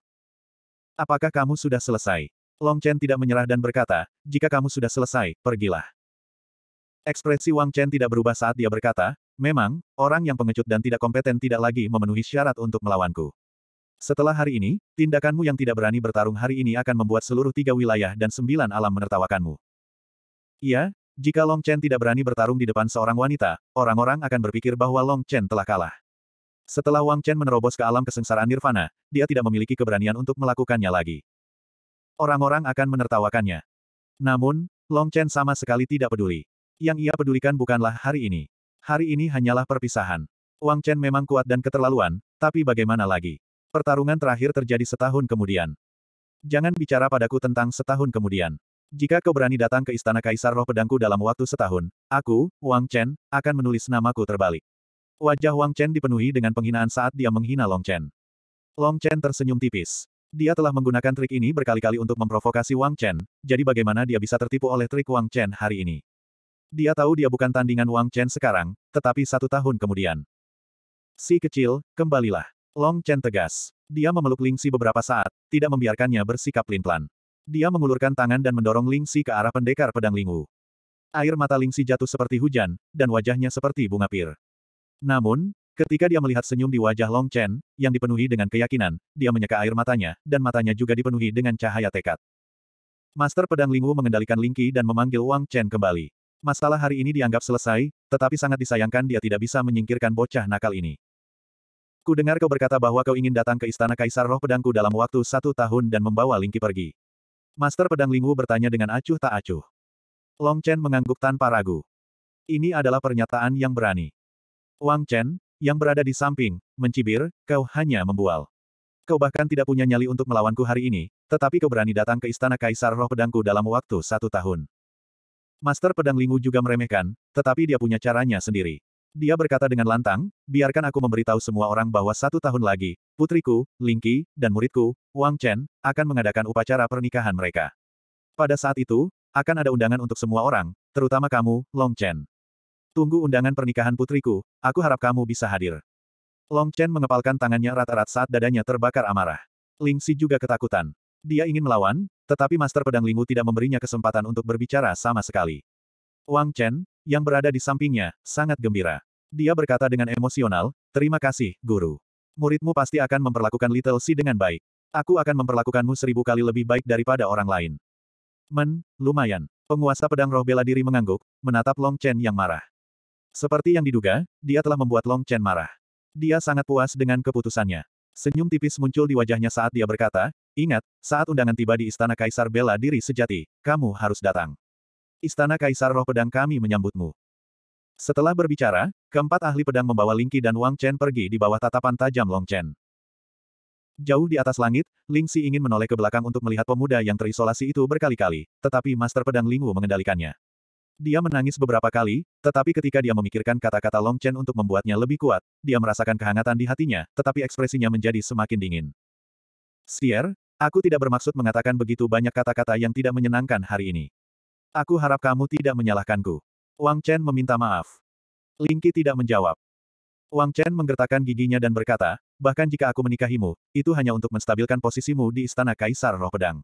Apakah kamu sudah selesai? Long Chen tidak menyerah dan berkata, jika kamu sudah selesai, pergilah. Ekspresi Wang Chen tidak berubah saat dia berkata, memang, orang yang pengecut dan tidak kompeten tidak lagi memenuhi syarat untuk melawanku. Setelah hari ini, tindakanmu yang tidak berani bertarung hari ini akan membuat seluruh tiga wilayah dan sembilan alam menertawakanmu. Iya, jika Long Chen tidak berani bertarung di depan seorang wanita, orang-orang akan berpikir bahwa Long Chen telah kalah. Setelah Wang Chen menerobos ke alam kesengsaraan nirvana, dia tidak memiliki keberanian untuk melakukannya lagi. Orang-orang akan menertawakannya. Namun, Long Chen sama sekali tidak peduli. Yang ia pedulikan bukanlah hari ini. Hari ini hanyalah perpisahan. Wang Chen memang kuat dan keterlaluan, tapi bagaimana lagi? Pertarungan terakhir terjadi setahun kemudian. Jangan bicara padaku tentang setahun kemudian. Jika kau berani datang ke Istana Kaisar Roh Pedangku dalam waktu setahun, aku, Wang Chen, akan menulis namaku terbalik. Wajah Wang Chen dipenuhi dengan penghinaan saat dia menghina Long Chen. Long Chen tersenyum tipis. Dia telah menggunakan trik ini berkali-kali untuk memprovokasi Wang Chen, jadi bagaimana dia bisa tertipu oleh trik Wang Chen hari ini? Dia tahu dia bukan tandingan Wang Chen sekarang, tetapi satu tahun kemudian. Si kecil, kembalilah. Long Chen tegas. Dia memeluk Ling Lingxi beberapa saat, tidak membiarkannya bersikap pelan-pelan. Dia mengulurkan tangan dan mendorong Ling Lingxi ke arah pendekar pedang Ling Wu. Air mata Ling Lingxi jatuh seperti hujan, dan wajahnya seperti bunga pir. Namun, ketika dia melihat senyum di wajah Long Chen, yang dipenuhi dengan keyakinan, dia menyeka air matanya, dan matanya juga dipenuhi dengan cahaya tekad. Master Pedang Ling Wu mengendalikan Ling Lingqi dan memanggil Wang Chen kembali. Masalah hari ini dianggap selesai, tetapi sangat disayangkan dia tidak bisa menyingkirkan bocah nakal ini. Ku dengar kau berkata bahwa kau ingin datang ke istana kaisar roh pedangku dalam waktu satu tahun dan membawa Lingki pergi. Master pedang Lingwu bertanya dengan acuh tak acuh. Long Chen mengangguk tanpa ragu. Ini adalah pernyataan yang berani. Wang Chen, yang berada di samping, mencibir, kau hanya membual. Kau bahkan tidak punya nyali untuk melawanku hari ini, tetapi kau berani datang ke istana kaisar roh pedangku dalam waktu satu tahun. Master pedang Lingwu juga meremehkan, tetapi dia punya caranya sendiri. Dia berkata dengan lantang, biarkan aku memberitahu semua orang bahwa satu tahun lagi, putriku, Lingqi, dan muridku, Wang Chen, akan mengadakan upacara pernikahan mereka. Pada saat itu, akan ada undangan untuk semua orang, terutama kamu, Long Chen. Tunggu undangan pernikahan putriku, aku harap kamu bisa hadir. Long Chen mengepalkan tangannya rata-rata saat dadanya terbakar amarah. Ling Xi juga ketakutan. Dia ingin melawan, tetapi Master Pedang Lingu tidak memberinya kesempatan untuk berbicara sama sekali. Wang Chen, yang berada di sampingnya, sangat gembira. Dia berkata dengan emosional, terima kasih, guru. Muridmu pasti akan memperlakukan Little Si dengan baik. Aku akan memperlakukanmu seribu kali lebih baik daripada orang lain. Men, lumayan. Penguasa pedang roh bela diri mengangguk, menatap Long Chen yang marah. Seperti yang diduga, dia telah membuat Long Chen marah. Dia sangat puas dengan keputusannya. Senyum tipis muncul di wajahnya saat dia berkata, Ingat, saat undangan tiba di Istana Kaisar Bela Diri Sejati, kamu harus datang. Istana Kaisar Roh Pedang kami menyambutmu. Setelah berbicara, keempat ahli pedang membawa Lingqi dan Wang Chen pergi di bawah tatapan tajam Long Chen. Jauh di atas langit, Ling Si ingin menoleh ke belakang untuk melihat pemuda yang terisolasi itu berkali-kali, tetapi Master Pedang Ling Wu mengendalikannya. Dia menangis beberapa kali, tetapi ketika dia memikirkan kata-kata Long Chen untuk membuatnya lebih kuat, dia merasakan kehangatan di hatinya, tetapi ekspresinya menjadi semakin dingin. Si'er, aku tidak bermaksud mengatakan begitu banyak kata-kata yang tidak menyenangkan hari ini. Aku harap kamu tidak menyalahkanku. Wang Chen meminta maaf. Ling Qi tidak menjawab. Wang Chen menggertakkan giginya dan berkata, bahkan jika aku menikahimu, itu hanya untuk menstabilkan posisimu di istana Kaisar Roh Pedang.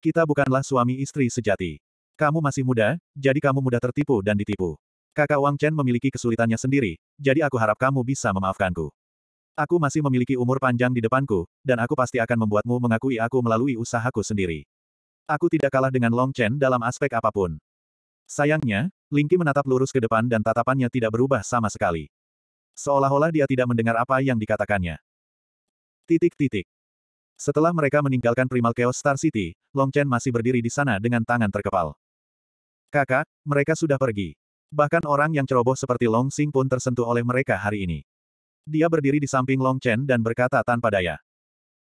Kita bukanlah suami istri sejati. Kamu masih muda, jadi kamu mudah tertipu dan ditipu. Kakak Wang Chen memiliki kesulitannya sendiri, jadi aku harap kamu bisa memaafkanku. Aku masih memiliki umur panjang di depanku, dan aku pasti akan membuatmu mengakui aku melalui usahaku sendiri. Aku tidak kalah dengan Long Chen dalam aspek apapun. Sayangnya, Lingqi menatap lurus ke depan dan tatapannya tidak berubah sama sekali. Seolah-olah dia tidak mendengar apa yang dikatakannya. Titik-titik. Setelah mereka meninggalkan Primal Chaos Star City, Long Chen masih berdiri di sana dengan tangan terkepal. Kakak, mereka sudah pergi. Bahkan orang yang ceroboh seperti Long Sing pun tersentuh oleh mereka hari ini. Dia berdiri di samping Long Chen dan berkata tanpa daya.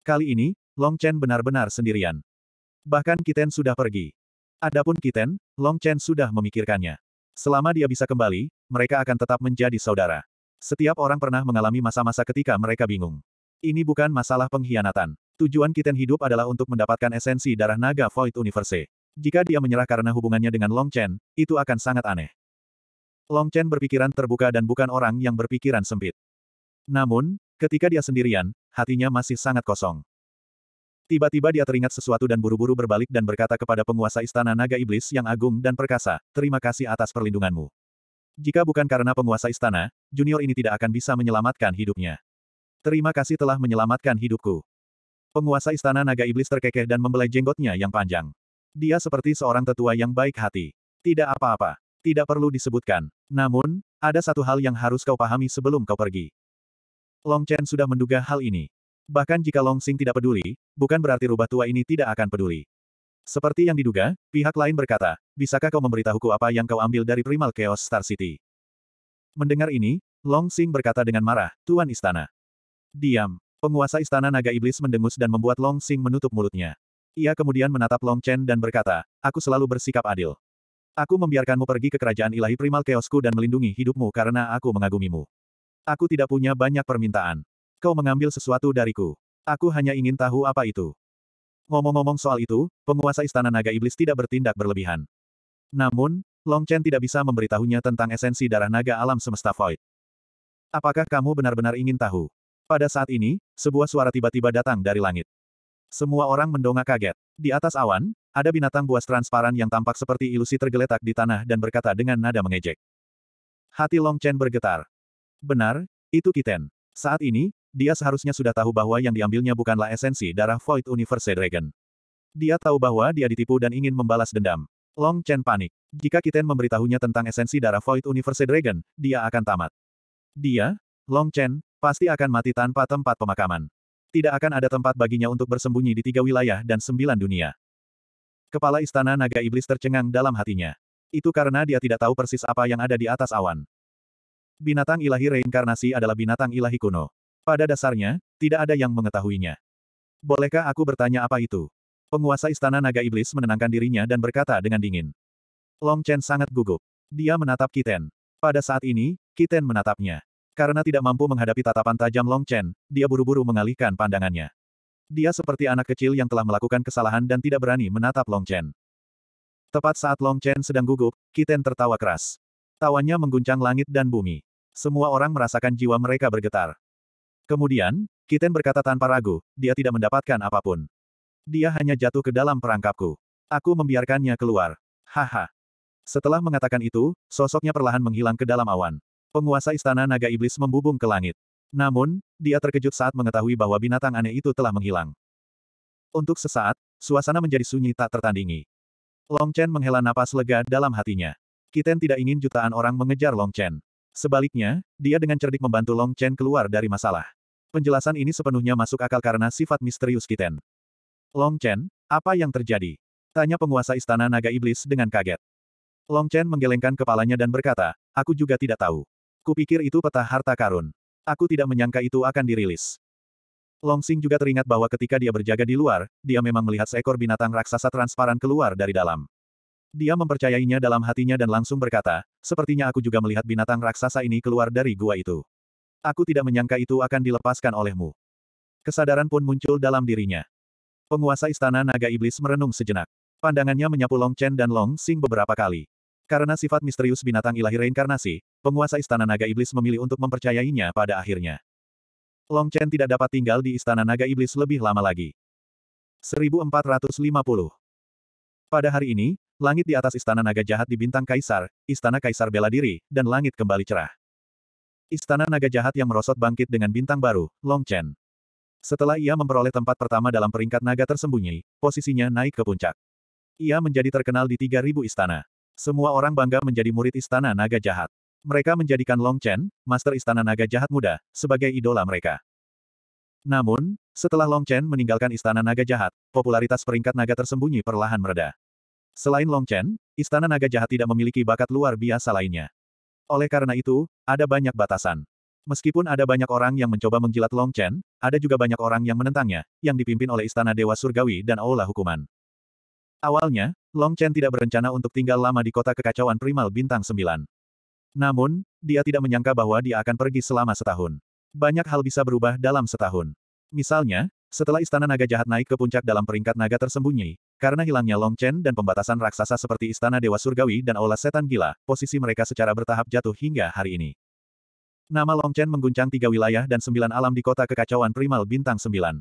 Kali ini, Long Chen benar-benar sendirian. Bahkan Kiten sudah pergi. Adapun Kiten, Long Chen sudah memikirkannya. Selama dia bisa kembali, mereka akan tetap menjadi saudara. Setiap orang pernah mengalami masa-masa ketika mereka bingung. Ini bukan masalah pengkhianatan. Tujuan Kiten hidup adalah untuk mendapatkan esensi darah naga Void Universe. Jika dia menyerah karena hubungannya dengan Long Chen, itu akan sangat aneh. Long Chen berpikiran terbuka dan bukan orang yang berpikiran sempit. Namun, ketika dia sendirian, hatinya masih sangat kosong. Tiba-tiba dia teringat sesuatu dan buru-buru berbalik dan berkata kepada penguasa istana naga iblis yang agung dan perkasa, terima kasih atas perlindunganmu. Jika bukan karena penguasa istana, junior ini tidak akan bisa menyelamatkan hidupnya. Terima kasih telah menyelamatkan hidupku. Penguasa istana naga iblis terkekeh dan membelai jenggotnya yang panjang. Dia seperti seorang tetua yang baik hati. Tidak apa-apa. Tidak perlu disebutkan. Namun, ada satu hal yang harus kau pahami sebelum kau pergi. Long Chen sudah menduga hal ini. Bahkan jika Long Sing tidak peduli, bukan berarti rubah tua ini tidak akan peduli. Seperti yang diduga, pihak lain berkata, bisakah kau memberitahuku apa yang kau ambil dari Primal Chaos Star City? Mendengar ini, Long Sing berkata dengan marah, Tuan Istana. Diam. Penguasa Istana Naga Iblis mendengus dan membuat Long Sing menutup mulutnya. Ia kemudian menatap Long Chen dan berkata, aku selalu bersikap adil. Aku membiarkanmu pergi ke kerajaan ilahi primal Chaosku dan melindungi hidupmu karena aku mengagumimu. Aku tidak punya banyak permintaan. Kau mengambil sesuatu dariku. Aku hanya ingin tahu apa itu. Ngomong-ngomong soal itu, penguasa Istana Naga Iblis tidak bertindak berlebihan. Namun, Long Chen tidak bisa memberitahunya tentang esensi darah naga alam semesta void. Apakah kamu benar-benar ingin tahu? Pada saat ini, sebuah suara tiba-tiba datang dari langit. Semua orang mendongak kaget. Di atas awan, ada binatang buas transparan yang tampak seperti ilusi tergeletak di tanah dan berkata dengan nada mengejek. Hati Long Chen bergetar. Benar, itu Kiten. Saat ini, dia seharusnya sudah tahu bahwa yang diambilnya bukanlah esensi darah Void Universe Dragon. Dia tahu bahwa dia ditipu dan ingin membalas dendam. Long Chen panik. Jika Kiten memberitahunya tentang esensi darah Void Universe Dragon, dia akan tamat. Dia, Long Chen, pasti akan mati tanpa tempat pemakaman. Tidak akan ada tempat baginya untuk bersembunyi di tiga wilayah dan sembilan dunia. Kepala Istana Naga Iblis tercengang dalam hatinya. Itu karena dia tidak tahu persis apa yang ada di atas awan. Binatang ilahi reinkarnasi adalah binatang ilahi kuno. Pada dasarnya, tidak ada yang mengetahuinya. Bolehkah aku bertanya apa itu? Penguasa Istana Naga Iblis menenangkan dirinya dan berkata dengan dingin. Long Chen sangat gugup. Dia menatap Kiten. Pada saat ini, Kiten menatapnya. Karena tidak mampu menghadapi tatapan tajam Long Chen, dia buru-buru mengalihkan pandangannya. Dia seperti anak kecil yang telah melakukan kesalahan dan tidak berani menatap Long Chen. Tepat saat Long Chen sedang gugup, Kiten tertawa keras. Tawanya mengguncang langit dan bumi. Semua orang merasakan jiwa mereka bergetar. Kemudian, Kiten berkata tanpa ragu, dia tidak mendapatkan apapun. Dia hanya jatuh ke dalam perangkapku. Aku membiarkannya keluar. Haha. Setelah mengatakan itu, sosoknya perlahan menghilang ke dalam awan. Penguasa istana naga iblis membubung ke langit. Namun, dia terkejut saat mengetahui bahwa binatang aneh itu telah menghilang. Untuk sesaat, suasana menjadi sunyi tak tertandingi. Long Chen menghela napas lega dalam hatinya. Kiten tidak ingin jutaan orang mengejar Long Chen. Sebaliknya, dia dengan cerdik membantu Long Chen keluar dari masalah. Penjelasan ini sepenuhnya masuk akal karena sifat misterius Kiten. Long Chen, apa yang terjadi? Tanya penguasa istana naga iblis dengan kaget. Long Chen menggelengkan kepalanya dan berkata, aku juga tidak tahu. Kupikir itu peta harta karun. Aku tidak menyangka itu akan dirilis. Long Xing juga teringat bahwa ketika dia berjaga di luar, dia memang melihat seekor binatang raksasa transparan keluar dari dalam. Dia mempercayainya dalam hatinya dan langsung berkata, sepertinya aku juga melihat binatang raksasa ini keluar dari gua itu. Aku tidak menyangka itu akan dilepaskan olehmu. Kesadaran pun muncul dalam dirinya. Penguasa istana naga iblis merenung sejenak. Pandangannya menyapu Long Chen dan Long Sing beberapa kali. Karena sifat misterius binatang ilahi reinkarnasi, penguasa istana naga iblis memilih untuk mempercayainya pada akhirnya. Long Chen tidak dapat tinggal di istana naga iblis lebih lama lagi. 1450 Pada hari ini, langit di atas istana naga jahat di Bintang kaisar, istana kaisar bela diri, dan langit kembali cerah. Istana Naga Jahat yang merosot bangkit dengan bintang baru, Long Chen. Setelah ia memperoleh tempat pertama dalam peringkat naga tersembunyi, posisinya naik ke puncak. Ia menjadi terkenal di 3.000 istana. Semua orang bangga menjadi murid istana naga jahat. Mereka menjadikan Long Chen, master istana naga jahat muda, sebagai idola mereka. Namun, setelah Long Chen meninggalkan istana naga jahat, popularitas peringkat naga tersembunyi perlahan mereda. Selain Long Chen, istana naga jahat tidak memiliki bakat luar biasa lainnya. Oleh karena itu, ada banyak batasan. Meskipun ada banyak orang yang mencoba menjilat Long Chen, ada juga banyak orang yang menentangnya, yang dipimpin oleh Istana Dewa Surgawi dan Aula Hukuman. Awalnya, Long Chen tidak berencana untuk tinggal lama di kota kekacauan primal bintang 9. Namun, dia tidak menyangka bahwa dia akan pergi selama setahun. Banyak hal bisa berubah dalam setahun. Misalnya, setelah Istana Naga Jahat naik ke puncak dalam peringkat naga tersembunyi, karena hilangnya Long Chen dan pembatasan raksasa seperti Istana Dewa Surgawi dan Aula Setan Gila, posisi mereka secara bertahap jatuh hingga hari ini. Nama Long Chen mengguncang tiga wilayah dan sembilan alam di kota kekacauan primal bintang sembilan.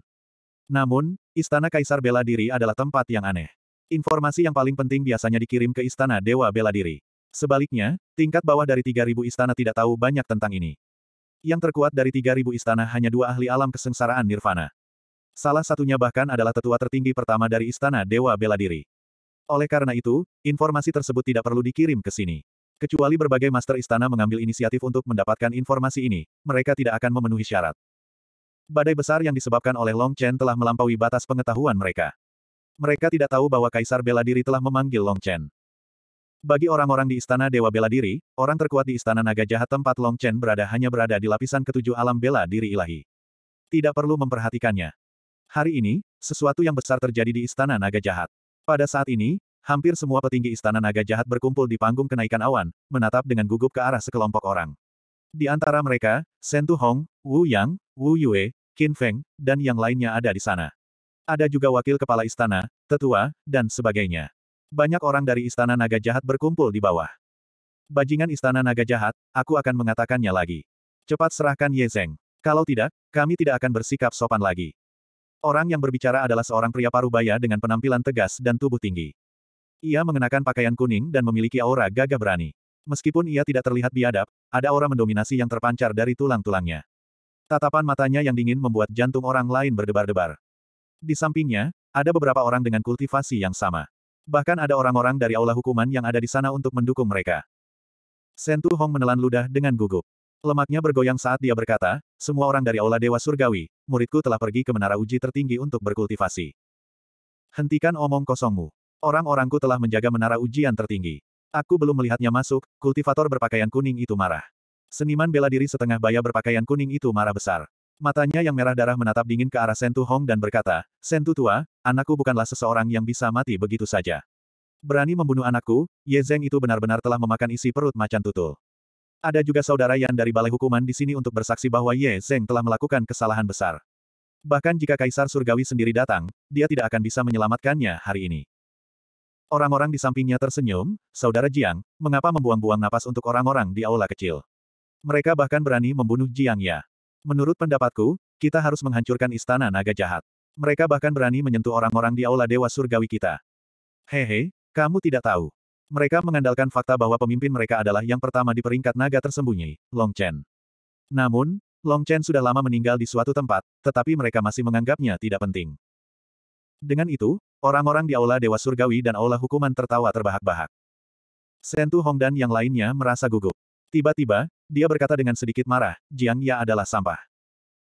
Namun, Istana Kaisar Bela Diri adalah tempat yang aneh. Informasi yang paling penting biasanya dikirim ke Istana Dewa Bela Diri. Sebaliknya, tingkat bawah dari 3.000 istana tidak tahu banyak tentang ini. Yang terkuat dari 3.000 istana hanya dua ahli alam kesengsaraan Nirvana. Salah satunya bahkan adalah tetua tertinggi pertama dari Istana Dewa Bela Diri. Oleh karena itu, informasi tersebut tidak perlu dikirim ke sini. Kecuali berbagai master istana mengambil inisiatif untuk mendapatkan informasi ini, mereka tidak akan memenuhi syarat. Badai besar yang disebabkan oleh Long Chen telah melampaui batas pengetahuan mereka. Mereka tidak tahu bahwa Kaisar Bela Diri telah memanggil Long Chen. Bagi orang-orang di Istana Dewa Bela Diri, orang terkuat di Istana Naga Jahat tempat Long Chen berada hanya berada di lapisan ketujuh alam bela diri ilahi. Tidak perlu memperhatikannya. Hari ini, sesuatu yang besar terjadi di Istana Naga Jahat. Pada saat ini, hampir semua petinggi Istana Naga Jahat berkumpul di panggung kenaikan awan, menatap dengan gugup ke arah sekelompok orang. Di antara mereka, Sentu Hong, Wu Yang, Wu Yue, Qin Feng, dan yang lainnya ada di sana. Ada juga wakil kepala istana, tetua, dan sebagainya. Banyak orang dari Istana Naga Jahat berkumpul di bawah. Bajingan Istana Naga Jahat, aku akan mengatakannya lagi. Cepat serahkan Ye Zeng. Kalau tidak, kami tidak akan bersikap sopan lagi. Orang yang berbicara adalah seorang pria parubaya dengan penampilan tegas dan tubuh tinggi. Ia mengenakan pakaian kuning dan memiliki aura gagah berani. Meskipun ia tidak terlihat biadab, ada aura mendominasi yang terpancar dari tulang-tulangnya. Tatapan matanya yang dingin membuat jantung orang lain berdebar-debar. Di sampingnya, ada beberapa orang dengan kultivasi yang sama. Bahkan ada orang-orang dari aula hukuman yang ada di sana untuk mendukung mereka. Sentu Hong menelan ludah dengan gugup. Lemaknya bergoyang saat dia berkata, semua orang dari Aula Dewa Surgawi, muridku telah pergi ke menara uji tertinggi untuk berkultivasi. Hentikan omong kosongmu. Orang-orangku telah menjaga menara ujian tertinggi. Aku belum melihatnya masuk, kultivator berpakaian kuning itu marah. Seniman bela diri setengah baya berpakaian kuning itu marah besar. Matanya yang merah darah menatap dingin ke arah Sentu Hong dan berkata, Sentu tua, anakku bukanlah seseorang yang bisa mati begitu saja. Berani membunuh anakku, Ye Zeng itu benar-benar telah memakan isi perut macan tutul. Ada juga saudara Yan dari Balai Hukuman di sini untuk bersaksi bahwa Ye Zeng telah melakukan kesalahan besar. Bahkan jika Kaisar Surgawi sendiri datang, dia tidak akan bisa menyelamatkannya hari ini. Orang-orang di sampingnya tersenyum, Saudara Jiang, mengapa membuang-buang napas untuk orang-orang di aula kecil? Mereka bahkan berani membunuh Jiang Ya. Menurut pendapatku, kita harus menghancurkan istana naga jahat. Mereka bahkan berani menyentuh orang-orang di aula Dewa Surgawi kita. Hehe, kamu tidak tahu. Mereka mengandalkan fakta bahwa pemimpin mereka adalah yang pertama di peringkat naga tersembunyi, Long Chen. Namun, Long Chen sudah lama meninggal di suatu tempat, tetapi mereka masih menganggapnya tidak penting. Dengan itu, orang-orang di Aula Dewa Surgawi dan Aula Hukuman tertawa terbahak-bahak. Sentu Hong dan yang lainnya merasa gugup. Tiba-tiba, dia berkata dengan sedikit marah, Jiang Ya adalah sampah.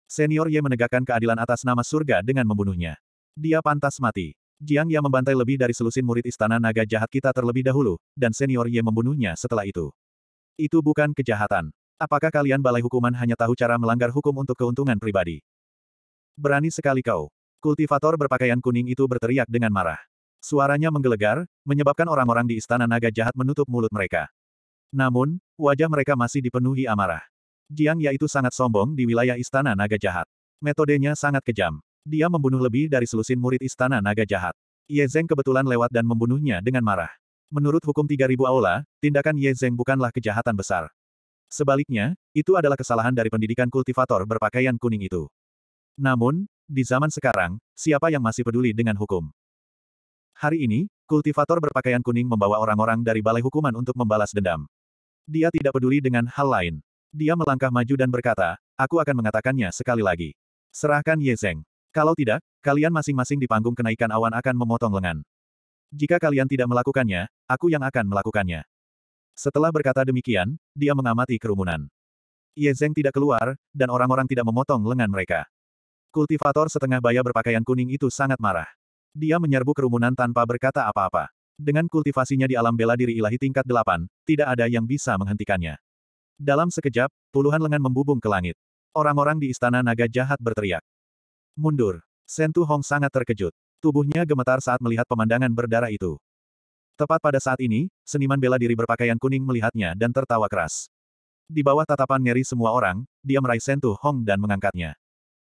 Senior Ye menegakkan keadilan atas nama surga dengan membunuhnya. Dia pantas mati. Jiang Ya membantai lebih dari selusin murid istana naga jahat kita terlebih dahulu, dan senior Ye membunuhnya setelah itu. Itu bukan kejahatan. Apakah kalian balai hukuman hanya tahu cara melanggar hukum untuk keuntungan pribadi? Berani sekali kau. Kultivator berpakaian kuning itu berteriak dengan marah. Suaranya menggelegar, menyebabkan orang-orang di istana naga jahat menutup mulut mereka. Namun, wajah mereka masih dipenuhi amarah. Jiang itu sangat sombong di wilayah istana naga jahat. Metodenya sangat kejam. Dia membunuh lebih dari selusin murid istana naga jahat. Ye Zeng kebetulan lewat dan membunuhnya dengan marah. Menurut hukum 3000 aula, tindakan Ye Zeng bukanlah kejahatan besar. Sebaliknya, itu adalah kesalahan dari pendidikan kultivator berpakaian kuning itu. Namun, di zaman sekarang, siapa yang masih peduli dengan hukum? Hari ini, kultivator berpakaian kuning membawa orang-orang dari balai hukuman untuk membalas dendam. Dia tidak peduli dengan hal lain. Dia melangkah maju dan berkata, aku akan mengatakannya sekali lagi. Serahkan Ye Zeng. Kalau tidak, kalian masing-masing di panggung kenaikan awan akan memotong lengan. Jika kalian tidak melakukannya, aku yang akan melakukannya. Setelah berkata demikian, dia mengamati kerumunan. Ye Zeng tidak keluar, dan orang-orang tidak memotong lengan mereka. Kultivator setengah baya berpakaian kuning itu sangat marah. Dia menyerbu kerumunan tanpa berkata apa-apa. Dengan kultivasinya di alam bela diri ilahi tingkat delapan, tidak ada yang bisa menghentikannya. Dalam sekejap, puluhan lengan membubung ke langit. Orang-orang di istana naga jahat berteriak. Mundur. Sentu Hong sangat terkejut. Tubuhnya gemetar saat melihat pemandangan berdarah itu. Tepat pada saat ini, seniman bela diri berpakaian kuning melihatnya dan tertawa keras. Di bawah tatapan ngeri semua orang, dia meraih Sentu Hong dan mengangkatnya.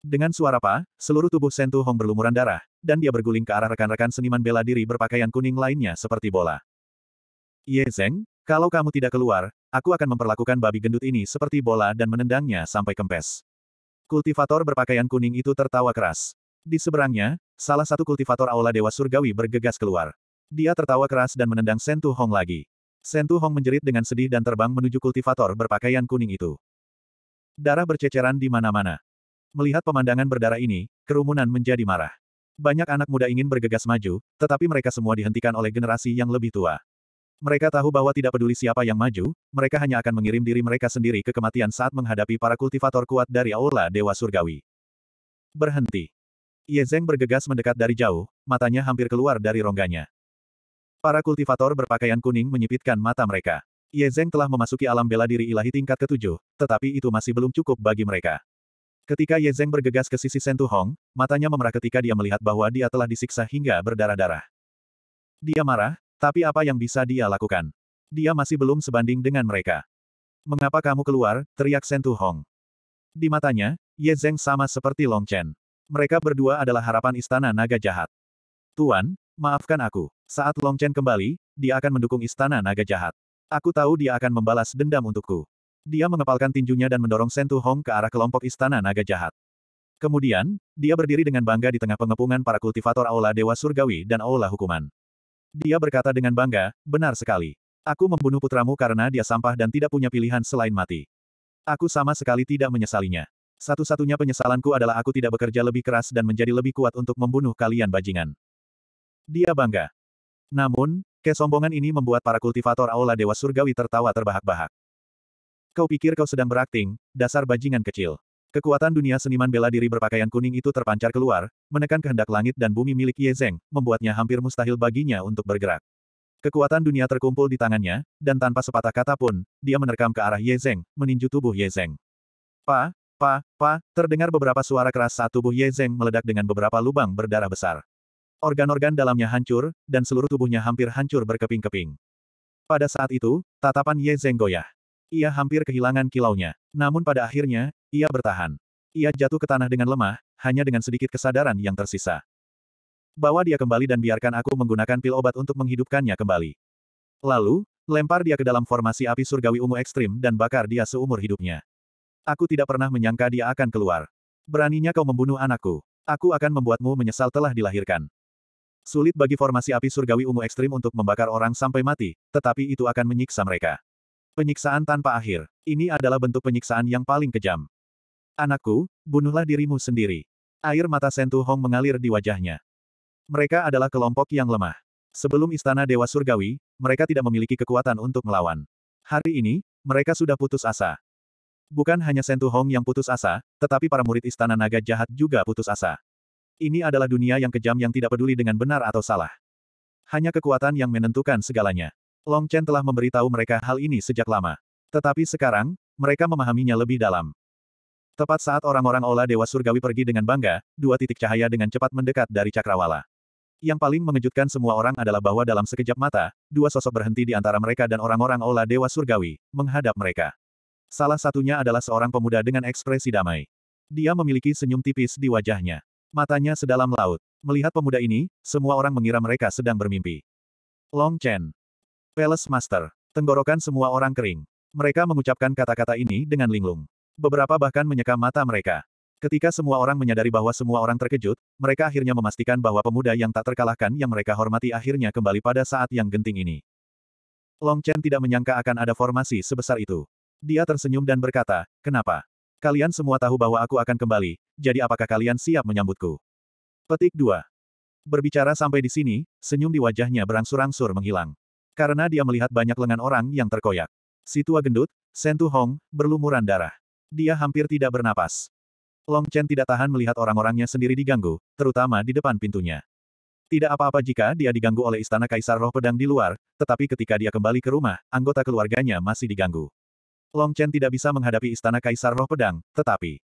Dengan suara pa, seluruh tubuh Sentu Hong berlumuran darah, dan dia berguling ke arah rekan-rekan seniman bela diri berpakaian kuning lainnya seperti bola. Ye Zeng, kalau kamu tidak keluar, aku akan memperlakukan babi gendut ini seperti bola dan menendangnya sampai kempes. Kultivator berpakaian kuning itu tertawa keras. Di seberangnya, salah satu kultivator aula Dewa Surgawi bergegas keluar. Dia tertawa keras dan menendang Sentu Hong lagi. Sentu Hong menjerit dengan sedih dan terbang menuju kultivator berpakaian kuning itu. Darah berceceran di mana-mana. Melihat pemandangan berdarah ini, kerumunan menjadi marah. Banyak anak muda ingin bergegas maju, tetapi mereka semua dihentikan oleh generasi yang lebih tua. Mereka tahu bahwa tidak peduli siapa yang maju, mereka hanya akan mengirim diri mereka sendiri ke kematian saat menghadapi para kultivator kuat dari aula Dewa Surgawi. Berhenti. Ye Zeng bergegas mendekat dari jauh, matanya hampir keluar dari rongganya. Para kultivator berpakaian kuning menyipitkan mata mereka. Ye Zeng telah memasuki alam bela diri ilahi tingkat ketujuh, tetapi itu masih belum cukup bagi mereka. Ketika Ye Zeng bergegas ke sisi Sentu Hong, matanya memerah ketika dia melihat bahwa dia telah disiksa hingga berdarah-darah. Dia marah, tapi apa yang bisa dia lakukan? Dia masih belum sebanding dengan mereka. Mengapa kamu keluar? teriak Sentu Hong. Di matanya, Ye Zeng sama seperti Long Chen. Mereka berdua adalah harapan istana naga jahat. Tuan, maafkan aku. Saat Long Chen kembali, dia akan mendukung istana naga jahat. Aku tahu dia akan membalas dendam untukku. Dia mengepalkan tinjunya dan mendorong Sentu Hong ke arah kelompok istana naga jahat. Kemudian, dia berdiri dengan bangga di tengah pengepungan para kultivator Aula Dewa Surgawi dan Aula Hukuman. Dia berkata dengan bangga, benar sekali. Aku membunuh putramu karena dia sampah dan tidak punya pilihan selain mati. Aku sama sekali tidak menyesalinya. Satu-satunya penyesalanku adalah aku tidak bekerja lebih keras dan menjadi lebih kuat untuk membunuh kalian bajingan. Dia bangga. Namun, kesombongan ini membuat para kultivator Aula Dewa Surgawi tertawa terbahak-bahak. Kau pikir kau sedang berakting, dasar bajingan kecil. Kekuatan dunia seniman bela diri berpakaian kuning itu terpancar keluar, menekan kehendak langit dan bumi milik Ye Zeng, membuatnya hampir mustahil baginya untuk bergerak. Kekuatan dunia terkumpul di tangannya, dan tanpa sepatah kata pun, dia menerkam ke arah Ye Zeng, meninju tubuh Ye Zeng. Pa, pa, pa, terdengar beberapa suara keras saat tubuh Ye Zeng meledak dengan beberapa lubang berdarah besar. Organ-organ dalamnya hancur, dan seluruh tubuhnya hampir hancur berkeping-keping. Pada saat itu, tatapan Ye Zeng goyah. Ia hampir kehilangan kilaunya. Namun pada akhirnya, ia bertahan. Ia jatuh ke tanah dengan lemah, hanya dengan sedikit kesadaran yang tersisa. Bawa dia kembali dan biarkan aku menggunakan pil obat untuk menghidupkannya kembali. Lalu, lempar dia ke dalam formasi api surgawi ungu ekstrim dan bakar dia seumur hidupnya. Aku tidak pernah menyangka dia akan keluar. Beraninya kau membunuh anakku. Aku akan membuatmu menyesal telah dilahirkan. Sulit bagi formasi api surgawi ungu ekstrim untuk membakar orang sampai mati, tetapi itu akan menyiksa mereka. Penyiksaan tanpa akhir. Ini adalah bentuk penyiksaan yang paling kejam. Anakku, bunuhlah dirimu sendiri. Air mata Sentu Hong mengalir di wajahnya. Mereka adalah kelompok yang lemah. Sebelum Istana Dewa Surgawi, mereka tidak memiliki kekuatan untuk melawan. Hari ini, mereka sudah putus asa. Bukan hanya Sentu Hong yang putus asa, tetapi para murid Istana Naga jahat juga putus asa. Ini adalah dunia yang kejam yang tidak peduli dengan benar atau salah. Hanya kekuatan yang menentukan segalanya. Long Chen telah memberitahu mereka hal ini sejak lama. Tetapi sekarang, mereka memahaminya lebih dalam. Tepat saat orang-orang Ola Dewa Surgawi pergi dengan bangga, dua titik cahaya dengan cepat mendekat dari cakrawala. Yang paling mengejutkan semua orang adalah bahwa dalam sekejap mata, dua sosok berhenti di antara mereka dan orang-orang Ola Dewa Surgawi, menghadap mereka. Salah satunya adalah seorang pemuda dengan ekspresi damai. Dia memiliki senyum tipis di wajahnya. Matanya sedalam laut. Melihat pemuda ini, semua orang mengira mereka sedang bermimpi. Long Chen, Palace Master. Tenggorokan semua orang kering. Mereka mengucapkan kata-kata ini dengan linglung. Beberapa bahkan menyeka mata mereka. Ketika semua orang menyadari bahwa semua orang terkejut, mereka akhirnya memastikan bahwa pemuda yang tak terkalahkan yang mereka hormati akhirnya kembali pada saat yang genting ini. Long Chen tidak menyangka akan ada formasi sebesar itu. Dia tersenyum dan berkata, kenapa? Kalian semua tahu bahwa aku akan kembali, jadi apakah kalian siap menyambutku? Petik 2. Berbicara sampai di sini, senyum di wajahnya berangsur-angsur menghilang. Karena dia melihat banyak lengan orang yang terkoyak. Si tua gendut, Sentu Hong, berlumuran darah. Dia hampir tidak bernapas. Long Chen tidak tahan melihat orang-orangnya sendiri diganggu, terutama di depan pintunya. Tidak apa-apa jika dia diganggu oleh istana Kaisar Roh Pedang di luar, tetapi ketika dia kembali ke rumah, anggota keluarganya masih diganggu. Long Chen tidak bisa menghadapi istana Kaisar Roh Pedang, tetapi